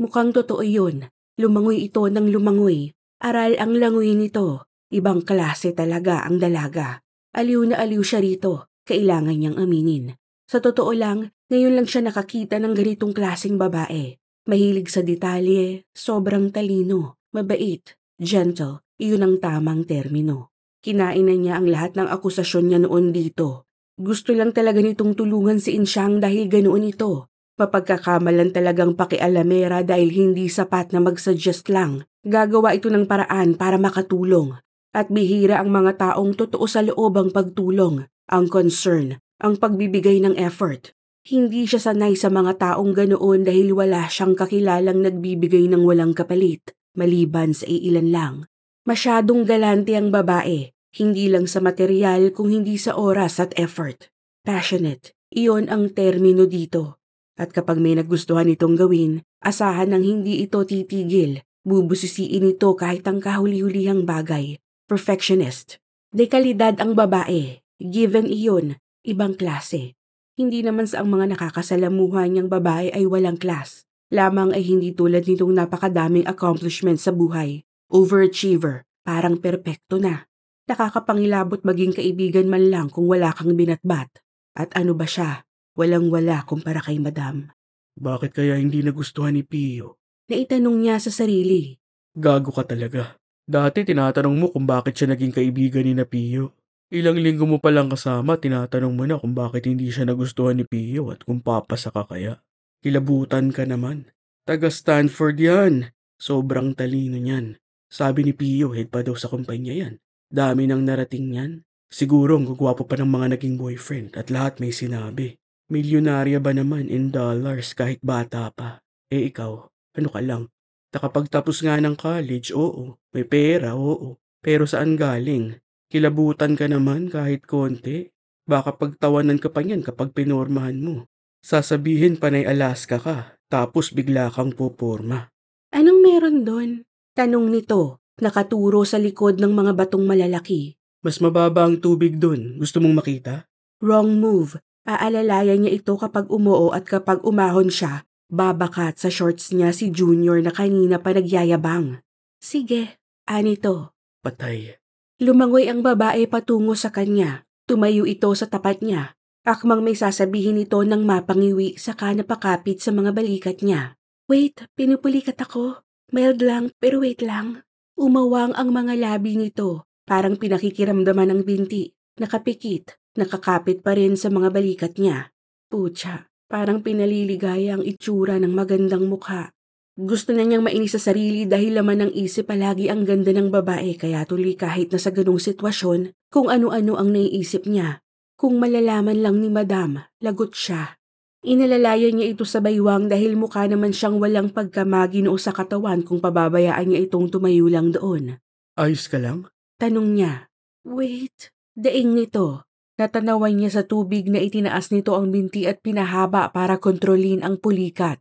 Mukhang totoo yun. Lumangoy ito ng lumangoy. Aral ang langoy nito. Ibang klase talaga ang dalaga. Aliw na aliw siya rito. Kailangan niyang aminin. Sa totoo lang, ngayon lang siya nakakita ng ganitong klaseng babae. Mahilig sa detalye, sobrang talino. Mabait, gentle, iyon ang tamang termino. Kinain na niya ang lahat ng akusasyon niya noon dito. Gusto lang talaga nitong tulungan si Inshang dahil ganoon ito. Mapagkakamalan talagang pakialamera dahil hindi sapat na magsuggest lang. Gagawa ito ng paraan para makatulong. At bihira ang mga taong totoo sa loob ang pagtulong, ang concern, ang pagbibigay ng effort. Hindi siya sanay sa mga taong ganoon dahil wala siyang kakilalang nagbibigay ng walang kapalit maliban sa iilan lang. Masyadong galante ang babae, hindi lang sa material kung hindi sa oras at effort. Passionate, iyon ang termino dito. At kapag may nagustuhan itong gawin, asahan ng hindi ito titigil. Bubusisiin ito kahit ang kahuli-hulihang bagay. Perfectionist. Dekalidad ang babae. Given iyon, ibang klase. Hindi naman sa ang mga nakakasalamuha niyang babae ay walang klas lamang ay hindi tulad nitong napakadaming accomplishment sa buhay. Overachiever, parang perpekto na. Nakakapangilabot maging kaibigan man lang kung wala kang binatbat. At ano ba siya? Walang-wala kumpara kay madam. Bakit kaya hindi nagustuhan ni Pio? Naitanong niya sa sarili. Gago ka talaga. Dati tinatanong mo kung bakit siya naging kaibigan ni na Pio. Ilang linggo mo palang kasama, tinatanong mo na kung bakit hindi siya nagustuhan ni Pio at kung papasa ka kaya. Kilabutan ka naman. Taga Stanford yan. Sobrang talino niyan. Sabi ni Pio, head pa daw sa kumpanya yan. Dami nang narating niyan. Siguro ang gagwapo pa ng mga naging boyfriend at lahat may sinabi. Milyonarya ba naman in dollars kahit bata pa? Eh ikaw, ano ka lang? Nakapagtapos nga ng college, oo. May pera, oo. Pero saan galing? Kilabutan ka naman kahit konti. Baka pagtawanan ka pa niyan kapag pinormahan mo. Sasabihin panay Alaska ka, tapos bigla kang poporma. Anong meron doon? Tanong nito, nakaturo sa likod ng mga batong malalaki. Mas mababa ang tubig doon. Gusto mong makita? Wrong move. Aalalayan niya ito kapag umuo at kapag umahon siya, babakat sa shorts niya si Junior na kanina pa nagyayabang. Sige, anito. Patay. Lumangoy ang babae patungo sa kanya. Tumayo ito sa tapat niya. Akmang may sasabihin ito nang mapangiwi saka napakapit sa mga balikat niya. Wait, pinupulikat ako. Mild lang, pero wait lang. Umawang ang mga labi nito, parang pinakikiramdaman ng binti. Nakapikit, nakakapit pa rin sa mga balikat niya. Pucha, parang pinaliligaya ang itsura ng magandang mukha. Gusto na niyang mainis sa sarili dahil laman ng isip palagi ang ganda ng babae kaya tuloy kahit nasa sa ganung sitwasyon kung ano-ano ang naiisip niya. Kung malalaman lang ni Madam, lagot siya. Inalalayan niya ito sa baywang dahil mukha naman siyang walang pagkamaginoo sa katawan kung pababayaan niya itong tumayo lang doon. Ayos ka lang? Tanong niya. Wait, daing nito. Natanawan niya sa tubig na itinaas nito ang binti at pinahaba para kontrolin ang pulikat.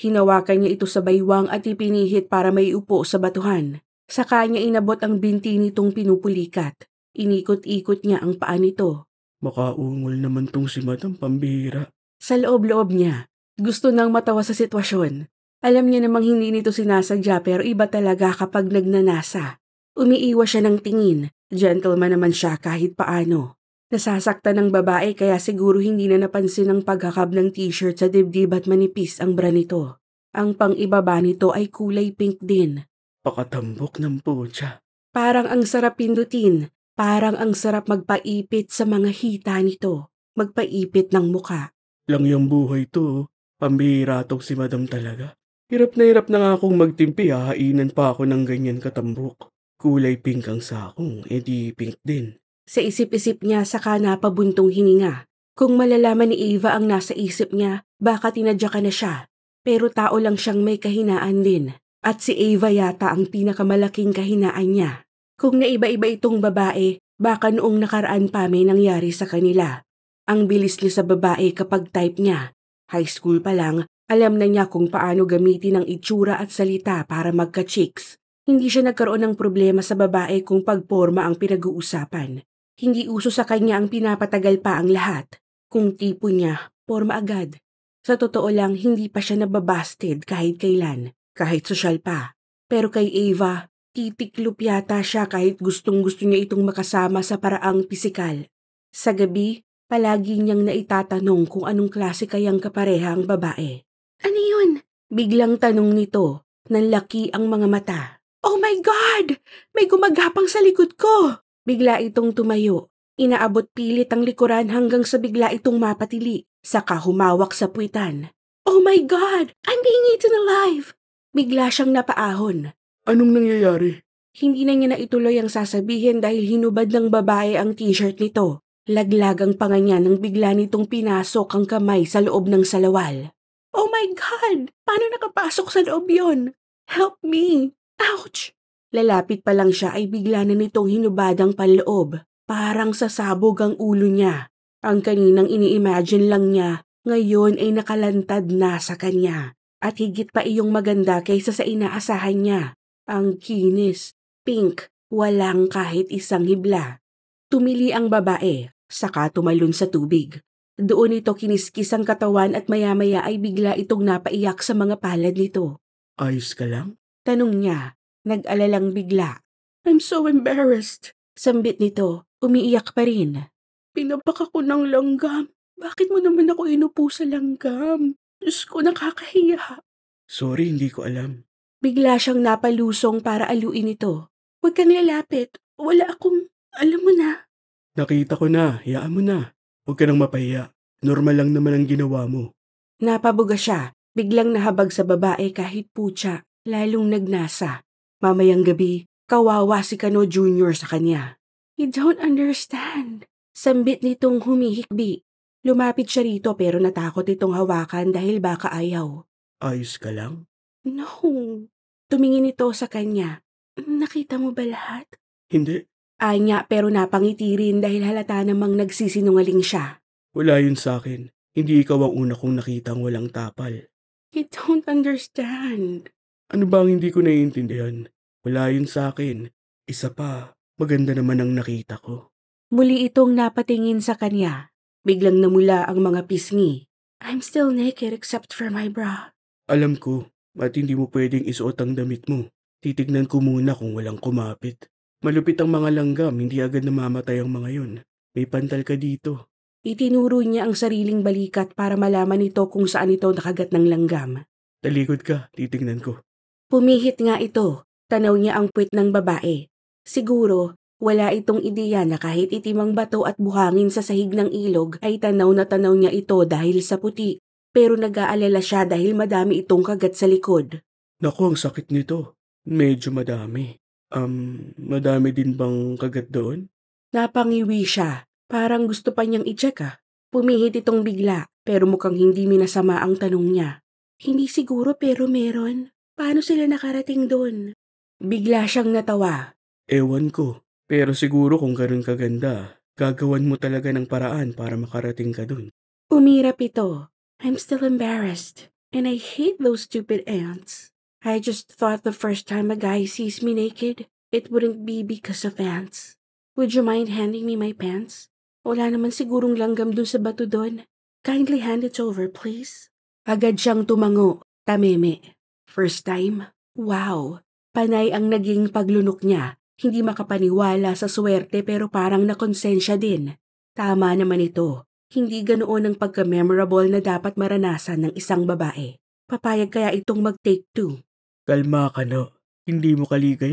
Hinawakan niya ito sa baywang at ipinihit para may upo sa batuhan. Saka niya inabot ang binti nitong pinupulikat. Inikot-ikot niya ang paa nito. Makaungol naman tong si Madam Pambihira. Sa loob-loob niya, gusto nang matawa sa sitwasyon. Alam niya namang hindi nito sinasadya pero iba talaga kapag nagnanasa. Umiiwas siya ng tingin, gentleman naman siya kahit paano. Nasasaktan ng babae kaya siguro hindi na napansin ang pagkakab ng t-shirt sa dibdib at manipis ang bra nito. Ang pangibaba nito ay kulay pink din. Pakatambok ng pucha. Parang ang sarap pindutin Parang ang sarap magpaipit sa mga hita nito, magpaipit ng muka. Lang yung buhay to, oh. pambihira tong si madam talaga. Hirap na hirap na nga akong magtimpi, hahainan pa ako ng ganyan katambok. Kulay pink ang sakong, edi pink din. Sa isip-isip niya, saka napabuntong hininga. Kung malalaman ni Eva ang nasa isip niya, baka tinadya ka na siya. Pero tao lang siyang may kahinaan din. At si Eva yata ang pinakamalaking kahinaan niya. Kung naiba-iba itong babae, baka noong nakaraan pa may nangyari sa kanila. Ang bilis niya sa babae kapag type niya. High school pa lang, alam na niya kung paano gamitin ang itsura at salita para magka-chicks. Hindi siya nagkaroon ng problema sa babae kung pagporma ang pinag-uusapan. Hindi uso sa kanya ang pinapatagal pa ang lahat. Kung tipo niya, porma agad. Sa totoo lang, hindi pa siya nababasted kahit kailan, kahit social pa. Pero kay Ava, Nagtitiklop yata siya kahit gustong-gusto niya itong makasama sa paraang pisikal. Sa gabi, palagi niyang naitatanong kung anong klase kayang kapareha ang babae. Ano yun? Biglang tanong nito, nanlaki ang mga mata. Oh my God! May gumagapang sa likod ko! Bigla itong tumayo. Inaabot pilit ang likuran hanggang sa bigla itong mapatili, saka humawak sa puwitan. Oh my God! I'm being eaten alive! Bigla siyang napaahon. Anong nangyayari? Hindi na niya naituloy ang sasabihin dahil hinubad ng babae ang t-shirt nito. Laglagang panga niya nang bigla nitong pinasok ang kamay sa loob ng salawal. Oh my God! Paano nakapasok sa loob yon? Help me! Ouch! Lalapit pa lang siya ay bigla na nitong hinubad ang panloob. Parang sasabog ang ulo niya. Ang kaninang ini-imagine lang niya, ngayon ay nakalantad na sa kanya. At higit pa iyong maganda kaysa sa inaasahan niya. Ang kinis, pink, walang kahit isang hibla. Tumili ang babae, saka tumalon sa tubig. Doon ito kiniskis ang katawan at maya-maya ay bigla itong napaiyak sa mga palad nito. Ayos ka lang? Tanong niya, nag-alalang bigla. I'm so embarrassed. Sambit nito, umiiyak pa rin. Pinabaka ko ng langgam. Bakit mo naman ako inupo sa langgam? Diyos ko, nakakahiya. Sorry, hindi ko alam. Bigla siyang napalusong para aluin ito. Huwag kang lalapit. Wala akong... Alam mo na. Nakita ko na. Hayaan mo na. Huwag ka nang mapahiya. Normal lang naman ang ginawa mo. Napabuga siya. Biglang nahabag sa babae kahit putya. Lalong nagnasa. Mamayang gabi, kawawa si Kano Jr. sa kanya. You don't understand. Sambit nitong humihikbi. Lumapit siya rito pero natakot itong hawakan dahil baka ayaw. Ayos ka lang? No. Tumingin ito sa kanya. Nakita mo ba lahat? Hindi. Anya pero napangiti rin dahil halata namang nagsisinungaling siya. Wala yun sa akin. Hindi ikaw ang una kong nakitang walang tapal. I don't understand. Ano ba ang hindi ko naiintindihan? Wala yun sa akin. Isa pa, maganda naman ang nakita ko. Muli itong napatingin sa kanya. Biglang namula ang mga pisngi. I'm still naked except for my bra. Alam ko, at hindi mo pwedeng isuot ang damit mo. Titignan ko muna kung walang kumapit. Malupit ang mga langgam, hindi agad namamatay ang mga yun. May pantal ka dito. Itinuro niya ang sariling balikat para malaman nito kung saan ito nakagat ng langgam. Talikod ka, titignan ko. Pumihit nga ito. Tanaw niya ang puwit ng babae. Siguro, wala itong ideya na kahit itimang bato at buhangin sa sahig ng ilog ay tanaw na tanaw niya ito dahil sa puti pero nag-aalala siya dahil madami itong kagat sa likod. Naku, ang sakit nito. Medyo madami. Um, madami din bang kagat doon? Napangiwi siya. Parang gusto pa niyang i-check ah. Pumihit itong bigla, pero mukhang hindi minasama ang tanong niya. Hindi siguro pero meron. Paano sila nakarating doon? Bigla siyang natawa. Ewan ko, pero siguro kung ganun kaganda, gagawan mo talaga ng paraan para makarating ka doon. Umirap ito. I'm still embarrassed, and I hate those stupid ants. I just thought the first time a guy sees me naked, it wouldn't be because of ants. Would you mind handing me my pants? Wala naman sigurong langgam dun sa bato doon. Kindly hand it over, please. Agad siyang tumango, tameme. First time? Wow! Panay ang naging paglunok niya. Hindi makapaniwala sa swerte pero parang nakonsensya din. Tama naman ito. Hindi ganoon ang pagka-memorable na dapat maranasan ng isang babae. Papayag kaya itong mag-take two? Kalma ka no. Hindi mo kaliga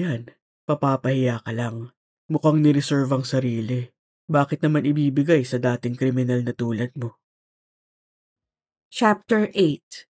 Papapahiya ka lang. Mukhang nireserve ang sarili. Bakit naman ibibigay sa dating kriminal na tulad mo? Chapter 8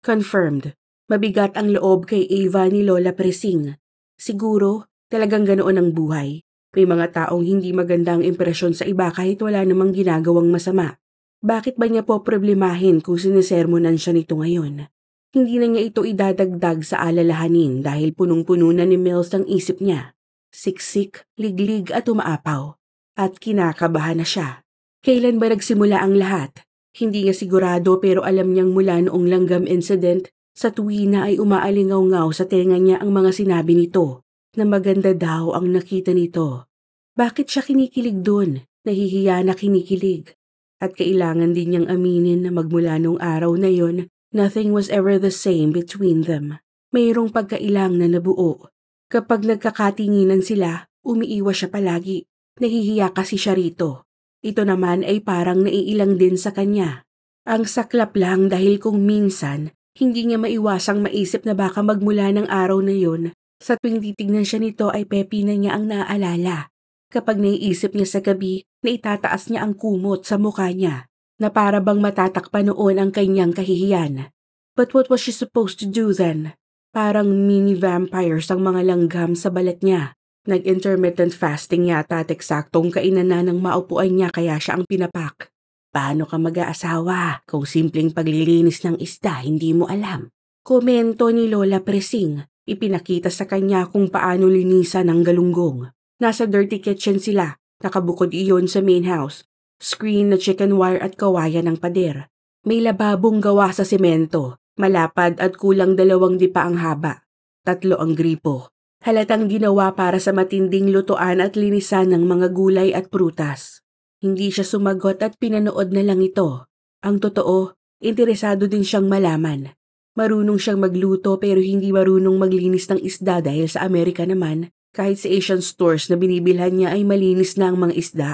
Confirmed. Mabigat ang loob kay Eva ni Lola Presing. Siguro, talagang ganoon ang buhay. May mga taong hindi maganda ang impresyon sa iba kahit wala namang ginagawang masama. Bakit ba niya po problemahin kung sinesermonan siya nito ngayon? Hindi na niya ito idadagdag sa alalahanin dahil punong-puno na ni Mills ang isip niya. Siksik, liglig at umaapaw. At kinakabahan na siya. Kailan ba nagsimula ang lahat? Hindi niya sigurado pero alam niyang mula noong langgam incident, sa tuwi na ay umaalingaw-ngaw sa tenga niya ang mga sinabi nito na maganda daw ang nakita nito. Bakit siya kinikilig doon? Nahihiya na kinikilig. At kailangan din niyang aminin na magmula nung araw na yon, nothing was ever the same between them. Mayroong pagkailang na nabuo. Kapag nagkakatinginan sila, umiiwas siya palagi. Nahihiya kasi siya rito. Ito naman ay parang naiilang din sa kanya. Ang saklap lang dahil kung minsan, hindi niya maiwasang maisip na baka magmula ng araw na yon sa tuwing titignan siya nito ay Pepi na niya ang naaalala. Kapag naiisip niya sa gabi na itataas niya ang kumot sa mukha niya na para bang matatakpan noon ang kanyang kahihiyan. But what was she supposed to do then? Parang mini vampires ang mga langgam sa balat niya. Nag-intermittent fasting yata at eksaktong kainan na ng maupuan niya kaya siya ang pinapak. Paano ka mag-aasawa kung simpleng paglilinis ng isda hindi mo alam? Komento ni Lola Presing Ipinakita sa kanya kung paano linisan ang galunggong. Nasa dirty kitchen sila, nakabukod iyon sa main house. Screen na chicken wire at kawayan ng pader. May lababong gawa sa semento, malapad at kulang dalawang dipa ang haba. Tatlo ang gripo. Halatang ginawa para sa matinding lutuan at linisan ng mga gulay at prutas. Hindi siya sumagot at pinanood na lang ito. Ang totoo, interesado din siyang malaman. Marunong siyang magluto pero hindi marunong maglinis ng isda dahil sa Amerika naman, kahit sa Asian stores na binibilhan niya ay malinis na ang mga isda.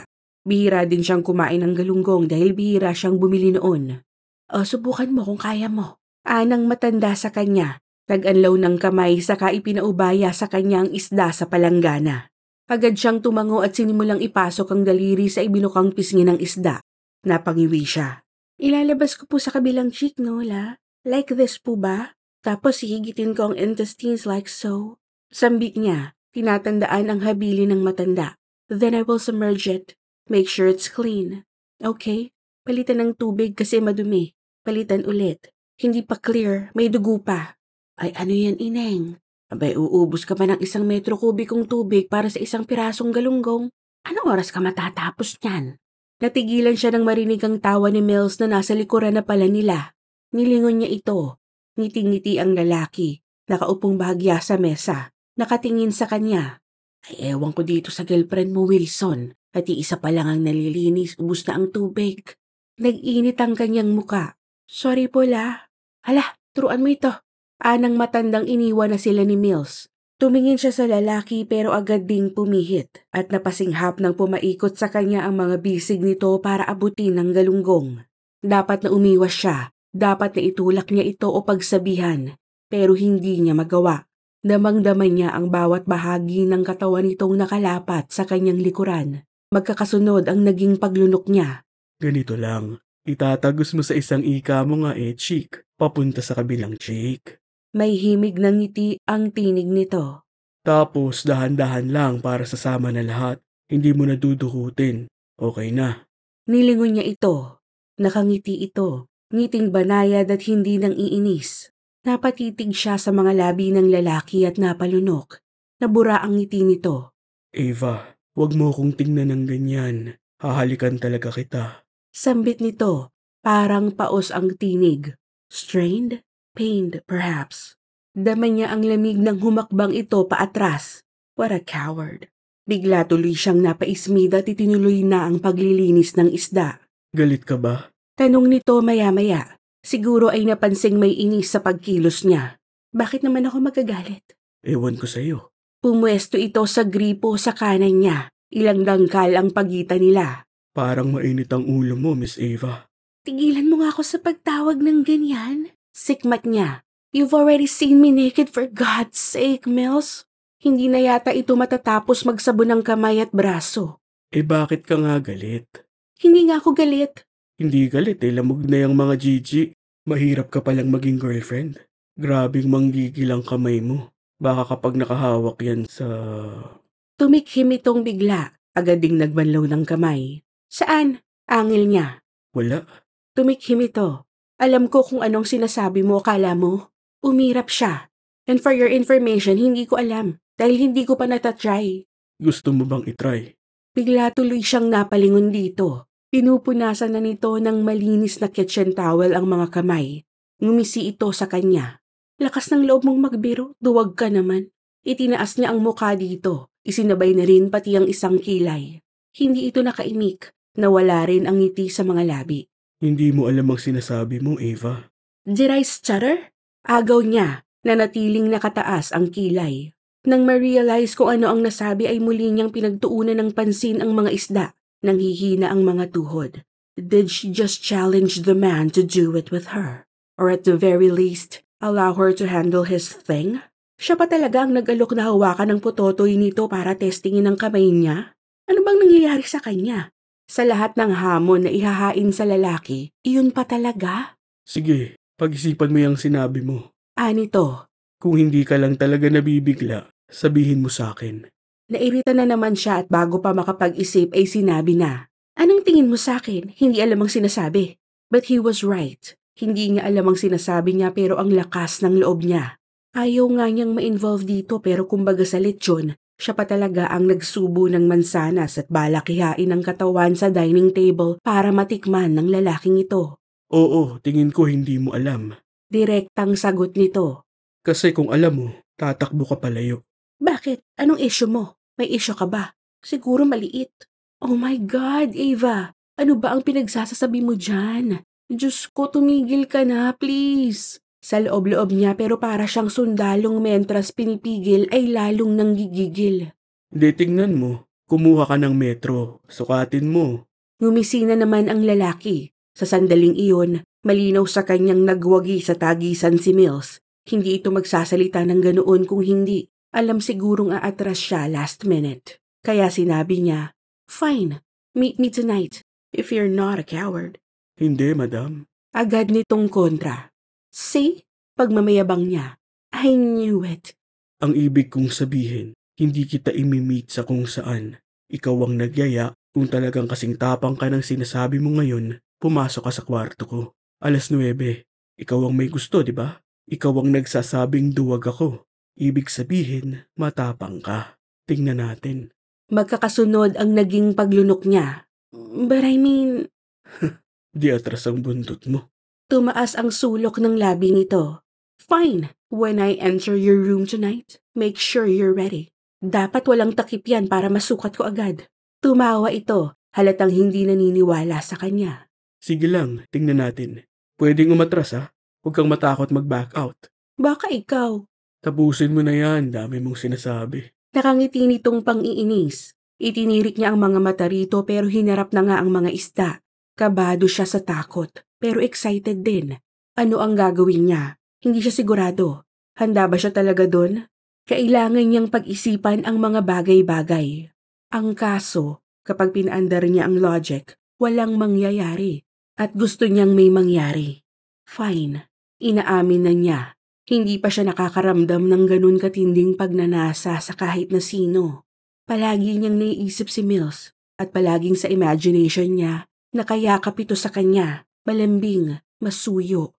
Bihira din siyang kumain ng galunggong dahil bihira siyang bumili noon. O subukan mo kung kaya mo. Anang matanda sa kanya, nag-anlaw ng kamay saka ipinaubaya sa kanyang isda sa palanggana. Agad siyang tumango at sinimulang ipasok ang daliri sa ibinukang pisngi ng isda. Napangiwi siya. Ilalabas ko po sa kabilang cheek, Nola. Like this po ba? Tapos higitin ko ang intestines like so. Sambik niya, tinatandaan ang habili ng matanda. Then I will submerge it. Make sure it's clean. Okay, palitan ng tubig kasi madumi. Palitan ulit. Hindi pa clear, may dugo pa. Ay ano yan, ineng? Abay, uubos ka pa ng isang metro kubikong tubig para sa isang pirasong galunggong. Anong oras ka matatapos niyan? Natigilan siya nang marinig ang tawa ni Mills na nasa likuran na pala nila. Nilingon niya ito. Ngiting-ngiti ang lalaki, nakaupong bahagya sa mesa, nakatingin sa kanya. Ay ewan ko dito sa girlfriend mo, Wilson. At iisa pa lang ang nalilinis, ubus na ang tubig. Nag-init ang kanyang muka. Sorry po, la. Hala, turuan mo ito. Anang matandang iniwan na sila ni Mills. Tumingin siya sa lalaki pero agad ding pumihit at napasinghap nang pumaikot sa kanya ang mga bisig nito para abutin ang galunggong. Dapat na umiwas siya dapat na itulak niya ito o pagsabihan, pero hindi niya magawa. Damang-daman niya ang bawat bahagi ng katawan nitong nakalapat sa kanyang likuran. Magkakasunod ang naging paglunok niya. Ganito lang, itatagos mo sa isang ika mo nga eh, cheek, papunta sa kabilang cheek. May himig ng ngiti ang tinig nito. Tapos dahan-dahan lang para sasama na lahat. Hindi mo na dudukutin. Okay na. Nilingon niya ito. Nakangiti ito ngiting banayad at hindi nang iinis. Napatitig siya sa mga labi ng lalaki at napalunok. Nabura ang ngiti nito. Eva, wag mo akong tingnan ng ganyan. Hahalikan talaga kita. Sambit nito, parang paos ang tinig. Strained? Pained, perhaps. Dama niya ang lamig ng humakbang ito paatras. What a coward. Bigla tuloy siyang napaismid at itinuloy na ang paglilinis ng isda. Galit ka ba? Tanong nito maya-maya. Siguro ay napansing may inis sa pagkilos niya. Bakit naman ako magagalit? Ewan ko sa iyo. Pumwesto ito sa gripo sa kanan niya. Ilang dangkal ang pagitan nila. Parang mainit ang ulo mo, Miss Eva. Tigilan mo nga ako sa pagtawag ng ganyan. Sikmat niya. You've already seen me naked for God's sake, Mills. Hindi na yata ito matatapos magsabon ng kamay at braso. Eh bakit ka nga galit? Hindi nga ako galit. Hindi galit eh, lamog na yung mga Gigi. Mahirap ka palang maging girlfriend. Grabing manggigil ang kamay mo. Baka kapag nakahawak yan sa... Tumikhim itong bigla. Agad ding nagbanlaw ng kamay. Saan? Angil niya. Wala. Tumikhim ito. Alam ko kung anong sinasabi mo, akala mo. Umirap siya. And for your information, hindi ko alam. Dahil hindi ko pa natatry. Gusto mo bang itry? Bigla tuloy siyang napalingon dito. Pinupunasan na nito ng malinis na kitchen towel ang mga kamay. Ngumisi ito sa kanya. Lakas ng loob mong magbiro, duwag ka naman. Itinaas niya ang mukha dito. Isinabay na rin pati ang isang kilay. Hindi ito nakaimik. Nawala rin ang ngiti sa mga labi. Hindi mo alam ang sinasabi mo, Eva. Jirais chatter? Agaw niya, nanatiling nakataas ang kilay. Nang ma-realize kung ano ang nasabi ay muli niyang pinagtuunan ng pansin ang mga isda Nanghihina ang mga tuhod. Did she just challenge the man to do it with her? Or at the very least, allow her to handle his thing? Siya pa talaga ang nag-alok na hawakan ng pototoy nito para testingin ang kamay niya? Ano bang nangyayari sa kanya? Sa lahat ng hamon na ihahain sa lalaki, iyon pa talaga? Sige, pag-isipan mo yung sinabi mo. Anito. Ah, Kung hindi ka lang talaga nabibigla, sabihin mo sa akin. Nairita na naman siya at bago pa makapag-isip ay sinabi na, Anong tingin mo sa akin? Hindi alam ang sinasabi. But he was right. Hindi niya alam ang sinasabi niya pero ang lakas ng loob niya. Ayaw nga niyang ma-involve dito pero kumbaga sa lechon, siya pa talaga ang nagsubo ng mansanas at balakihain ang katawan sa dining table para matikman ng lalaking ito. Oo, tingin ko hindi mo alam. Direktang sagot nito. Kasi kung alam mo, tatakbo ka palayo. Bakit? Anong issue mo? May issue ka ba? Siguro maliit. Oh my God, Ava! Ano ba ang pinagsasasabi mo dyan? Diyos ko, tumigil ka na, please! Sa loob-loob niya pero para siyang sundalong mentras pinipigil ay lalong nanggigigil. Ditingnan mo, kumuha ka ng metro, sukatin mo. Gumisina naman ang lalaki. Sa sandaling iyon, malinaw sa kanyang nagwagi sa tagisan si Mills. Hindi ito magsasalita ng ganoon kung hindi. Alam sigurong aatras siya last minute. Kaya sinabi niya, Fine, meet me tonight, if you're not a coward. Hindi, madam. Agad nitong kontra. See? Pagmamayabang niya. I knew it. Ang ibig kong sabihin, hindi kita imimit sa kung saan. Ikaw ang nagyaya kung talagang kasing tapang ka ng sinasabi mo ngayon, pumasok ka sa kwarto ko. Alas 9. Ikaw ang may gusto, di ba? Ikaw ang nagsasabing duwag ako. Ibig sabihin, matapang ka. Tingnan natin. Magkakasunod ang naging paglunok niya. But I mean... Di atras ang buntot mo. Tumaas ang sulok ng labi nito. Fine. When I enter your room tonight, make sure you're ready. Dapat walang takip yan para masukat ko agad. Tumawa ito, halatang hindi naniniwala sa kanya. Sige lang, tingnan natin. Pwedeng umatras ha. Huwag kang matakot mag-back out. Baka ikaw. Tapusin mo na yan, dami mong sinasabi. Nakangiti nitong pang-iinis. Itinirik niya ang mga mata rito pero hinarap na nga ang mga isda. Kabado siya sa takot, pero excited din. Ano ang gagawin niya? Hindi siya sigurado. Handa ba siya talaga doon? Kailangan niyang pag-isipan ang mga bagay-bagay. Ang kaso, kapag pinaandar niya ang logic, walang mangyayari at gusto niyang may mangyari. Fine, inaamin na niya hindi pa siya nakakaramdam ng ganun katinding pagnanasa sa kahit na sino. Palagi niyang naiisip si Mills at palaging sa imagination niya na nakayakap ito sa kanya, malambing, masuyo.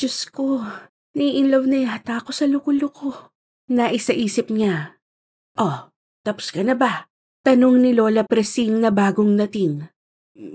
Diyos ko, nai-inlove na yata ako sa lukuluko. Naisa-isip niya. Oh, tapos ka na ba? Tanong ni Lola Presing na bagong dating.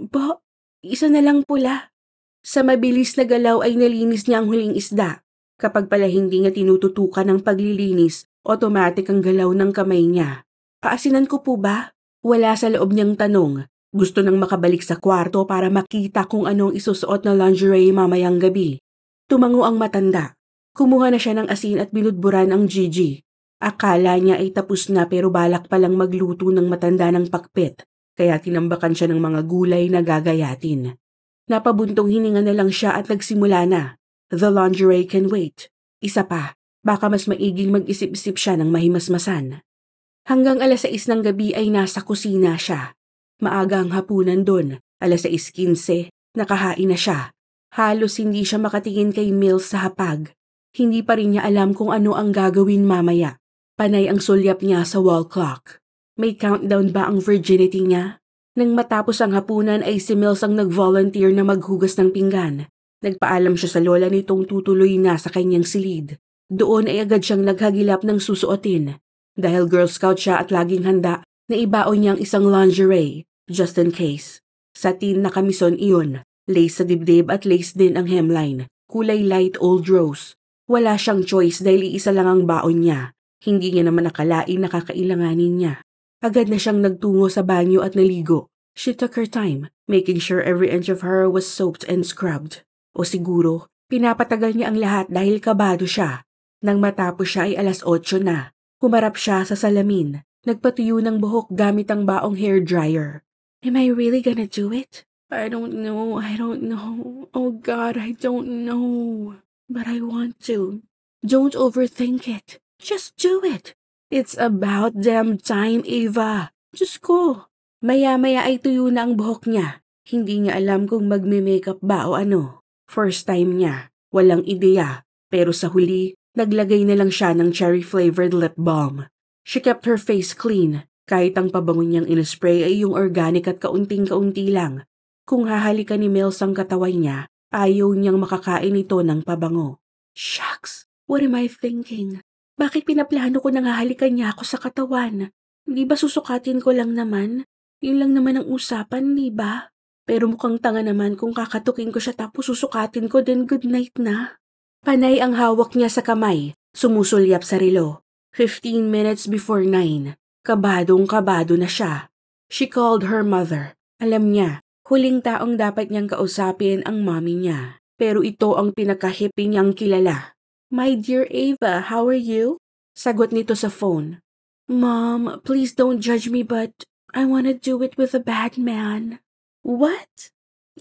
Bo, isa na lang pula. Sa mabilis na galaw ay nalinis niya ang huling isda Kapag pala hindi niya tinututukan ang paglilinis, automatic ang galaw ng kamay niya. Paasinan ko po ba? Wala sa loob niyang tanong. Gusto nang makabalik sa kwarto para makita kung anong isusuot na lingerie mamayang gabi. Tumango ang matanda. Kumuha na siya ng asin at binudburan ang Gigi. Akala niya ay tapos na pero balak palang magluto ng matanda ng pakpet, kaya tinambakan siya ng mga gulay na gagayatin. Napabuntong hininga na lang siya at nagsimula na. The lingerie can wait. Isa pa, baka mas maiging mag-isip-isip siya ng mahimasmasan. Hanggang alas 6 ng gabi ay nasa kusina siya. Maaga ang hapunan doon, alas 6.15, nakahain na siya. Halos hindi siya makatingin kay Mills sa hapag. Hindi pa rin niya alam kung ano ang gagawin mamaya. Panay ang sulyap niya sa wall clock. May countdown ba ang virginity niya? Nang matapos ang hapunan ay si Mills ang nag-volunteer na maghugas ng pinggan. Nagpaalam siya sa lola nitong tutuloy na sa kanyang silid. Doon ay agad siyang naghagilap ng susuotin. Dahil Girl Scout siya at laging handa na ibaon niyang isang lingerie, just in case. Satin na kamison iyon, lace sa dibdib at lace din ang hemline, kulay light old rose. Wala siyang choice dahil iisa lang ang baon niya. Hindi niya naman nakalain na kakailanganin niya. Agad na siyang nagtungo sa banyo at naligo. She took her time, making sure every inch of her was soaped and scrubbed. O siguro, pinapatagal niya ang lahat dahil kabado siya. Nang matapos siya ay alas 8 na. Kumarap siya sa salamin. Nagpatuyo ng buhok gamit ang baong hair dryer. Am I really gonna do it? I don't know, I don't know. Oh God, I don't know. But I want to. Don't overthink it. Just do it. It's about damn time, Eva. Just go. Maya-maya ay tuyo na ang buhok niya. Hindi niya alam kung magme-makeup ba o ano. First time niya, walang ideya, pero sa huli, naglagay na lang siya ng cherry-flavored lip balm. She kept her face clean, kahit ang pabango niyang inispray ay yung organic at kaunting-kaunti lang. Kung hahalikan ni Mills ang katawan niya, ayaw niyang makakain ito ng pabango. Shucks, what am I thinking? Bakit pinaplano ko nang hahalikan niya ako sa katawan? Di ba susukatin ko lang naman? Yun lang naman ang usapan, di ba? Pero mukhang tanga naman kung kakatukin ko siya tapos susukatin ko din good night na. Panay ang hawak niya sa kamay, sumusulyap sa relo. 15 minutes before 9, kabadong kabado na siya. She called her mother. Alam niya, huling taong dapat niyang kausapin ang mommy niya. Pero ito ang pinakahipi niyang kilala. My dear Ava, how are you? Sagot nito sa phone. Mom, please don't judge me but I wanna do it with a bad man. What?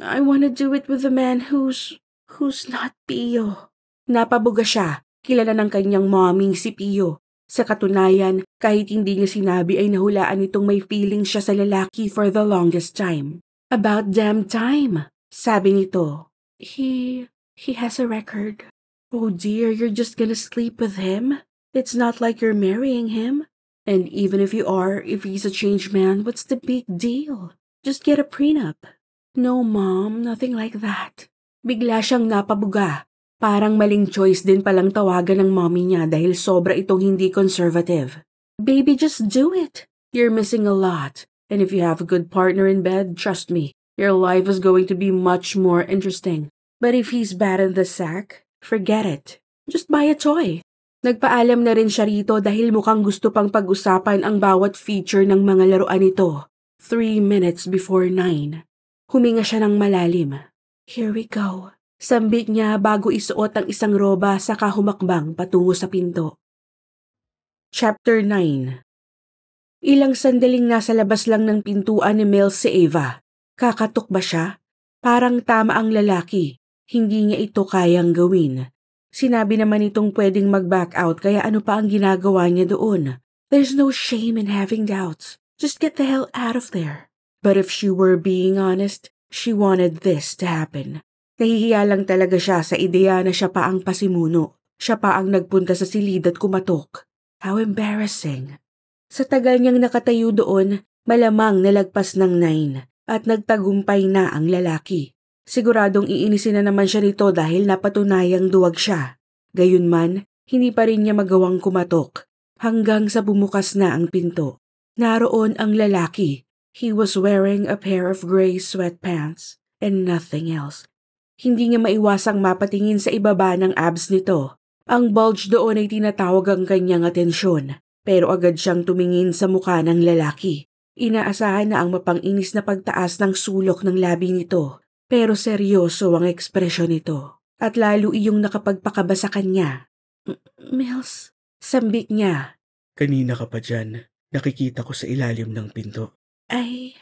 I wanna do it with a man who's, who's not Pio. Napabuga siya, kilala ng kanyang mommy si Pio. Sa katunayan, kahit hindi niya sinabi ay nahulaan itong may feeling siya sa lalaki for the longest time. About damn time, sabi nito. He, he has a record. Oh dear, you're just gonna sleep with him? It's not like you're marrying him. And even if you are, if he's a changed man, what's the big deal? Just get a prenup. No, mom, nothing like that. Bigla siyang napabuga. Parang maling choice din palang tawagan ng mommy niya dahil sobra itong hindi conservative. Baby, just do it. You're missing a lot. And if you have a good partner in bed, trust me, your life is going to be much more interesting. But if he's bad in the sack, forget it. Just buy a toy. Nagpaalam na rin siya rito dahil mukhang gusto pang pag-usapan ang bawat feature ng mga laruan nito. Three minutes before nine. Huminga siya ng malalim. Here we go. Sambit niya bago isuot ang isang roba sa kahumakbang patungo sa pinto. Chapter 9 Ilang sandaling nasa labas lang ng pintuan ni Mel si Eva. Kakatok ba siya? Parang tama ang lalaki. Hindi niya ito kayang gawin. Sinabi naman itong pwedeng mag-back out kaya ano pa ang ginagawa niya doon. There's no shame in having doubts. Just get the hell out of there. But if she were being honest, she wanted this to happen. Nahihiya lang talaga siya sa ideya na siya pa ang pasimuno. Siya pa ang nagpunta sa silid at kumatok. How embarrassing. Sa tagal niyang nakatayo doon, malamang nalagpas ng nine at nagtagumpay na ang lalaki. Siguradong iinisin na naman siya nito dahil napatunayang duwag siya. Gayunman, hindi pa rin niya magawang kumatok hanggang sa bumukas na ang pinto. Naroon ang lalaki. He was wearing a pair of gray sweatpants and nothing else. Hindi niya maiwasang mapatingin sa ibaba ng abs nito. Ang bulge doon ay tinatawag ang kanyang atensyon, pero agad siyang tumingin sa mukha ng lalaki. Inaasahan na ang mapanginis na pagtaas ng sulok ng labi nito, pero seryoso ang ekspresyon nito. At lalo iyong nakapagpakaba sa kanya. M Mills, sambik niya. Kanina ka pa dyan. Nakikita ko sa ilalim ng pinto. Ay,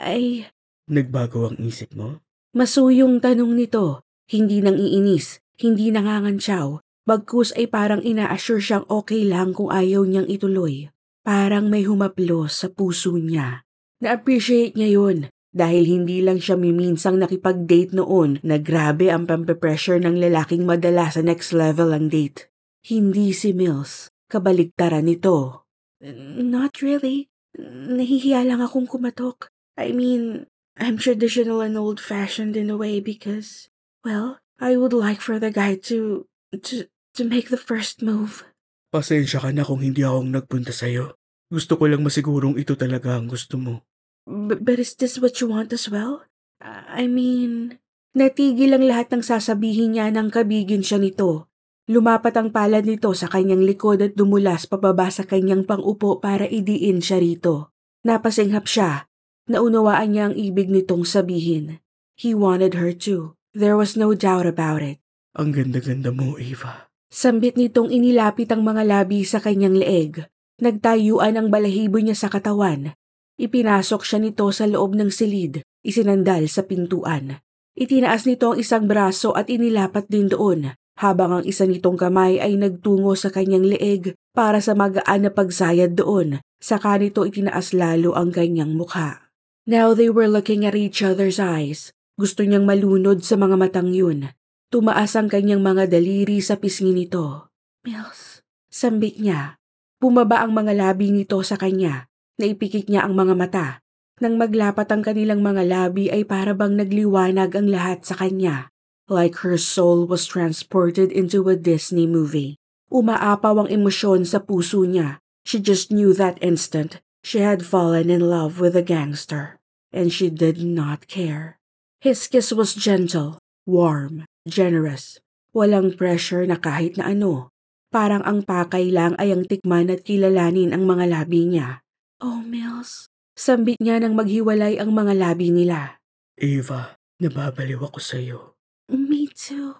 ay... Nagbago ang isip mo? Masuyong tanong nito. Hindi nang iinis, hindi nangangansyaw. Bagkus ay parang ina-assure siyang okay lang kung ayaw niyang ituloy. Parang may humaplos sa puso niya. Na-appreciate niya yun dahil hindi lang siya miminsang nakipag-date noon na grabe ang pampe-pressure ng lalaking madala sa next level ang date. Hindi si Mills, kabaligtaran nito. Not really. Nahihiya lang akong kumatok. I mean, I'm traditional and old-fashioned in a way because, well, I would like for the guy to, to, to make the first move. Pasensya ka na kung hindi akong nagpunta sa'yo. Gusto ko lang masigurong ito talaga ang gusto mo. But, but is this what you want as well? I mean, natigil ang lahat ng sasabihin niya nang kabigin siya nito. Lumapat ang palad nito sa kanyang likod at dumulas pababa sa kanyang pangupo para idiin siya rito. Napasinghap siya. Naunawaan niya ang ibig nitong sabihin. He wanted her too. There was no doubt about it. Ang ganda-ganda mo, Eva. Sambit nitong inilapit ang mga labi sa kanyang leeg. Nagtayuan ang balahibo niya sa katawan. Ipinasok siya nito sa loob ng silid, isinandal sa pintuan. Itinaas nito ang isang braso at inilapat din doon habang ang isa nitong kamay ay nagtungo sa kanyang leeg para sa magaan na pagsayad doon, saka nito itinaas lalo ang kanyang mukha. Now they were looking at each other's eyes. Gusto niyang malunod sa mga matang yun. Tumaas ang kanyang mga daliri sa pisngi nito. Mills, sambit niya. Bumaba ang mga labi nito sa kanya. Naipikit niya ang mga mata. Nang maglapat ang kanilang mga labi ay para nagliwanag ang lahat sa kanya. Like her soul was transported into a Disney movie. Umaapaw ang emosyon sa puso niya. She just knew that instant she had fallen in love with a gangster. And she did not care. His kiss was gentle, warm, generous. Walang pressure na kahit na ano. Parang ang pakay lang ay ang tikman at kilalanin ang mga labi niya. Oh, Mills. Sambit niya nang maghiwalay ang mga labi nila. Eva, nababaliw ako sa'yo. Me too.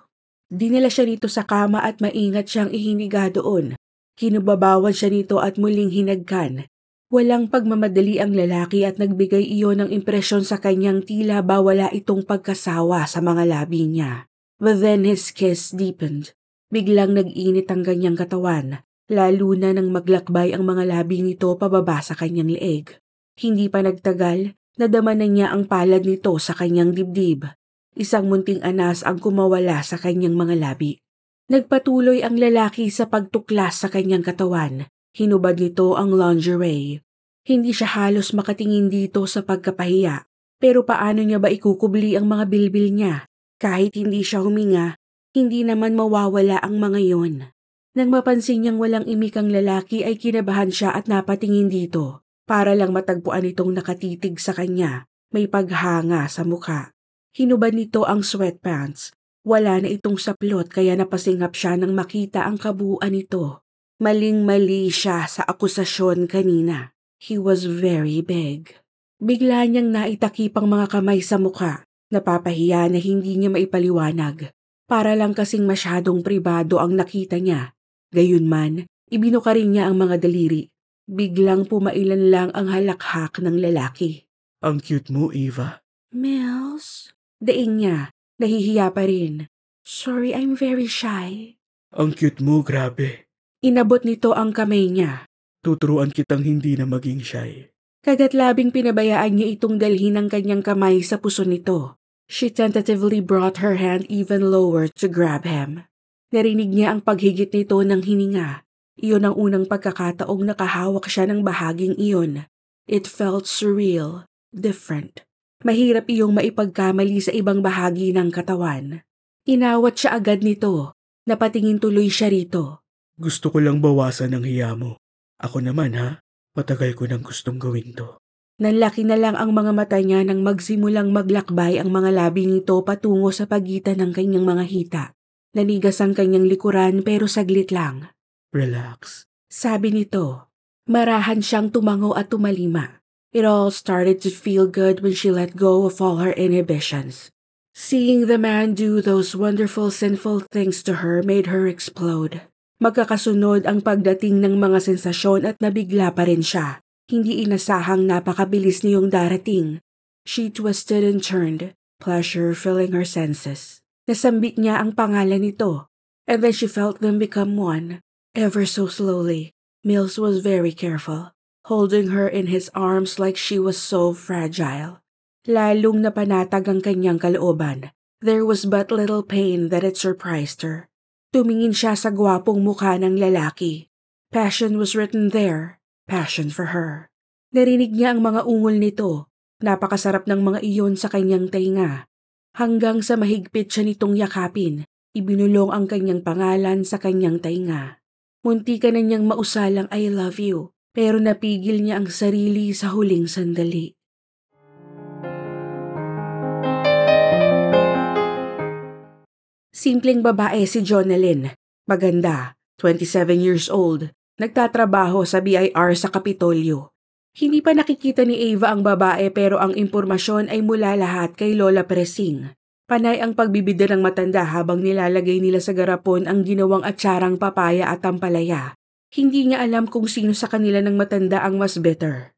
Dinala siya nito sa kama at maingat siyang ihiniga doon. Kinubabawan siya nito at muling hinagkan. Walang pagmamadali ang lalaki at nagbigay iyon ng impresyon sa kanyang tila ba wala itong pagkasawa sa mga labi niya. But then his kiss deepened. Biglang nag-init ang kanyang katawan, lalo na nang maglakbay ang mga labi nito pababa sa kanyang leeg. Hindi pa nagtagal, nadama na niya ang palad nito sa kanyang dibdib. Isang munting anas ang kumawala sa kanyang mga labi. Nagpatuloy ang lalaki sa pagtuklas sa kanyang katawan. Hinubad nito ang lingerie. Hindi siya halos makatingin dito sa pagkapahiya. Pero paano niya ba ikukubli ang mga bilbil niya? Kahit hindi siya huminga, hindi naman mawawala ang mga yon. Nang mapansin niyang walang imikang lalaki ay kinabahan siya at napatingin dito para lang matagpuan itong nakatitig sa kanya. May paghanga sa mukha. Hinubad nito ang sweatpants. Wala na itong saplot kaya napasingap siya nang makita ang kabuuan nito. Maling-mali siya sa akusasyon kanina. He was very big. Bigla niyang naitakip ang mga kamay sa mukha. Napapahiya na hindi niya maipaliwanag. Para lang kasing masyadong pribado ang nakita niya. Gayunman, ibinuka rin niya ang mga daliri. Biglang pumailan lang ang halakhak ng lalaki. Ang cute mo, Eva. Mills? Daing niya, nahihiya pa rin. Sorry, I'm very shy. Ang cute mo, grabe. Inabot nito ang kamay niya. Tuturuan kitang hindi na maging shy. Kagat labing pinabayaan niya itong dalhin ang kanyang kamay sa puso nito. She tentatively brought her hand even lower to grab him. Narinig niya ang paghigit nito ng hininga. Iyon ang unang pagkakataong nakahawak siya ng bahaging iyon. It felt surreal, different mahirap iyong maipagkamali sa ibang bahagi ng katawan. Inawat siya agad nito, napatingin tuloy siya rito. Gusto ko lang bawasan ang hiya mo. Ako naman ha, matagal ko nang gustong gawin to. Nanlaki na lang ang mga mata niya nang magsimulang maglakbay ang mga labi nito patungo sa pagitan ng kanyang mga hita. Nanigas ang kanyang likuran pero saglit lang. Relax. Sabi nito, marahan siyang tumango at tumalima. It all started to feel good when she let go of all her inhibitions. Seeing the man do those wonderful sinful things to her made her explode. Magkakasunod ang pagdating ng mga sensasyon at nabigla pa rin siya. Hindi inasahang napakabilis niyong darating. She twisted and turned, pleasure filling her senses. Nasambit niya ang pangalan nito. And then she felt them become one, ever so slowly. Mills was very careful holding her in his arms like she was so fragile. Lalong napanatag ang kanyang kalooban. There was but little pain that it surprised her. Tumingin siya sa gwapong mukha ng lalaki. Passion was written there, passion for her. Narinig niya ang mga ungol nito, napakasarap ng mga iyon sa kanyang tainga. Hanggang sa mahigpit siya nitong yakapin, ibinulong ang kanyang pangalan sa kanyang tainga. Munti ka na niyang mausalang I love you pero napigil niya ang sarili sa huling sandali. Simpleng babae si Jonalyn. Maganda, 27 years old, nagtatrabaho sa BIR sa Kapitolyo. Hindi pa nakikita ni Ava ang babae pero ang impormasyon ay mula lahat kay Lola Presing. Panay ang pagbibida ng matanda habang nilalagay nila sa garapon ang ginawang atsarang papaya at tampalaya. Hindi niya alam kung sino sa kanila ng matanda ang mas better.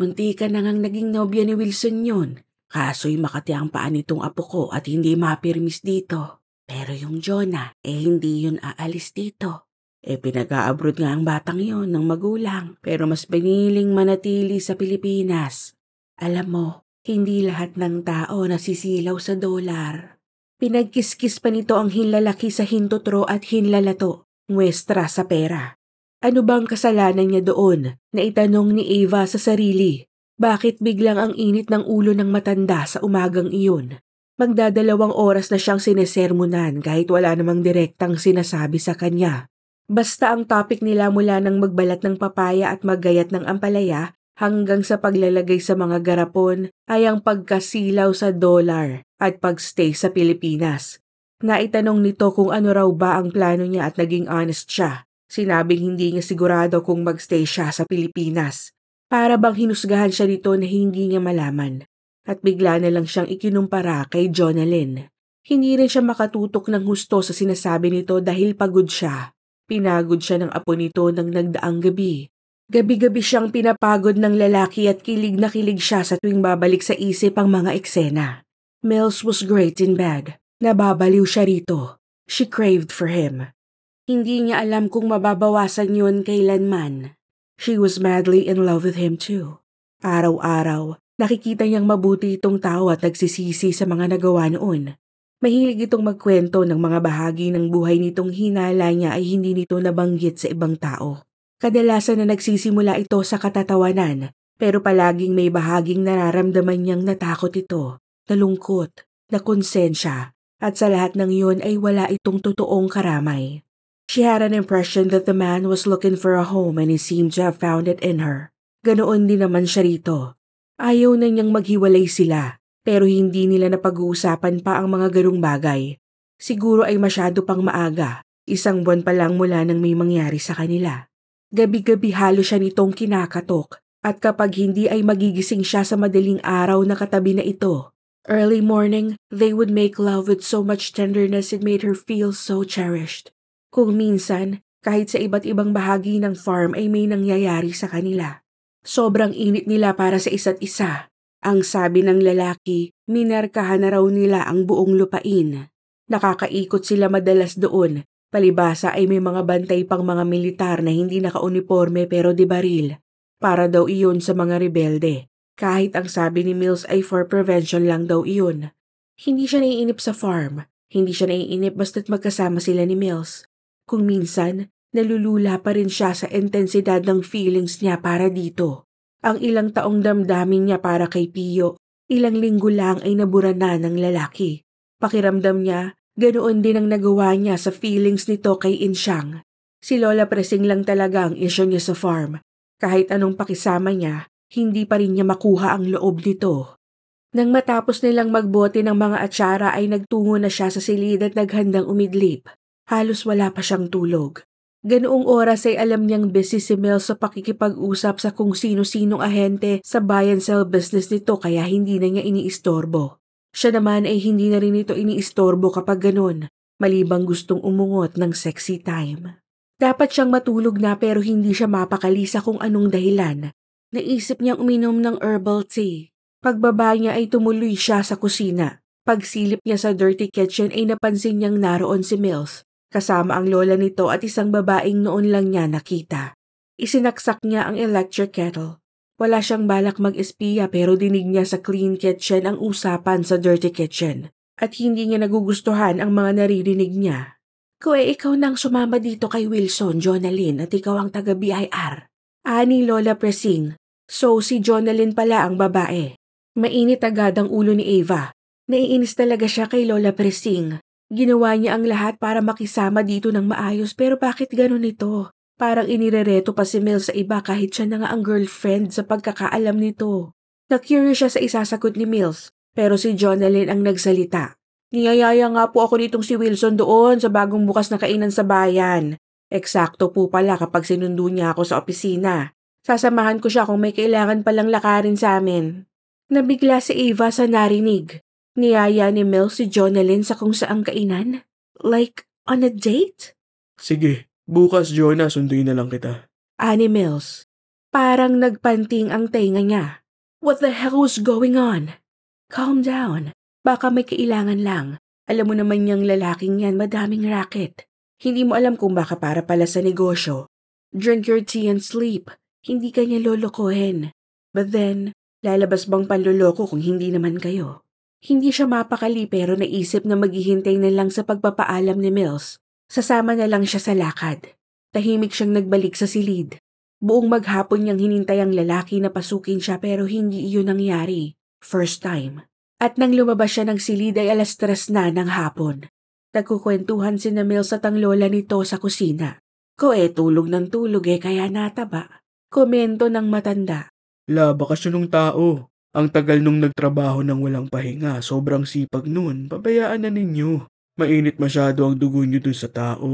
Muntika na ngang naging nobya ni Wilson yon. Kaso'y makati ang paa nitong apo ko at hindi mapirmis dito. Pero yung Jonah, eh hindi yun aalis dito. Eh pinag-aabroad nga ang batang yon ng magulang pero mas piniling manatili sa Pilipinas. Alam mo, hindi lahat ng tao nasisilaw sa dolar. Pinagkiskis pa nito ang hinlalaki sa hintotro at hinlalato, muestra sa pera. Ano bang kasalanan niya doon? Naitanong ni Eva sa sarili. Bakit biglang ang init ng ulo ng matanda sa umagang iyon? Magdadalawang oras na siyang sinesermonan kahit wala namang direktang sinasabi sa kanya. Basta ang topic nila mula ng magbalat ng papaya at maggayat ng ampalaya hanggang sa paglalagay sa mga garapon ay ang pagkasilaw sa dolar at pagstay sa Pilipinas. Naitanong nito kung ano raw ba ang plano niya at naging honest siya. Sinabing hindi niya sigurado kung magstay siya sa Pilipinas. Para bang hinusgahan siya dito na hindi niya malaman. At bigla na lang siyang ikinumpara kay Jonalyn. Hindi rin siya makatutok ng husto sa sinasabi nito dahil pagod siya. Pinagod siya ng apo nito ng nagdaang gabi. Gabi-gabi siyang pinapagod ng lalaki at kilig na kilig siya sa tuwing babalik sa isip ang mga eksena. Mills was great in bed. Nababaliw siya rito. She craved for him. Hindi niya alam kung mababawasan yun kailanman. She was madly in love with him too. Araw-araw, nakikita niyang mabuti itong tao at nagsisisi sa mga nagawa noon. Mahilig itong magkwento ng mga bahagi ng buhay nitong hinala niya ay hindi nito nabanggit sa ibang tao. Kadalasan na nagsisimula ito sa katatawanan, pero palaging may bahaging nararamdaman niyang natakot ito, nalungkot, konsensya, at sa lahat ng yun ay wala itong totoong karamay. She had an impression that the man was looking for a home and he seemed to have found it in her. Ganoon din naman siya rito. Ayaw na niyang maghiwalay sila, pero hindi nila napag-uusapan pa ang mga ganong bagay. Siguro ay masyado pang maaga, isang buwan pa lang mula nang may mangyari sa kanila. Gabi-gabi halo siya nitong kinakatok, at kapag hindi ay magigising siya sa madaling araw na katabi na ito. Early morning, they would make love with so much tenderness it made her feel so cherished. Kung minsan, kahit sa iba't ibang bahagi ng farm ay may nangyayari sa kanila. Sobrang init nila para sa isa't isa. Ang sabi ng lalaki, minarkahan na raw nila ang buong lupain. Nakakaikot sila madalas doon. Palibasa ay may mga bantay pang mga militar na hindi nakauniforme pero di baril. Para daw iyon sa mga rebelde. Kahit ang sabi ni Mills ay for prevention lang daw iyon. Hindi siya naiinip sa farm. Hindi siya naiinip basta't magkasama sila ni Mills. Kung minsan, nalulula pa rin siya sa intensidad ng feelings niya para dito. Ang ilang taong damdamin niya para kay Pio, ilang linggo lang ay nabura na ng lalaki. Pakiramdam niya, ganoon din ang nagawa niya sa feelings nito kay Insyang. Si Lola Presing lang talaga ang isyo niya sa farm. Kahit anong pakisama niya, hindi pa rin niya makuha ang loob nito. Nang matapos nilang magbote ng mga atsara ay nagtungo na siya sa silid at naghandang umidlip. Halos wala pa siyang tulog. Ganoong oras ay alam niyang busy si Mel sa pakikipag-usap sa kung sino-sinong ahente sa buy and sell business nito kaya hindi na niya iniistorbo. Siya naman ay hindi na rin ito iniistorbo kapag ganun, malibang gustong umungot ng sexy time. Dapat siyang matulog na pero hindi siya mapakali sa kung anong dahilan. Naisip niyang uminom ng herbal tea. Pagbaba niya ay tumuloy siya sa kusina. Pagsilip niya sa dirty kitchen ay napansin niyang naroon si Mills. Kasama ang lola nito at isang babaeng noon lang niya nakita. Isinaksak niya ang electric kettle. Wala siyang balak mag-espiya pero dinig niya sa clean kitchen ang usapan sa dirty kitchen at hindi niya nagugustuhan ang mga naririnig niya. Kue, ikaw nang sumama dito kay Wilson, Jonalyn at ikaw ang taga BIR. Ani Lola Presing, so si Jonalyn pala ang babae. Mainit agad ang ulo ni Ava. Naiinis talaga siya kay Lola Presing. Ginawa niya ang lahat para makisama dito ng maayos pero bakit ganun ito? Parang inirereto pa si Mel sa iba kahit siya na nga ang girlfriend sa pagkakaalam nito. Na-curious siya sa isasagot ni Mills pero si Jonalyn ang nagsalita. Niyayaya nga po ako nitong si Wilson doon sa bagong bukas na kainan sa bayan. Eksakto po pala kapag sinundo niya ako sa opisina. Sasamahan ko siya kung may kailangan palang lakarin sa amin. Nabigla si Eva sa narinig. Niyaya ni Mel si Jonalyn sa kung saang kainan. Like, on a date? Sige, bukas Jonah, sunduin na lang kita. Ani ah, Mills. Parang nagpanting ang tenga niya. What the hell was going on? Calm down. Baka may kailangan lang. Alam mo naman niyang lalaking yan, madaming racket. Hindi mo alam kung baka para pala sa negosyo. Drink your tea and sleep. Hindi ka niya lolokohin. But then, lalabas bang panloloko kung hindi naman kayo? Hindi siya mapakali pero naisip na maghihintay na lang sa pagpapaalam ni Mills. Sasama na lang siya sa lakad. Tahimik siyang nagbalik sa silid. Buong maghapon niyang hinintay ang lalaki na pasukin siya pero hindi iyon nangyari. First time. At nang lumabas siya ng silid ay alas tres na ng hapon. Nagkukwentuhan si at ang lola nito sa kusina. Ko eh, tulog ng tulog eh, kaya nataba. Komento ng matanda. La, baka siya nung tao. Ang tagal nung nagtrabaho ng walang pahinga, sobrang sipag nun, pabayaan na ninyo. Mainit masyado ang dugo niyo dun sa tao.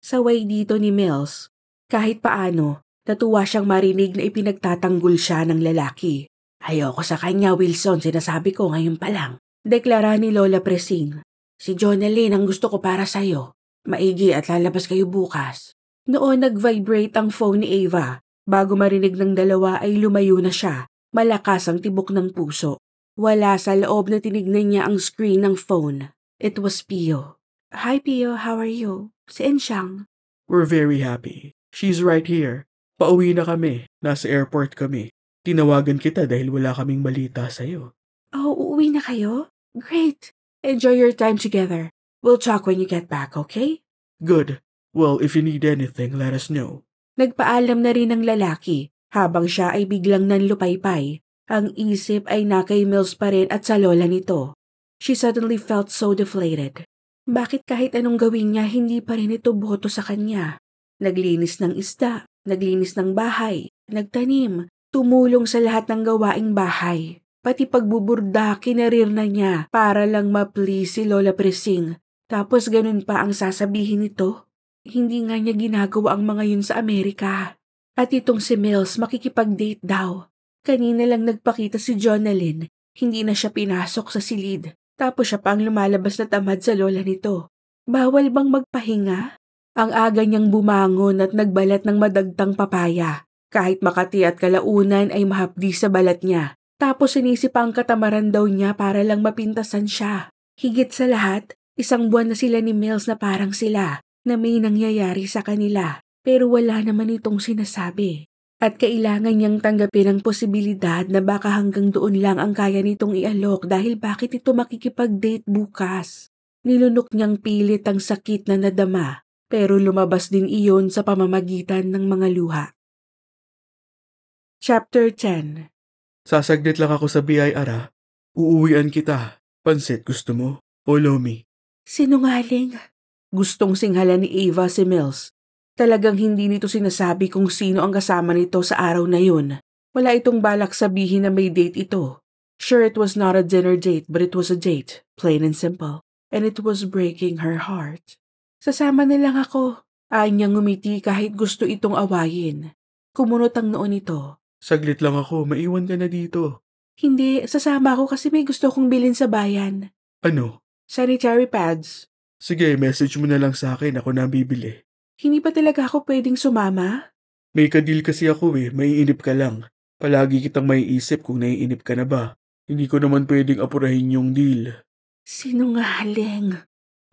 Saway dito ni Mills. Kahit paano, natuwa siyang marinig na ipinagtatanggol siya ng lalaki. Ayoko sa kanya, Wilson, sinasabi ko ngayon pa lang. Deklara ni Lola Presing. Si Jonalyn ang gusto ko para sa'yo. Maigi at lalabas kayo bukas. Noon nag-vibrate ang phone ni Ava. Bago marinig ng dalawa ay lumayo na siya Malakas ang tibok ng puso. Wala sa loob na tinignan niya ang screen ng phone. It was Pio. Hi Pio, how are you? Si Enshang. We're very happy. She's right here. Pauwi na kami. Nasa airport kami. Tinawagan kita dahil wala kaming balita sa'yo. Oh, uuwi na kayo? Great. Enjoy your time together. We'll talk when you get back, okay? Good. Well, if you need anything, let us know. Nagpaalam na rin ang lalaki habang siya ay biglang nanlupaypay, ang isip ay na kay Mills pa rin at sa lola nito. She suddenly felt so deflated. Bakit kahit anong gawin niya, hindi pa rin ito boto sa kanya? Naglinis ng isda, naglinis ng bahay, nagtanim, tumulong sa lahat ng gawaing bahay. Pati pagbuburda, kinarir na niya para lang ma-please si Lola Presing. Tapos ganun pa ang sasabihin nito. Hindi nga niya ginagawa ang mga yun sa Amerika. At itong si Mills makikipag-date daw. Kanina lang nagpakita si Jonalyn, hindi na siya pinasok sa silid. Tapos siya pang lumalabas na tamad sa lola nito. Bawal bang magpahinga? Ang aga niyang bumangon at nagbalat ng madagtang papaya. Kahit makati at kalaunan ay mahapdi sa balat niya. Tapos sinisip ang katamaran daw niya para lang mapintasan siya. Higit sa lahat, isang buwan na sila ni Mills na parang sila, na may nangyayari sa kanila pero wala naman itong sinasabi. At kailangan niyang tanggapin ang posibilidad na baka hanggang doon lang ang kaya nitong ialok dahil bakit ito makikipag-date bukas. Nilunok niyang pilit ang sakit na nadama pero lumabas din iyon sa pamamagitan ng mga luha. Chapter 10 Sasaglit lang ako sa BI, Ara. Uuwian kita. Pansit gusto mo? Follow me. Sinungaling. Gustong singhala ni Ava si Mills Talagang hindi nito sinasabi kung sino ang kasama nito sa araw na yun. Wala itong balak sabihin na may date ito. Sure, it was not a dinner date, but it was a date, plain and simple. And it was breaking her heart. Sasama na lang ako. Ayaw niyang ngumiti kahit gusto itong awayin. Kumunot ang noon nito. Saglit lang ako, maiwan ka na dito. Hindi, sasama ako kasi may gusto kong bilhin sa bayan. Ano? Sanitary pads. Sige, message mo na lang sa akin, ako na ang bibili. Hindi ba talaga ako pwedeng sumama? May kadil kasi ako eh, maiinip ka lang. Palagi kitang maiisip kung naiinip ka na ba. Hindi ko naman pwedeng apurahin yung deal. Sinungaling.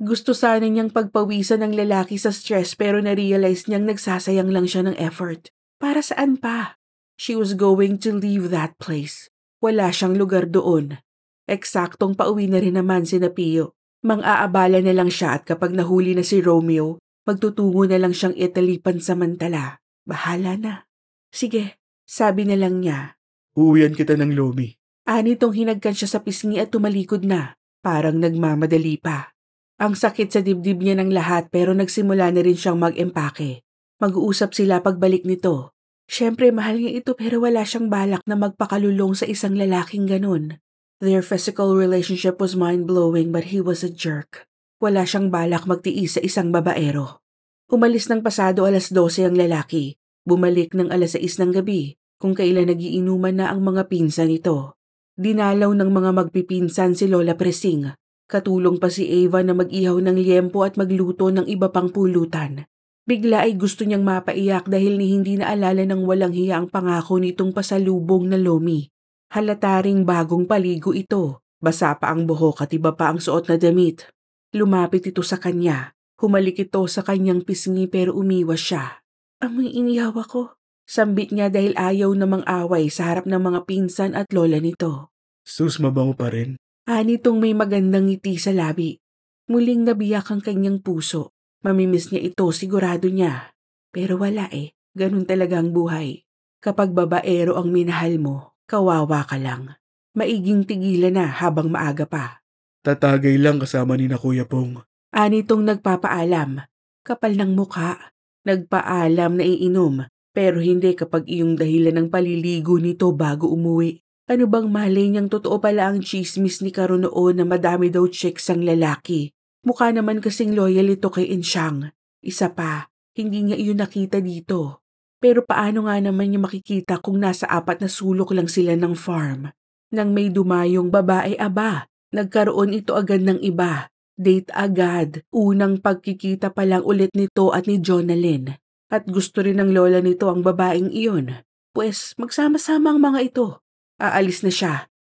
Gusto sana niyang pagpawisan ng lalaki sa stress pero na-realize niyang nagsasayang lang siya ng effort. Para saan pa? She was going to leave that place. Wala siyang lugar doon. Eksaktong pauwi na rin naman si Napio. Mang-aabala na lang siya at kapag nahuli na si Romeo, Magtutungo na lang siyang Italy pansamantala. Bahala na. Sige, sabi na lang niya. Uwian kita ng lomi. Anitong hinagkan siya sa pisngi at tumalikod na. Parang nagmamadali pa. Ang sakit sa dibdib niya ng lahat pero nagsimula na rin siyang mag-empake. Mag-uusap sila pagbalik nito. Siyempre mahal niya ito pero wala siyang balak na magpakalulong sa isang lalaking ganun. Their physical relationship was mind-blowing but he was a jerk. Wala siyang balak magtiis sa isang babaero. Umalis ng pasado alas 12 ang lalaki, bumalik ng alas 6 ng gabi kung kailan nagiinuman na ang mga pinsan nito. Dinalaw ng mga magpipinsan si Lola Presing, katulong pa si Eva na mag-ihaw ng liempo at magluto ng iba pang pulutan. Bigla ay gusto niyang mapaiyak dahil ni hindi naalala ng walang hiya ang pangako nitong pasalubong na Lomi. Halataring bagong paligo ito, basa pa ang buhok at iba pa ang suot na damit. Lumapit ito sa kanya. Humalik ito sa kanyang pisngi pero umiwas siya. Amoy iniyaw ako. Sambit niya dahil ayaw namang away sa harap ng mga pinsan at lola nito. Sus, mabango pa rin. Anitong may magandang ngiti sa labi. Muling nabiyak ang kanyang puso. Mamimiss niya ito, sigurado niya. Pero wala eh, ganun talaga ang buhay. Kapag babaero ang minahal mo, kawawa ka lang. Maiging tigilan na habang maaga pa. Tatagay lang kasama ni na Kuya Pong. Anitong nagpapaalam. Kapal ng mukha. Nagpaalam na iinom. Pero hindi kapag iyong dahilan ng paliligo nito bago umuwi. Ano bang malay niyang totoo pala ang chismis ni Karo noon na madami daw chicks ang lalaki? Mukha naman kasing loyal ito kay Inshang. Isa pa, hindi niya iyon nakita dito. Pero paano nga naman niya makikita kung nasa apat na sulok lang sila ng farm? Nang may dumayong babae aba, Nagkaroon ito agad ng iba. Date agad. Unang pagkikita pa lang ulit nito at ni Jonalyn. At gusto rin ng lola nito ang babaeng iyon. Pwes, magsama-sama ang mga ito. Aalis na siya.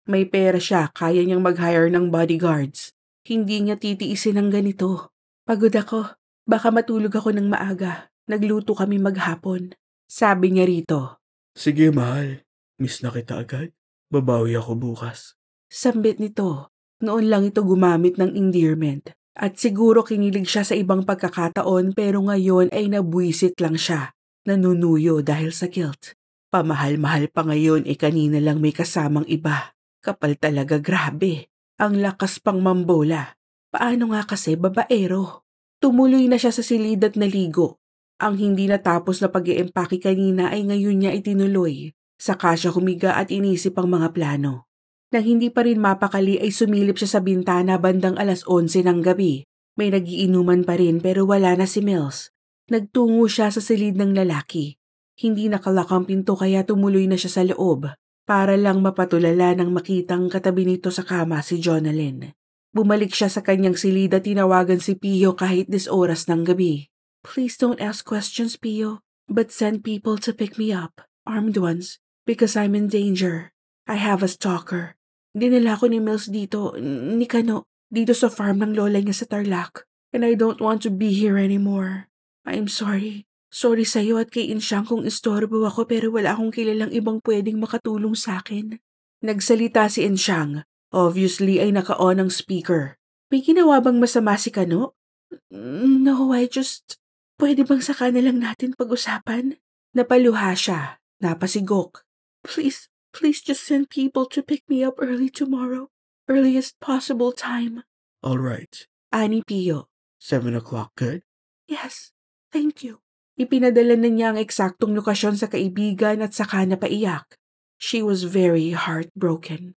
May pera siya, kaya niyang mag-hire ng bodyguards. Hindi niya titiisin ang ganito. Pagod ako. Baka matulog ako ng maaga. Nagluto kami maghapon. Sabi niya rito. Sige, mahal. Miss na kita agad. Babawi ako bukas. Sambit nito. Noon lang ito gumamit ng endearment. At siguro kinilig siya sa ibang pagkakataon pero ngayon ay nabwisit lang siya, nanunuyo dahil sa guilt. Pamahal-mahal pa ngayon eh kanina lang may kasamang iba. Kapal talaga grabe. Ang lakas pang mambola. Paano nga kasi babaero? Tumuloy na siya sa silid at naligo. Ang hindi natapos na pag iempake kanina ay ngayon niya itinuloy. Saka siya humiga at inisip ang mga plano na hindi pa rin mapakali ay sumilip siya sa bintana bandang alas 11 ng gabi. May nagiinuman pa rin pero wala na si Mills. Nagtungo siya sa silid ng lalaki. Hindi nakalakang pinto kaya tumuloy na siya sa loob para lang mapatulala nang makitang katabi nito sa kama si Jonalyn. Bumalik siya sa kanyang silid at tinawagan si Pio kahit dis oras ng gabi. Please don't ask questions, Pio, but send people to pick me up, armed ones, because I'm in danger. I have a stalker. Dinala ko ni Mills dito, ni Kano, dito sa farm ng lola niya sa Tarlac. And I don't want to be here anymore. I'm sorry. Sorry sa'yo at kay Insyang kung istorbo ako pero wala akong kilalang ibang pwedeng makatulong sa akin. Nagsalita si Insyang. Obviously ay naka-on ang speaker. May ginawa bang masama si Kano? No, I just... Pwede bang saka na lang natin pag-usapan? Napaluha siya. Napasigok. Please, Please just send people to pick me up early tomorrow. Earliest possible time. All right. Ani Pio. Seven o'clock, good? Yes, thank you. Ipinadala na niya ang eksaktong lokasyon sa kaibigan at saka napaiyak. She was very heartbroken.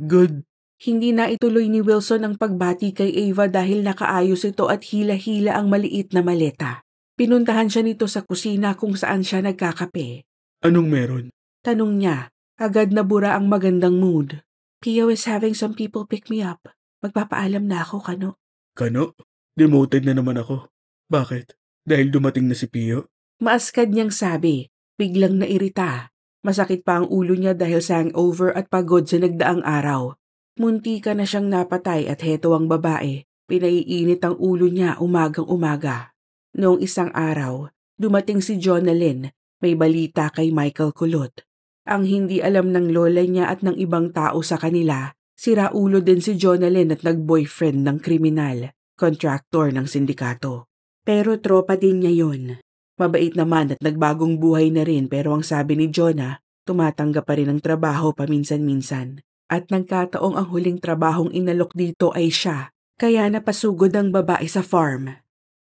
Good. Hindi na ituloy ni Wilson ang pagbati kay Ava dahil nakaayos ito at hila-hila ang maliit na maleta. Pinuntahan siya nito sa kusina kung saan siya nagkakape. Anong meron? Tanong niya. Agad na bura ang magandang mood. Pio is having some people pick me up. Magpapaalam na ako, Kano. Kano? Demoted na naman ako. Bakit? Dahil dumating na si Pio? Maaskad niyang sabi. Biglang nairita. Masakit pa ang ulo niya dahil sa over at pagod sa nagdaang araw. Munti ka na siyang napatay at heto ang babae. Pinaiinit ang ulo niya umagang umaga. Noong isang araw, dumating si Jonalyn, may balita kay Michael Kulot. Ang hindi alam ng lola niya at ng ibang tao sa kanila, si Raulo din si Jonalyn at nag-boyfriend ng kriminal, contractor ng sindikato. Pero tropa din niya yon. Mabait naman at nagbagong buhay na rin pero ang sabi ni Jonah, tumatanggap pa rin ng trabaho paminsan-minsan. At nagkataong ang huling trabahong inalok dito ay siya, kaya napasugod ang babae sa farm.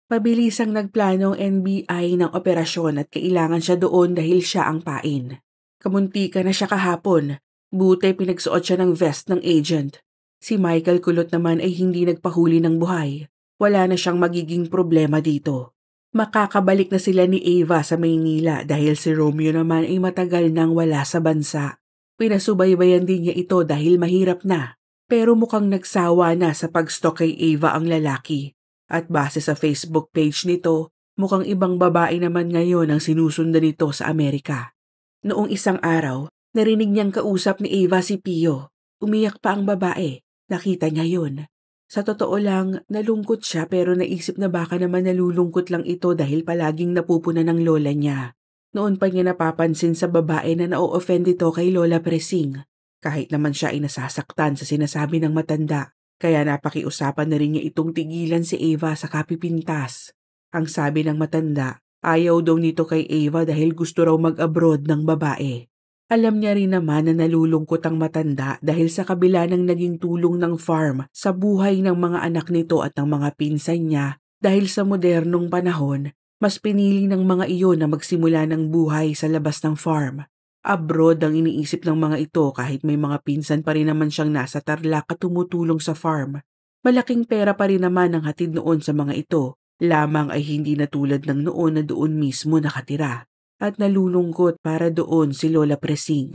Pabilis ang nagplano NBI ng operasyon at kailangan siya doon dahil siya ang pain. Kamunti ka na siya kahapon. Buti pinagsuot siya ng vest ng agent. Si Michael Kulot naman ay hindi nagpahuli ng buhay. Wala na siyang magiging problema dito. Makakabalik na sila ni Ava sa Maynila dahil si Romeo naman ay matagal nang wala sa bansa. Pinasubaybayan din niya ito dahil mahirap na. Pero mukhang nagsawa na sa pagstock kay Ava ang lalaki at base sa Facebook page nito, mukhang ibang babae naman ngayon ang sinusundan nito sa Amerika. Noong isang araw, narinig niyang kausap ni Eva si Pio. Umiyak pa ang babae. Nakita niya yun. Sa totoo lang, nalungkot siya pero naisip na baka naman nalulungkot lang ito dahil palaging napupuna ng lola niya. Noon pa niya napapansin sa babae na na-offend ito kay Lola Presing. Kahit naman siya ay nasasaktan sa sinasabi ng matanda, kaya napakiusapan na rin niya itong tigilan si Eva sa kapipintas. Ang sabi ng matanda, ayaw daw nito kay Eva dahil gusto raw mag-abroad ng babae. Alam niya rin naman na nalulungkot ang matanda dahil sa kabila ng naging tulong ng farm sa buhay ng mga anak nito at ng mga pinsan niya dahil sa modernong panahon, mas pinili ng mga iyon na magsimula ng buhay sa labas ng farm. Abroad ang iniisip ng mga ito kahit may mga pinsan pa rin naman siyang nasa Tarlac at tumutulong sa farm. Malaking pera pa rin naman ang hatid noon sa mga ito, lamang ay hindi na tulad ng noon na doon mismo nakatira. At nalulungkot para doon si Lola Presing.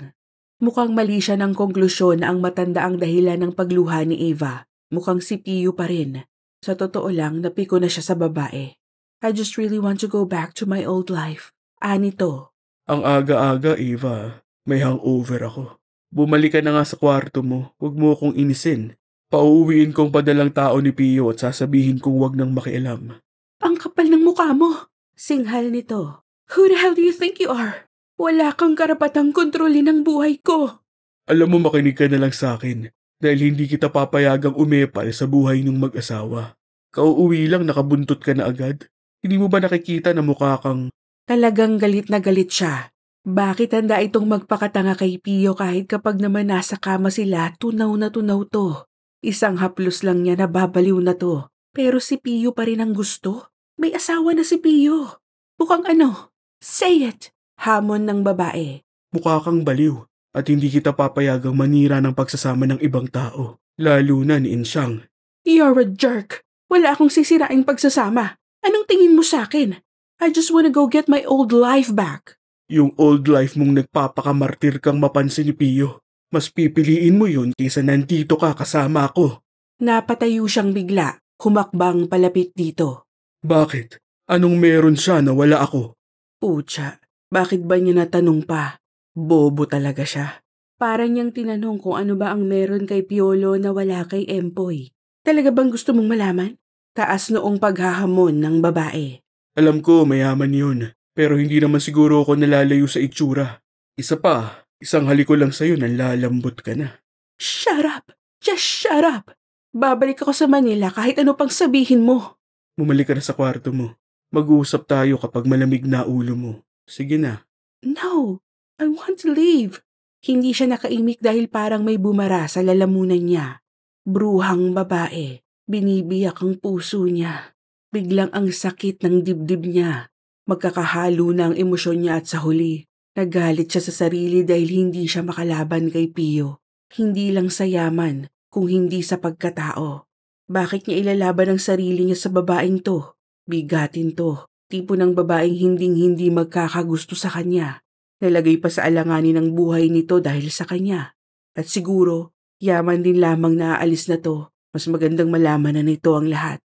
Mukhang mali siya ng konklusyon na ang matanda ang dahilan ng pagluha ni Eva. Mukhang si Piyo pa rin. Sa totoo lang, napiko na siya sa babae. I just really want to go back to my old life. Anito. Ang aga-aga, Eva. May hangover ako. Bumalik ka na nga sa kwarto mo. Huwag mo akong inisin. Pauuwiin kong padalang tao ni Pio at sasabihin kong wag nang makialam. Ang kapal ng mukha mo. Singhal nito. Who the hell do you think you are? Wala kang karapatang kontrolin ang buhay ko. Alam mo makinig ka na lang sa akin dahil hindi kita papayagang umepal sa buhay ng mag-asawa. Kauuwi lang nakabuntot ka na agad. Hindi mo ba nakikita na mukha kang Talagang galit na galit siya. Bakit handa itong magpakatanga kay Pio kahit kapag naman nasa kama sila, tunaw na tunaw to. Isang haplos lang niya na babaliw na to. Pero si Pio pa rin ang gusto. May asawa na si Pio. Bukang ano? Say it! Hamon ng babae. Mukha kang baliw at hindi kita papayagang manira ng pagsasama ng ibang tao. Lalo na ni Insyang. You're a jerk! Wala akong sisiraing pagsasama. Anong tingin mo sa akin? I just wanna go get my old life back. Yung old life mong nagpapakamartir kang mapansin ni Pio. Mas pipiliin mo yun kaysa nandito ka kasama ako. Napatayo siyang bigla, humakbang palapit dito. Bakit? Anong meron siya na wala ako? Pucha, bakit ba niya natanong pa? Bobo talaga siya. Parang niyang tinanong kung ano ba ang meron kay Piolo na wala kay Empoy. Talaga bang gusto mong malaman? Taas noong paghahamon ng babae. Alam ko mayaman yun, pero hindi naman siguro ako nalalayo sa itsura. Isa pa, isang halik ko lang sa'yo nang lalambot ka na. Shut up! Just shut up! Babalik ako sa Manila kahit ano pang sabihin mo. Bumalik ka na sa kwarto mo. Mag-uusap tayo kapag malamig na ulo mo. Sige na. No, I want to leave. Hindi siya nakaimik dahil parang may bumara sa lalamunan niya. Bruhang babae, binibiyak ang puso niya. Biglang ang sakit ng dibdib niya. Magkakahalo na ang emosyon niya at sa huli, nagalit siya sa sarili dahil hindi siya makalaban kay Pio. Hindi lang sa yaman, kung hindi sa pagkatao. Bakit niya ilalaban ang sarili niya sa babaeng to? Bigatin to, tipo ng babaeng hinding-hindi magkakagusto sa kanya. Nalagay pa sa alanganin ang buhay nito dahil sa kanya. At siguro, yaman din lamang naaalis na to. Mas magandang malaman na nito ang lahat.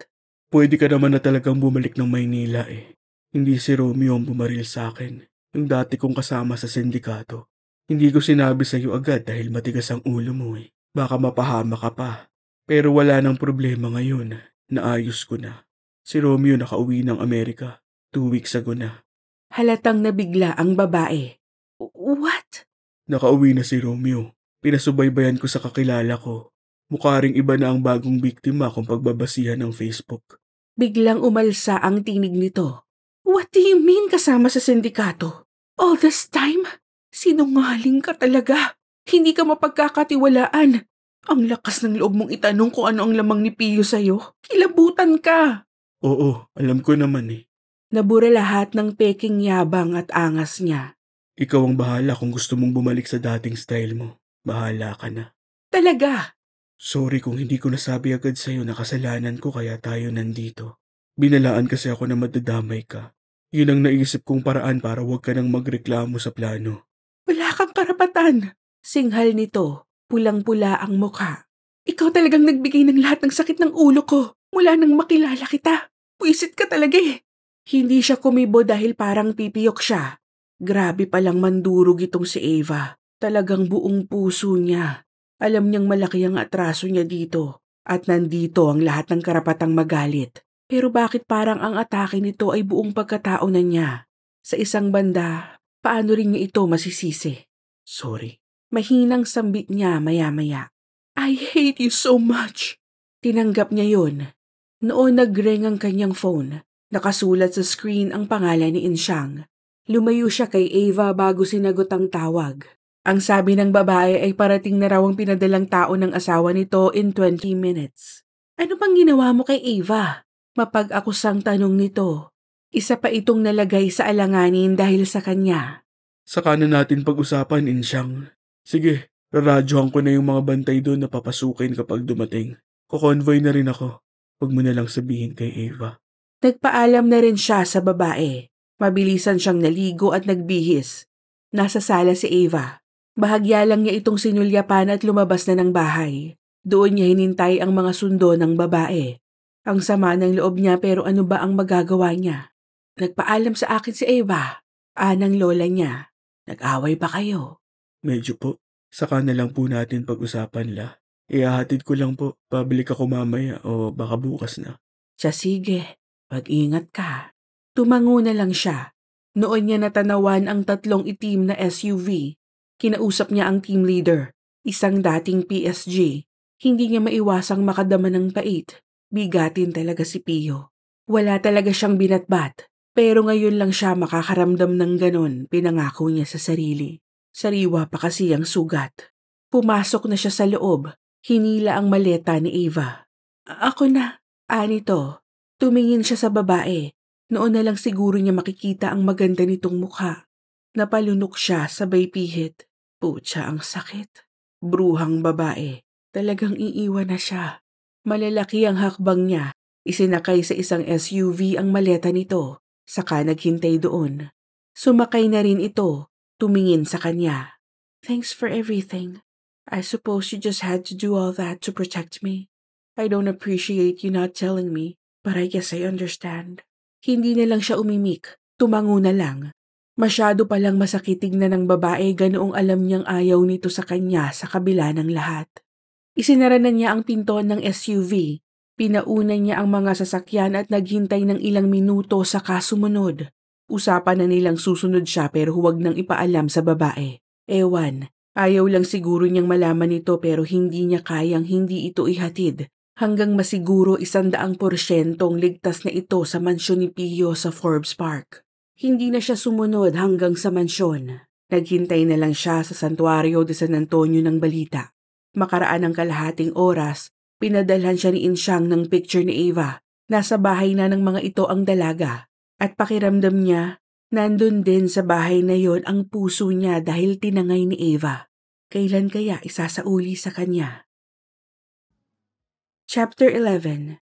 Pwede ka naman na talagang bumalik ng Maynila eh. Hindi si Romeo ang bumaril sa akin, yung dati kong kasama sa sindikato. Hindi ko sinabi sa iyo agad dahil matigas ang ulo mo eh. Baka mapahama ka pa. Pero wala nang problema ngayon. Naayos ko na. Si Romeo nakauwi ng Amerika. Two weeks ago na. Halatang nabigla ang babae. What? Nakauwi na si Romeo. Pinasubaybayan ko sa kakilala ko. Mukha ring iba na ang bagong biktima kung pagbabasihan ng Facebook. Biglang umalsa ang tinig nito. What do you mean kasama sa sindikato? All this time? Sinungaling ka talaga. Hindi ka mapagkakatiwalaan. Ang lakas ng loob mong itanong kung ano ang lamang ni Pio sa'yo. Kilabutan ka! Oo, alam ko naman eh. Nabura lahat ng peking yabang at angas niya. Ikaw ang bahala kung gusto mong bumalik sa dating style mo. Bahala ka na. Talaga? Sorry kung hindi ko nasabi agad sa'yo na kasalanan ko kaya tayo nandito. Binalaan kasi ako na madadamay ka. Yun ang naisip kong paraan para huwag ka nang magreklamo sa plano. Wala kang karapatan! Singhal nito, pulang-pula ang mukha. Ikaw talagang nagbigay ng lahat ng sakit ng ulo ko mula nang makilala kita. Puisit ka talaga eh. Hindi siya kumibo dahil parang pipiyok siya. Grabe palang mandurog itong si Eva. Talagang buong puso niya. Alam niyang malaki ang atraso niya dito at nandito ang lahat ng karapatang magalit. Pero bakit parang ang atake nito ay buong pagkatao na niya? Sa isang banda, paano rin niya ito masisisi? Sorry. Mahinang sambit niya maya-maya. I hate you so much. Tinanggap niya yon. Noon nagreng ang kanyang phone. Nakasulat sa screen ang pangalan ni Inshang. Lumayo siya kay Ava bago sinagot ang tawag. Ang sabi ng babae ay parating na raw ang pinadalang tao ng asawa nito in 20 minutes. Ano pang ginawa mo kay Eva? Mapag-akusang tanong nito. Isa pa itong nalagay sa alanganin dahil sa kanya. Saka na natin pag-usapan, Insyang. Sige, raradyohan ko na yung mga bantay doon na papasukin kapag dumating. Kukonvoy na rin ako. Huwag mo na lang sabihin kay Eva. Nagpaalam na rin siya sa babae. Mabilisan siyang naligo at nagbihis. Nasa sala si Eva. Bahagya lang niya itong sinulyapan at lumabas na ng bahay. Doon niya hinintay ang mga sundo ng babae. Ang sama ng loob niya pero ano ba ang magagawa niya? Nagpaalam sa akin si Eva, anang ah, lola niya. Nag-away ba kayo? Medyo po. Saka na lang po natin pag-usapan la. Iahatid ko lang po. Pabalik ako mamaya o baka bukas na. Siya sige. pag ingat ka. Tumango na lang siya. Noon niya natanawan ang tatlong itim na SUV Kinausap niya ang team leader, isang dating PSG. Hindi niya maiwasang makadama ng pait. Bigatin talaga si Pio. Wala talaga siyang binatbat, pero ngayon lang siya makakaramdam ng ganon, pinangako niya sa sarili. Sariwa pa kasi ang sugat. Pumasok na siya sa loob, hinila ang maleta ni Eva. Ako na, anito. Tumingin siya sa babae. Noon na lang siguro niya makikita ang maganda nitong mukha. Napalunok siya sa pihit. Pucha ang sakit. Bruhang babae. Talagang iiwan na siya. Malalaki ang hakbang niya. Isinakay sa isang SUV ang maleta nito. Saka naghintay doon. Sumakay na rin ito. Tumingin sa kanya. Thanks for everything. I suppose you just had to do all that to protect me. I don't appreciate you not telling me, but I guess I understand. Hindi na lang siya umimik, tumango na lang. Masyado palang masakitig na ng babae ganoong alam niyang ayaw nito sa kanya sa kabila ng lahat. Isinara na niya ang pinto ng SUV, pinauna niya ang mga sasakyan at naghintay ng ilang minuto sa kasumunod. Usapan na nilang susunod siya pero huwag nang ipaalam sa babae. Ewan, ayaw lang siguro niyang malaman nito pero hindi niya kayang hindi ito ihatid hanggang masiguro isandaang porsyentong ligtas na ito sa mansyon ni Pio sa Forbes Park. Hindi na siya sumunod hanggang sa mansyon. Naghintay na lang siya sa santuario de San Antonio ng balita. Makaraan ng kalahating oras, pinadalhan siya ni Insyang ng picture ni Eva. Nasa bahay na ng mga ito ang dalaga. At pakiramdam niya, nandun din sa bahay na yon ang puso niya dahil tinangay ni Eva. Kailan kaya isasauli sa kanya? Chapter 11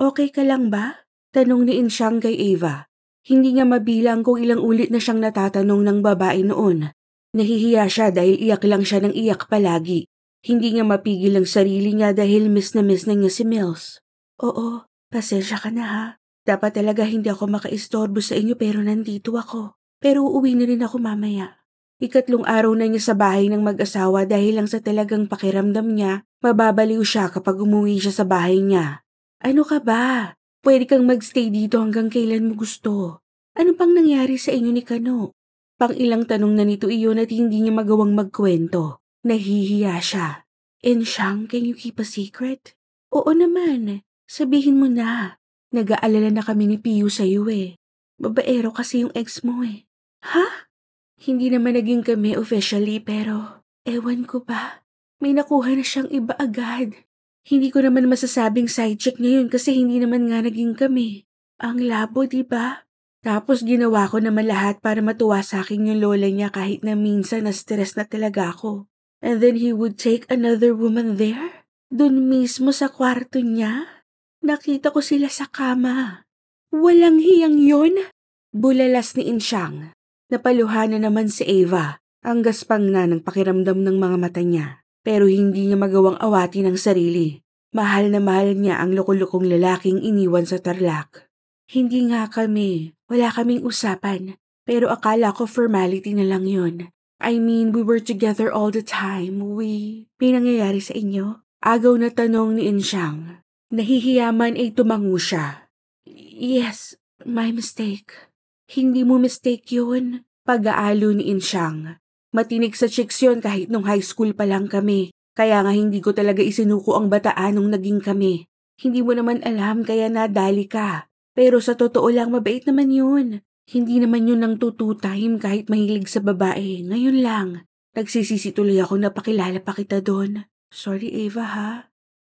Okay ka lang ba? Tanong ni Insyang kay Eva. Hindi niya mabilang kung ilang ulit na siyang natatanong ng babae noon. Nahihiya siya dahil iyak lang siya ng iyak palagi. Hindi niya mapigil ang sarili niya dahil miss na miss na niya si Mills. Oo, pasensya ka na ha. Dapat talaga hindi ako makaistorbo sa inyo pero nandito ako. Pero uuwi na rin ako mamaya. Ikatlong araw na niya sa bahay ng mag-asawa dahil lang sa talagang pakiramdam niya, mababaliw siya kapag umuwi siya sa bahay niya. Ano ka ba? Pwede kang magstay dito hanggang kailan mo gusto. Ano pang nangyari sa inyo ni Kano? Pang ilang tanong na nito iyon at hindi niya magawang magkwento. Nahihiya siya. And Shang, can you keep a secret? Oo naman. Sabihin mo na. Nag-aalala na kami ni Piyo iyo eh. Babaero kasi yung ex mo eh. Ha? Hindi naman naging kami officially pero ewan ko ba. May nakuha na siyang iba agad. Hindi ko naman masasabing side check ngayon kasi hindi naman nga naging kami. Ang labo, di ba? Tapos ginawa ko naman lahat para matuwa sa akin yung lola niya kahit na minsan na stress na talaga ako. And then he would take another woman there? Doon mismo sa kwarto niya? Nakita ko sila sa kama. Walang hiyang yon? Bulalas ni Inshang. Napaluha na naman si Eva ang gaspang na ng pakiramdam ng mga mata niya pero hindi niya magawang awatin ang sarili. Mahal na mahal niya ang lukulukong lalaking iniwan sa tarlak. Hindi nga kami, wala kaming usapan, pero akala ko formality na lang yon. I mean, we were together all the time. We... May nangyayari sa inyo? Agaw na tanong ni Inshang. Nahihiyaman ay tumangu siya. Yes, my mistake. Hindi mo mistake yun. Pag-aalo ni Inshang. Matinig sa chicks yun kahit nung high school pa lang kami. Kaya nga hindi ko talaga isinuko ang bataan nung naging kami. Hindi mo naman alam kaya nadali ka. Pero sa totoo lang mabait naman yun. Hindi naman yun ang tutu time kahit mahilig sa babae. Ngayon lang. Nagsisisi tuloy ako na pakilala pa kita doon. Sorry Eva ha.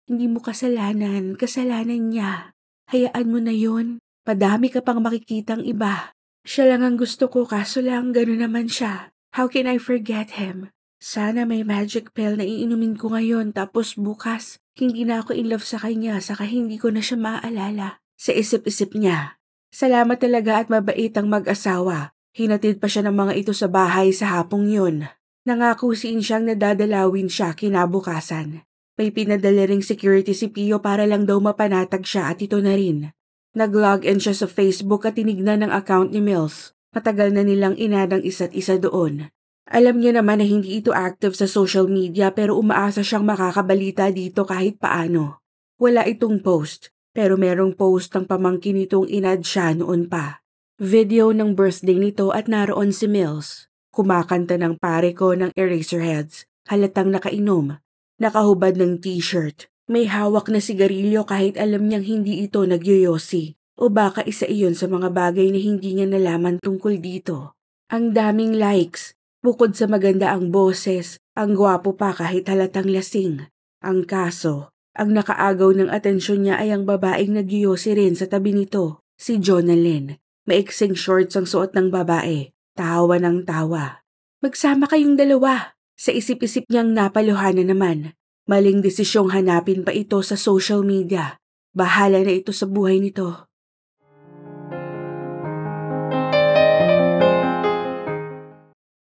Hindi mo kasalanan. Kasalanan niya. Hayaan mo na yun. Padami ka pang makikitang iba. Siya lang ang gusto ko kaso lang gano'n naman siya. How can I forget him? Sana may magic pill na iinumin ko ngayon tapos bukas, hindi na ako in love sa kanya saka hindi ko na siya maaalala. Sa isip-isip niya. Salamat talaga at mabait ang mag-asawa. Hinatid pa siya ng mga ito sa bahay sa hapong yun. Nangako si Insyang na dadalawin siya kinabukasan. May pinadala ring security si Pio para lang daw mapanatag siya at ito na rin. nag log in siya sa Facebook at tinignan ang account ni Mills. Patagal na nilang inadang isa't isa doon. Alam niya naman na hindi ito active sa social media pero umaasa siyang makakabalita dito kahit paano. Wala itong post, pero merong post ng pamangkin nitong inad siya noon pa. Video ng birthday nito at naroon si Mills. Kumakanta ng pare ko ng Eraserheads, halatang nakainom, nakahubad ng t-shirt. May hawak na sigarilyo kahit alam niyang hindi ito nagyoyosi. O baka isa iyon sa mga bagay na hindi niya nalaman tungkol dito. Ang daming likes, bukod sa maganda ang boses, ang gwapo pa kahit halatang lasing. Ang kaso, ang nakaagaw ng atensyon niya ay ang babaeng nagyosi rin sa tabi nito, si Jonalyn. Maiksing shorts ang suot ng babae, tawa ng tawa. Magsama kayong dalawa. Sa isip-isip niyang napaluhana naman. Maling desisyong hanapin pa ito sa social media. Bahala na ito sa buhay nito.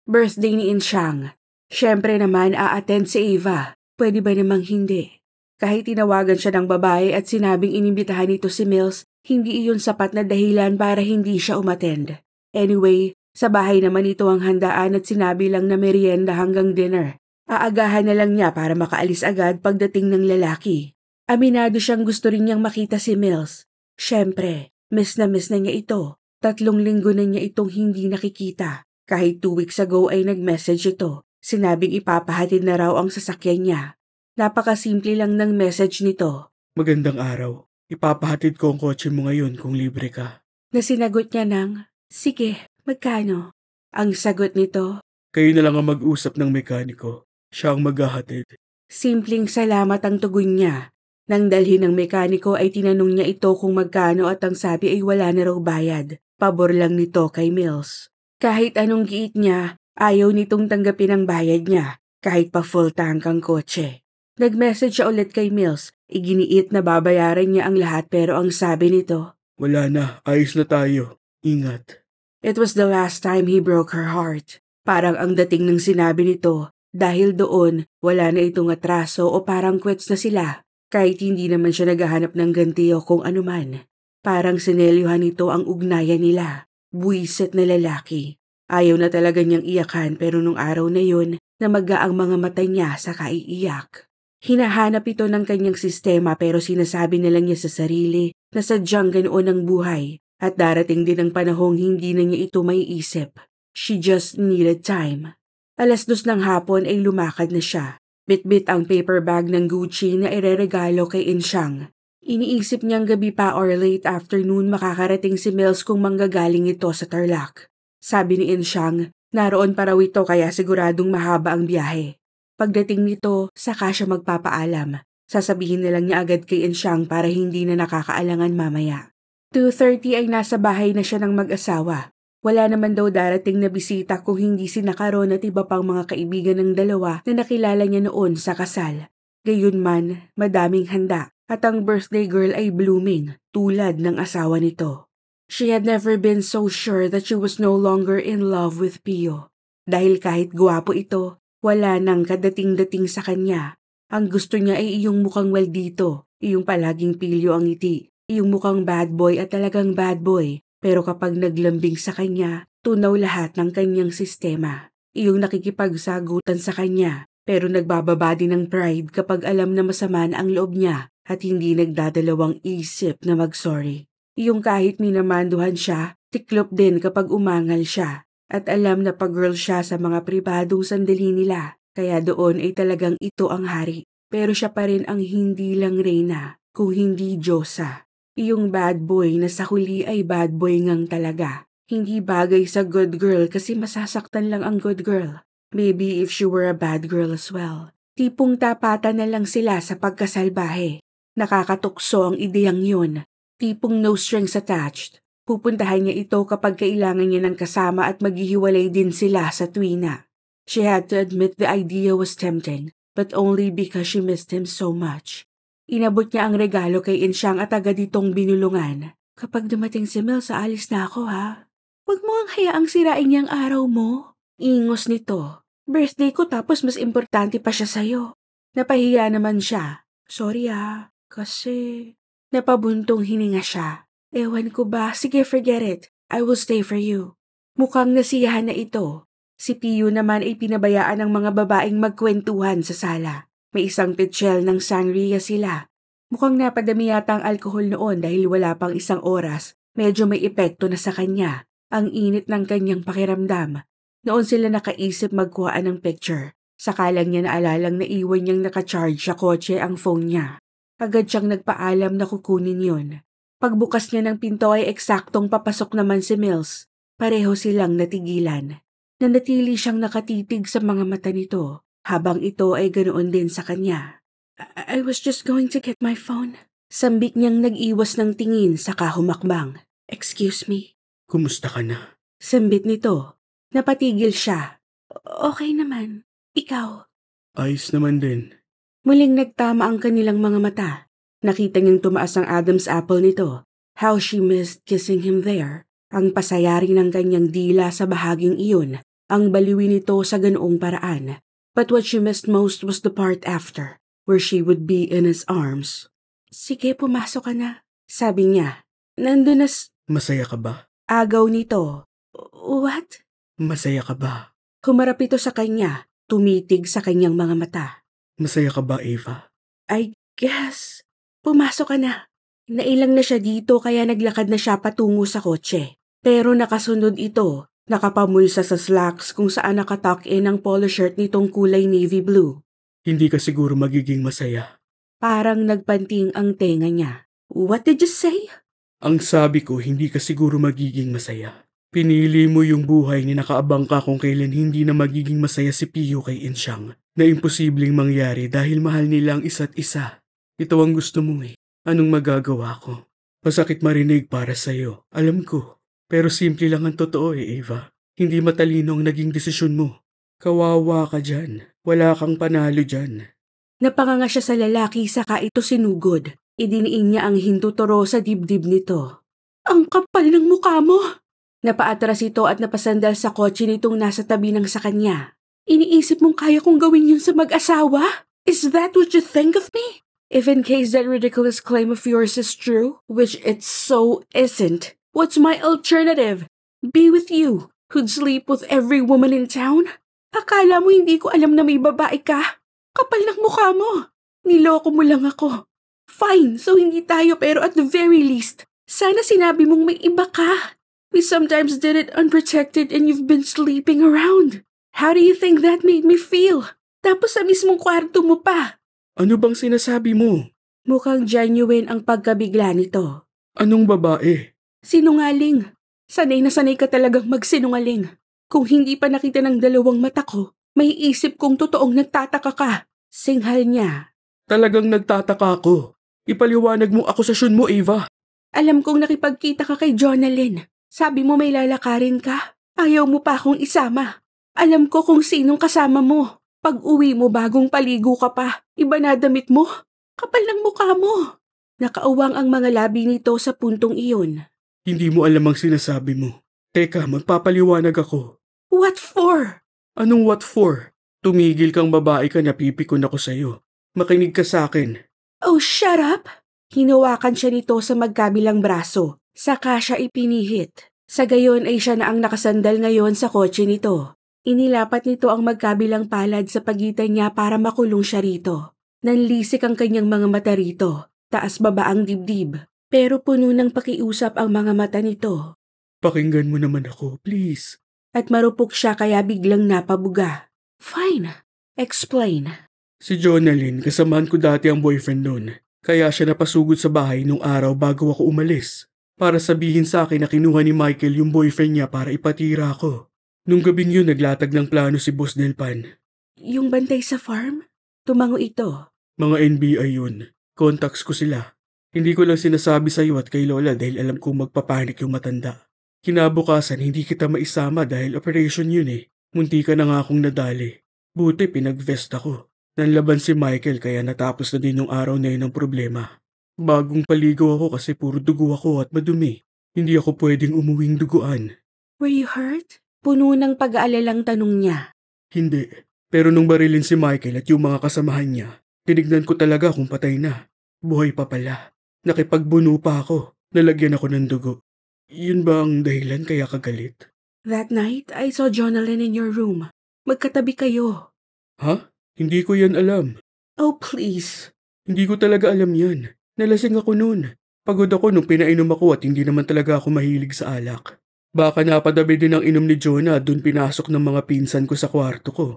Birthday ni Inshang. Siyempre naman a-attend si Eva. Pwede ba namang hindi? Kahit tinawagan siya ng babae at sinabing inimbitahan nito si Mills, hindi iyon sapat na dahilan para hindi siya umattend. Anyway, sa bahay naman ito ang handaan at sinabi lang na merienda hanggang dinner. Aagahan na lang niya para makaalis agad pagdating ng lalaki. Aminado siyang gusto rin niyang makita si Mills. Siyempre, miss na miss na niya ito. Tatlong linggo na niya itong hindi nakikita. Kahit two weeks ago ay nag-message ito, sinabing ipapahatid na raw ang sasakyan niya. Napakasimple lang ng message nito. Magandang araw. Ipapahatid ko ang kotse mo ngayon kung libre ka. Na sinagot niya ng, Sige, magkano? Ang sagot nito, Kayo na lang ang mag-usap ng mekaniko. Siya ang maghahatid. Simpleng salamat ang tugon niya. Nang dalhin ng mekaniko ay tinanong niya ito kung magkano at ang sabi ay wala na raw bayad. Pabor lang nito kay Mills. Kahit anong giit niya, ayaw nitong tanggapin ang bayad niya, kahit pa full tank ang kotse. Nag-message siya ulit kay Mills, iginiit na babayaran niya ang lahat pero ang sabi nito, Wala na, ayos na tayo. Ingat. It was the last time he broke her heart. Parang ang dating ng sinabi nito, dahil doon, wala na itong atraso o parang quits na sila. Kahit hindi naman siya naghahanap ng ganti o kung anuman. Parang sinelyuhan nito ang ugnayan nila. Buisit na lalaki. Ayaw na talaga niyang iyakan pero nung araw na yon, namaga ang mga mata niya sa kaiiyak. Hinahanap ito ng kanyang sistema pero sinasabi na lang niya sa sarili na sadyang ganoon ang buhay at darating din ang panahong hindi na niya ito may isip. She just needed time. Alas dos ng hapon ay lumakad na siya. Bitbit ang paper bag ng Gucci na ireregalo kay Inshang. Iniisip niyang gabi pa or late afternoon makakarating si Mills kung manggagaling ito sa Tarlac. Sabi ni Inshang, naroon para ito kaya siguradong mahaba ang biyahe. Pagdating nito, saka siya magpapaalam. Sasabihin na lang niya agad kay Inshang para hindi na nakakaalangan mamaya. 2.30 ay nasa bahay na siya ng mag-asawa. Wala naman daw darating na bisita kung hindi si Nakaron at iba pang mga kaibigan ng dalawa na nakilala niya noon sa kasal. Gayunman, madaming handa at ang birthday girl ay blooming tulad ng asawa nito. She had never been so sure that she was no longer in love with Pio dahil kahit guwapo ito, wala nang kadating-dating sa kanya. Ang gusto niya ay iyong mukhang well dito, iyong palaging pilyo ang ngiti, iyong mukhang bad boy at talagang bad boy. Pero kapag naglambing sa kanya, tunaw lahat ng kanyang sistema. Iyong nakikipagsagutan sa kanya, pero nagbababa din ng pride kapag alam na masama na ang loob niya at hindi nagdadalawang isip na mag-sorry. Yung kahit minamanduhan siya, tiklop din kapag umangal siya at alam na pag-girl siya sa mga pribadong sandali nila kaya doon ay talagang ito ang hari. Pero siya pa rin ang hindi lang reyna kung hindi Diyosa. Yung bad boy na sa huli ay bad boy ngang talaga. Hindi bagay sa good girl kasi masasaktan lang ang good girl. Maybe if she were a bad girl as well. Tipong tapatan na lang sila sa pagkasalbahe. Nakakatukso ang ideyang yun. Tipong no strings attached. Pupuntahan niya ito kapag kailangan niya ng kasama at maghihiwalay din sila sa tuwina. She had to admit the idea was tempting, but only because she missed him so much. Inabot niya ang regalo kay Insyang at agad itong binulungan. Kapag dumating si Mel sa alis na ako ha, huwag mo ang hayaang sirain niya ang araw mo. Ingos nito. Birthday ko tapos mas importante pa siya sa'yo. Napahiya naman siya. Sorry ah. Kasi, napabuntong hininga siya. Ewan ko ba, sige forget it. I will stay for you. Mukhang nasiyahan na ito. Si Piyo naman ay pinabayaan ng mga babaeng magkwentuhan sa sala. May isang pitchel ng sangria sila. Mukhang napadami yata ang alkohol noon dahil wala pang isang oras. Medyo may epekto na sa kanya. Ang init ng kanyang pakiramdam. Noon sila nakaisip magkuhaan ng picture. Sakalang niya naalalang naiwan niyang nakacharge sa kotse ang phone niya. Agad siyang nagpaalam na kukunin yon. Pagbukas niya ng pinto ay eksaktong papasok naman si Mills. Pareho silang natigilan. Nanatili siyang nakatitig sa mga mata nito habang ito ay ganoon din sa kanya. I, I was just going to get my phone. Sambik niyang nag-iwas ng tingin sa kahumakbang. Excuse me. Kumusta ka na? Sambit nito. Napatigil siya. Okay naman. Ikaw? Ayos naman din. Muling nagtama ang kanilang mga mata. Nakita niyang tumaas ang Adam's apple nito. How she missed kissing him there. Ang pasayari ng kanyang dila sa bahaging iyon. Ang baliwi nito sa ganoong paraan. But what she missed most was the part after, where she would be in his arms. Sige, pumasok ka na, sabi niya. Nandun na s- Masaya ka ba? Agaw nito. What? Masaya ka ba? Humarap ito sa kanya, tumitig sa kanyang mga mata. Masaya ka ba, Eva? I guess. Pumasok ka na. Nailang na siya dito kaya naglakad na siya patungo sa kotse. Pero nakasunod ito, nakapamulsa sa slacks kung saan nakatuck in ang polo shirt nitong kulay navy blue. Hindi ka siguro magiging masaya. Parang nagpanting ang tenga niya. What did you say? Ang sabi ko, hindi ka siguro magiging masaya. Pinili mo yung buhay ni nakaabang ka kung kailan hindi na magiging masaya si Pio kay Insyang na imposibleng mangyari dahil mahal nila ang isa't isa. Ito ang gusto mo eh. Anong magagawa ko? Masakit marinig para sa'yo, alam ko. Pero simple lang ang totoo eh, Eva. Hindi matalino ang naging desisyon mo. Kawawa ka dyan. Wala kang panalo dyan. Napanganga siya sa lalaki saka ito sinugod. Idiniin niya ang hintutoro sa dibdib nito. Ang kapal ng mukha mo! Napaatras ito at napasandal sa kotse nitong nasa tabi ng sa kanya. Iniisip mong kaya kong gawin yun sa mag-asawa? Is that what you think of me? If in case that ridiculous claim of yours is true, which it so isn't, what's my alternative? Be with you, who'd sleep with every woman in town? Akala mo hindi ko alam na may babae ka? Kapal ng mukha mo. Niloko mo lang ako. Fine, so hindi tayo pero at the very least, sana sinabi mong may iba ka. We sometimes did it unprotected and you've been sleeping around. How do you think that made me feel? Tapos sa mismong kwarto mo pa. Ano bang sinasabi mo? Mukhang genuine ang pagkabigla nito. Anong babae? Sinungaling. Sanay na sanay ka talagang magsinungaling. Kung hindi pa nakita ng dalawang mata ko, may isip kong totoong nagtataka ka. Singhal niya. Talagang nagtataka ako. Ipaliwanag mo akusasyon mo, Eva. Alam kong nakipagkita ka kay Jonalyn. Sabi mo may lalakarin ka. Ayaw mo pa akong isama. Alam ko kung sinong kasama mo. Pag uwi mo bagong paligo ka pa, iba na damit mo. Kapal ng mukha mo. Nakauwang ang mga labi nito sa puntong iyon. Hindi mo alam ang sinasabi mo. Teka, magpapaliwanag ako. What for? Anong what for? Tumigil kang babae ka napipikon ako sa'yo. Makinig ka sa akin. Oh, shut up! Hinawakan siya nito sa magkabilang braso. Saka siya ipinihit. Sa gayon ay siya na ang nakasandal ngayon sa kotse nito. Inilapat nito ang magkabilang palad sa pagitan niya para makulong siya rito. Nanlisik ang kanyang mga mata rito, taas-baba ang dibdib, pero puno ng pakiusap ang mga mata nito. Pakinggan mo naman ako, please. At marupok siya kaya biglang napabuga. Fine. Explain. Si Jonalyn, kasamaan ko dati ang boyfriend noon. Kaya siya napasugod sa bahay nung araw bago ako umalis. Para sabihin sa akin na kinuha ni Michael yung boyfriend niya para ipatira ako. Nung gabing yun, naglatag ng plano si Boss Delpan. Yung bantay sa farm? Tumango ito. Mga NBI yun. Contacts ko sila. Hindi ko lang sinasabi sa iyo at kay Lola dahil alam kong magpapanik yung matanda. Kinabukasan, hindi kita maisama dahil operation yun eh. Munti ka na nga akong nadali. Buti pinag-vest ako. Nanlaban si Michael kaya natapos na din yung araw na yun ang problema. Bagong paligo ako kasi puro dugo ako at madumi. Hindi ako pwedeng umuwing duguan. Were you hurt? Puno ng pag-aalalang tanong niya. Hindi. Pero nung barilin si Michael at yung mga kasamahan niya, tinignan ko talaga kung patay na. Buhay pa pala. Nakipagbuno pa ako. Nalagyan ako ng dugo. Yun ba ang dahilan kaya kagalit? That night, I saw Jonalyn in your room. Magkatabi kayo. Ha? Hindi ko yan alam. Oh, please. Hindi ko talaga alam yan. Nalasing ako noon. Pagod ako nung pinainom ako at hindi naman talaga ako mahilig sa alak. Baka napadami din ang inom ni Jonah at dun pinasok ng mga pinsan ko sa kwarto ko.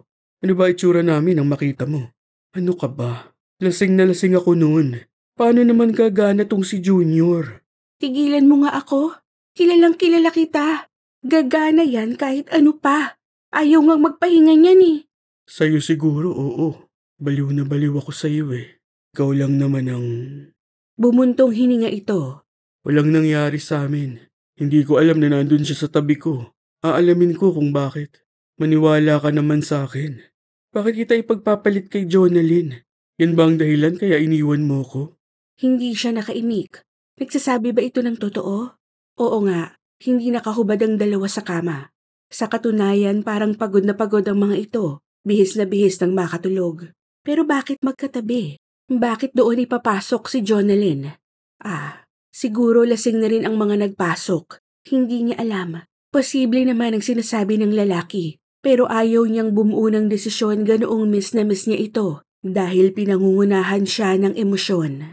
Ano ba itsura namin ang makita mo? Ano ka ba? Lasing na lasing ako noon. Paano naman gagana tong si Junior? Tigilan mo nga ako. Kilalang kilala kita. Gagana yan kahit ano pa. Ayaw ngang magpahinga niyan eh. Sa'yo siguro, oo. Baliw na baliw ako sa'yo eh. Ikaw lang naman ang... Bumuntong hininga ito. Walang nangyari sa amin. Hindi ko alam na nandun siya sa tabi ko. Aalamin ko kung bakit. Maniwala ka naman sa akin. Bakit kita ipagpapalit kay Jonalyn? Yan ba ang dahilan kaya iniwan mo ko? Hindi siya nakaimik. Nagsasabi ba ito ng totoo? Oo nga, hindi nakahubad ang dalawa sa kama. Sa katunayan, parang pagod na pagod ang mga ito, bihis na bihis ng makatulog. Pero bakit magkatabi? Bakit doon ipapasok si Jonalyn? Ah, Siguro lasing na rin ang mga nagpasok. Hindi niya alam. Posible naman ang sinasabi ng lalaki. Pero ayaw niyang bumuo ng desisyon ganoong miss na miss niya ito dahil pinangungunahan siya ng emosyon.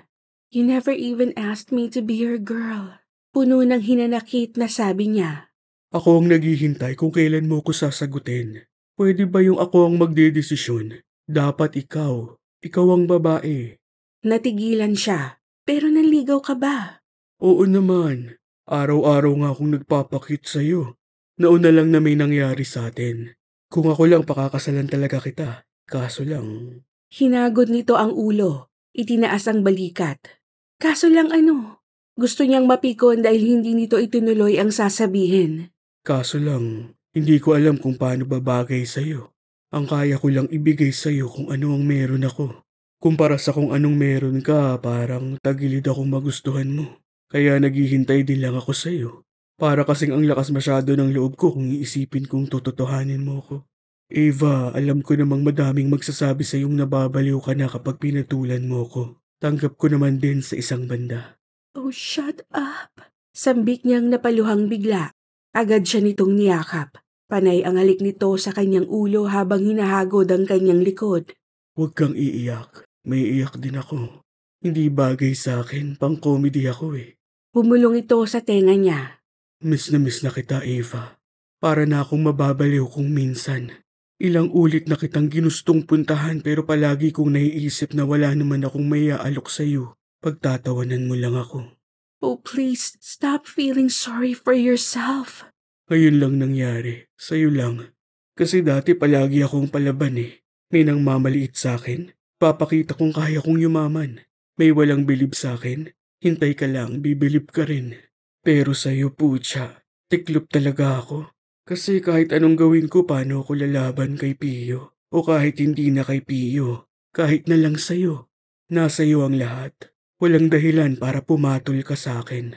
You never even asked me to be your girl. Puno ng hinanakit na sabi niya. Ako ang naghihintay kung kailan mo ko sasagutin. Pwede ba yung ako ang magdedesisyon? Dapat ikaw. Ikaw ang babae. Natigilan siya. Pero nanligaw ka ba? Oo naman. Araw-araw nga akong nagpapakit sa'yo. Nauna lang na may nangyari sa atin. Kung ako lang, pakakasalan talaga kita. Kaso lang... Hinagod nito ang ulo. Itinaas ang balikat. Kaso lang ano? Gusto niyang mapikon dahil hindi nito itinuloy ang sasabihin. Kaso lang, hindi ko alam kung paano babagay sa'yo. Ang kaya ko lang ibigay sa'yo kung ano ang meron ako. Kumpara sa kung anong meron ka, parang tagilid ako magustuhan mo. Kaya naghihintay din lang ako sa iyo. Para kasing ang lakas masyado ng loob ko kung iisipin kong tototohanin mo ko. Eva, alam ko namang madaming magsasabi sa iyong nababaliw ka na kapag pinatulan mo ko. Tanggap ko naman din sa isang banda. Oh, shut up! Sambik niyang napaluhang bigla. Agad siya nitong niyakap. Panay ang alik nito sa kanyang ulo habang hinahagod ang kanyang likod. Huwag kang iiyak. May iyak din ako. Hindi bagay sa akin, pang comedy ako eh. Pumulong ito sa tenga niya. Miss na miss na kita, Eva. Para na akong mababaliw kung minsan. Ilang ulit na kitang ginustong puntahan pero palagi kong naiisip na wala naman akong may aalok sa iyo. Pagtatawanan mo lang ako. Oh please, stop feeling sorry for yourself. Ngayon lang nangyari, sa'yo lang. Kasi dati palagi akong palaban eh. May nang mamaliit sa akin. Papakita kong kaya kong yumaman. May walang bilib sa akin. Hintay ka lang, bibilib ka rin. Pero sa'yo, putya, tiklop talaga ako. Kasi kahit anong gawin ko, paano ako lalaban kay Pio? O kahit hindi na kay Pio, kahit na lang sa'yo. Nasa iyo ang lahat. Walang dahilan para pumatol ka sa akin.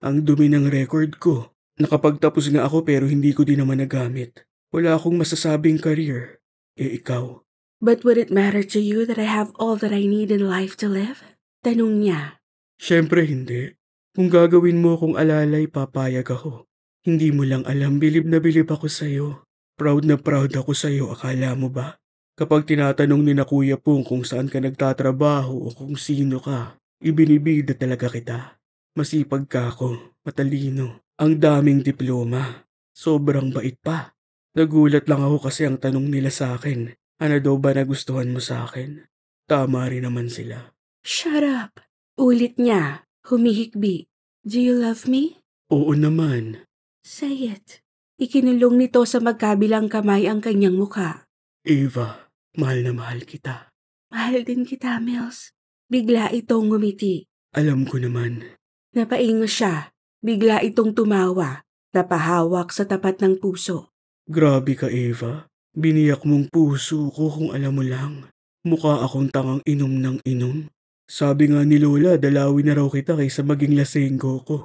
Ang dumi ng record ko. Nakapagtapos na ako pero hindi ko din naman nagamit. Wala akong masasabing career. Eh ikaw. But would it matter to you that I have all that I need in life to live? Tanong niya Siyempre hindi. Kung gagawin mo akong alalay, papayag ako. Hindi mo lang alam, bilib na bilib ako sa'yo. Proud na proud ako sa'yo, akala mo ba? Kapag tinatanong ni na Kuya Pong kung saan ka nagtatrabaho o kung sino ka, ibinibida talaga kita. Masipag ka ako, matalino, ang daming diploma. Sobrang bait pa. Nagulat lang ako kasi ang tanong nila sa akin, ano daw ba nagustuhan mo sa akin? Tama rin naman sila. Shut up! Ulit niya, humihikbi. Do you love me? Oo naman. Say it. Ikinulong nito sa magkabilang kamay ang kanyang muka. Eva, mahal na mahal kita. Mahal din kita, Mills. Bigla itong ngumiti. Alam ko naman. Napaingo siya. Bigla itong tumawa. Napahawak sa tapat ng puso. Grabe ka, Eva. Biniyak mong puso ko kung alam mo lang. Mukha akong tangang inom ng inom. Sabi nga ni Lola, dalawin na raw kita kaysa maging lasenggo ko.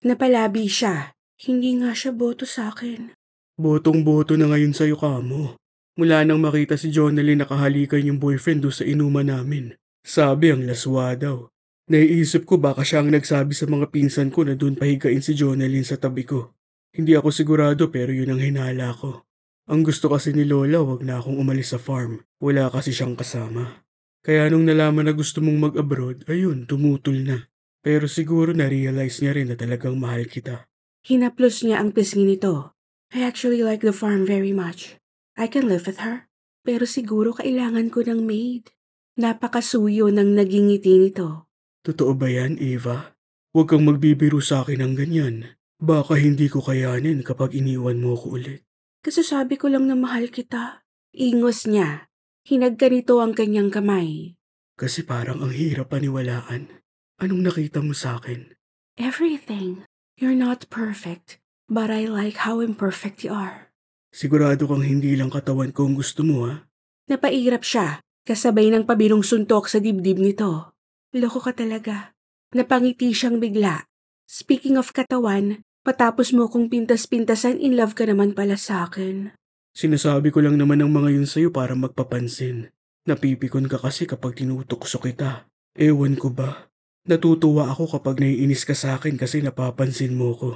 Napalabi siya. Hindi nga siya boto sa akin. Botong-boto na ngayon sa'yo, Kamo. Mula nang makita si Jonalyn nakahalikan yung boyfriend do sa inuman namin. Sabi ang laswa daw. Naiisip ko baka siya ang nagsabi sa mga pinsan ko na doon pahigain si Jonalyn sa tabi ko. Hindi ako sigurado pero yun ang hinala ko. Ang gusto kasi ni Lola wag na akong umalis sa farm. Wala kasi siyang kasama. Kaya nung nalaman na gusto mong mag-abroad, ayun, tumutol na. Pero siguro na-realize niya rin na talagang mahal kita. Hinaplos niya ang pisngi nito. I actually like the farm very much. I can live with her. Pero siguro kailangan ko ng maid. Napakasuyo ng naging ngiti nito. Totoo ba yan, Eva? Huwag kang magbibiro sa akin ng ganyan. Baka hindi ko kayanin kapag iniwan mo ko ulit. Kasi sabi ko lang na mahal kita. Ingos niya. Hinagganito ang kanyang kamay. Kasi parang ang hirap paniwalaan. Anong nakita mo sa akin? Everything. You're not perfect, but I like how imperfect you are. Sigurado kang hindi lang katawan ko ang gusto mo, ha? Napairap siya, kasabay ng pabilong suntok sa dibdib nito. Loko ka talaga. Napangiti siyang bigla. Speaking of katawan, patapos mo kong pintas-pintasan in love ka naman pala sa akin. Sinasabi ko lang naman ang mga yun sa'yo para magpapansin. Napipikon ka kasi kapag tinutokso kita. Ewan ko ba? Natutuwa ako kapag naiinis ka sa akin kasi napapansin mo ko.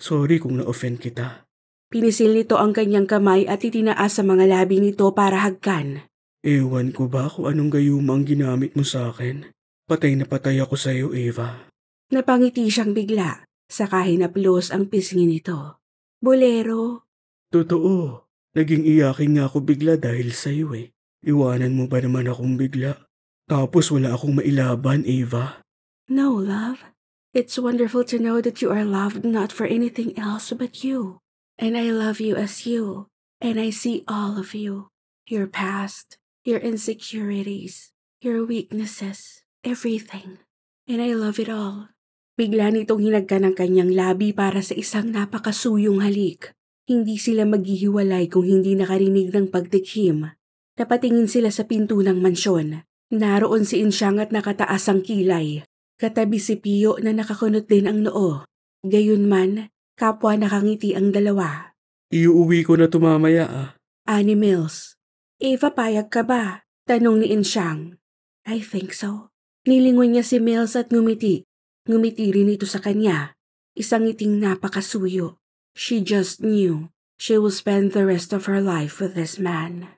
Sorry kung na-offend kita. Pinisil nito ang kanyang kamay at itinaas sa mga labi nito para hagkan. Ewan ko ba kung anong gayuma ang ginamit mo sa akin? Patay na patay ako sa iyo, Eva. Napangiti siyang bigla, saka hinaplos ang pisngi nito. Bolero. Totoo. Naging iyakin nga ako bigla dahil sa'yo eh. Iwanan mo ba naman akong bigla? Tapos wala akong mailaban, Eva. No, love. It's wonderful to know that you are loved not for anything else but you. And I love you as you. And I see all of you. Your past, your insecurities, your weaknesses, everything. And I love it all. Bigla nitong hinagka ng kanyang labi para sa isang napakasuyong halik. Hindi sila maghihiwalay kung hindi nakarinig ng pagtikhim. Napatingin sila sa pinto ng mansyon. Naroon si Insyang at nakataas ang kilay. Katabi si Pio na nakakunot din ang noo. Gayunman, kapwa nakangiti ang dalawa. Iuwi ko na tumamaya ah. Ani Mills. Eva, payag ka ba? Tanong ni Insyang. I think so. Nilingon niya si Mills at ngumiti. Ngumiti rin ito sa kanya. Isang ngiting napakasuyo. She just knew she would spend the rest of her life with this man.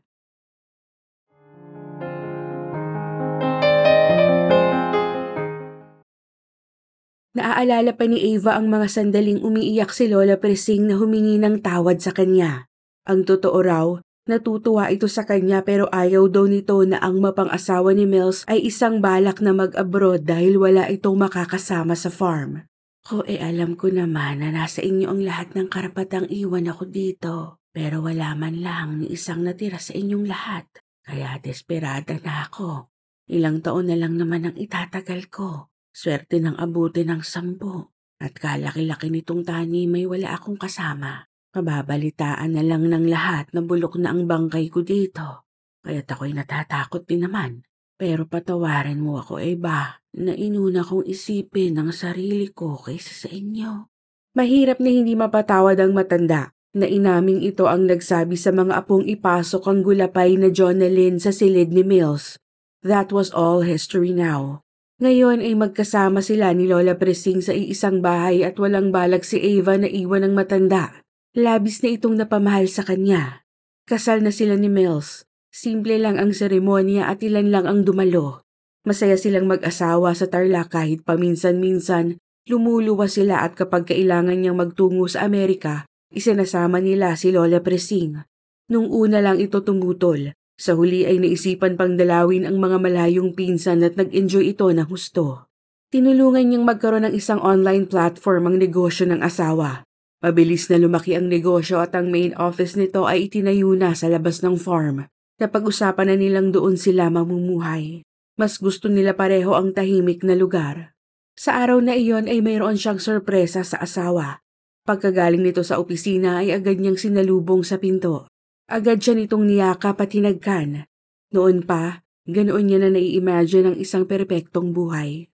Naaalala pa ni Ava ang mga sandaling umiiyak si Lola Presing na humingi ng tawad sa kanya. Ang totoo raw, natutuwa ito sa kanya pero ayaw daw nito na ang mapang-asawa ni Mills ay isang balak na mag-abroad dahil wala itong makakasama sa farm. Ko eh alam ko naman na nasa inyo ang lahat ng karapatang iwan ako dito. Pero wala man lang ni isang natira sa inyong lahat. Kaya desperada na ako. Ilang taon na lang naman ang itatagal ko. Swerte ng abuti ng sampu. At kalaki-laki nitong tani may wala akong kasama. Mababalitaan na lang ng lahat na bulok na ang bangkay ko dito. Kaya't ako'y natatakot din naman. Pero patawarin mo ako, Eva, na inuna kong isipin ang sarili ko kaysa sa inyo. Mahirap na hindi mapatawad ang matanda na inaming ito ang nagsabi sa mga apong ipasok ang gulapay na Jonalyn sa silid ni Mills. That was all history now. Ngayon ay magkasama sila ni Lola Presing sa iisang bahay at walang balak si Ava na iwan ang matanda. Labis na itong napamahal sa kanya. Kasal na sila ni Mills. Simple lang ang seremonya at ilan lang ang dumalo. Masaya silang mag-asawa sa Tarlac kahit paminsan-minsan lumuluwas sila at kapag kailangan niyang magtungo sa Amerika, isinasama nila si Lola Presing. Nung una lang ito tumutol, sa huli ay naisipan pang dalawin ang mga malayong pinsan at nag-enjoy ito ng husto. Tinulungan niyang magkaroon ng isang online platform ang negosyo ng asawa. Mabilis na lumaki ang negosyo at ang main office nito ay itinayo na sa labas ng farm. Napag-usapan na nilang doon sila mamumuhay. Mas gusto nila pareho ang tahimik na lugar. Sa araw na iyon ay mayroon siyang sorpresa sa asawa. Pagkagaling nito sa opisina ay agad niyang sinalubong sa pinto. Agad siya nitong niyakap at hinagkan. Noon pa, ganoon niya na nai-imagine ang isang perpektong buhay.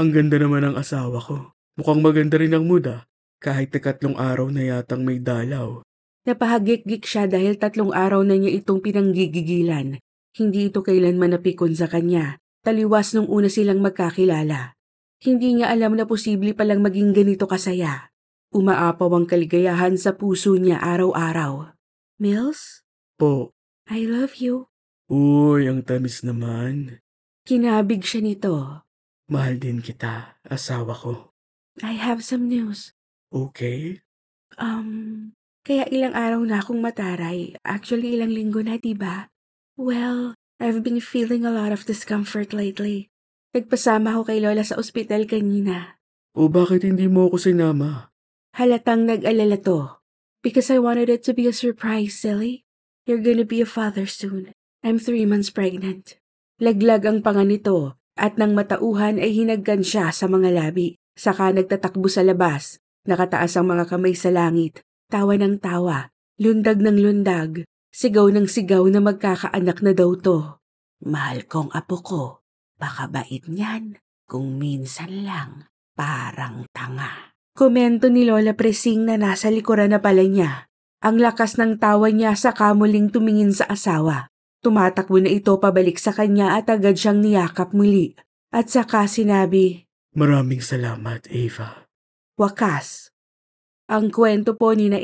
Ang ganda naman ng asawa ko. Mukhang maganda rin ang muda. Kahit tekatlong araw na yatang may dalaw. Napahagik-gik siya dahil tatlong araw na niya itong pinanggigigilan. Hindi ito kailanman napikon sa kanya. Taliwas nung una silang magkakilala. Hindi niya alam na posible palang maging ganito kasaya. Umaapaw ang kaligayahan sa puso niya araw-araw. Mills? Po. I love you. Uy, ang tamis naman. Kinabig siya nito. Mahal din kita, asawa ko. I have some news. Okay. Um, kaya ilang araw na akong mataray. Actually, ilang linggo na, diba? Well, I've been feeling a lot of discomfort lately. Nagpasama ako kay Lola sa ospital kanina. O bakit hindi mo ako sinama? Halatang nag-alala to. Because I wanted it to be a surprise, silly. You're gonna be a father soon. I'm three months pregnant. Laglag ang panga nito at nang matauhan ay hinaggan siya sa mga labi. Saka nagtatakbo sa labas. Nakataas ang mga kamay sa langit tawa ng tawa, lundag ng lundag, sigaw ng sigaw na magkakaanak na daw to. Mahal kong apo ko, baka bait niyan, kung minsan lang, parang tanga. Komento ni Lola Presing na nasa likuran na pala niya. Ang lakas ng tawa niya sa kamuling tumingin sa asawa. Tumatakbo na ito pabalik sa kanya at agad siyang niyakap muli. At saka sinabi, Maraming salamat, Ava. Wakas, ang kwento po ni na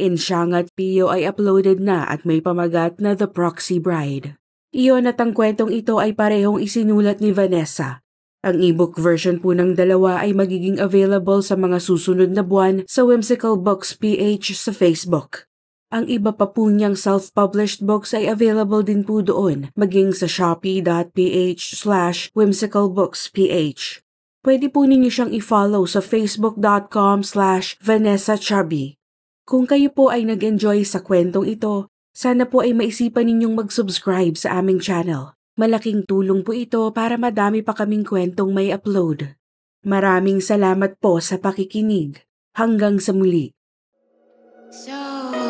at Pio ay uploaded na at may pamagat na The Proxy Bride. Iyon at ang kwentong ito ay parehong isinulat ni Vanessa. Ang ebook version po ng dalawa ay magiging available sa mga susunod na buwan sa Whimsical Books PH sa Facebook. Ang iba pa po niyang self-published books ay available din po doon, maging sa shopee.ph slash whimsicalbooksph pwede po ninyo siyang i-follow sa facebook.com slash Vanessa Kung kayo po ay nag-enjoy sa kwentong ito, sana po ay maisipan ninyong mag-subscribe sa aming channel. Malaking tulong po ito para madami pa kaming kwentong may upload. Maraming salamat po sa pakikinig. Hanggang sa muli. So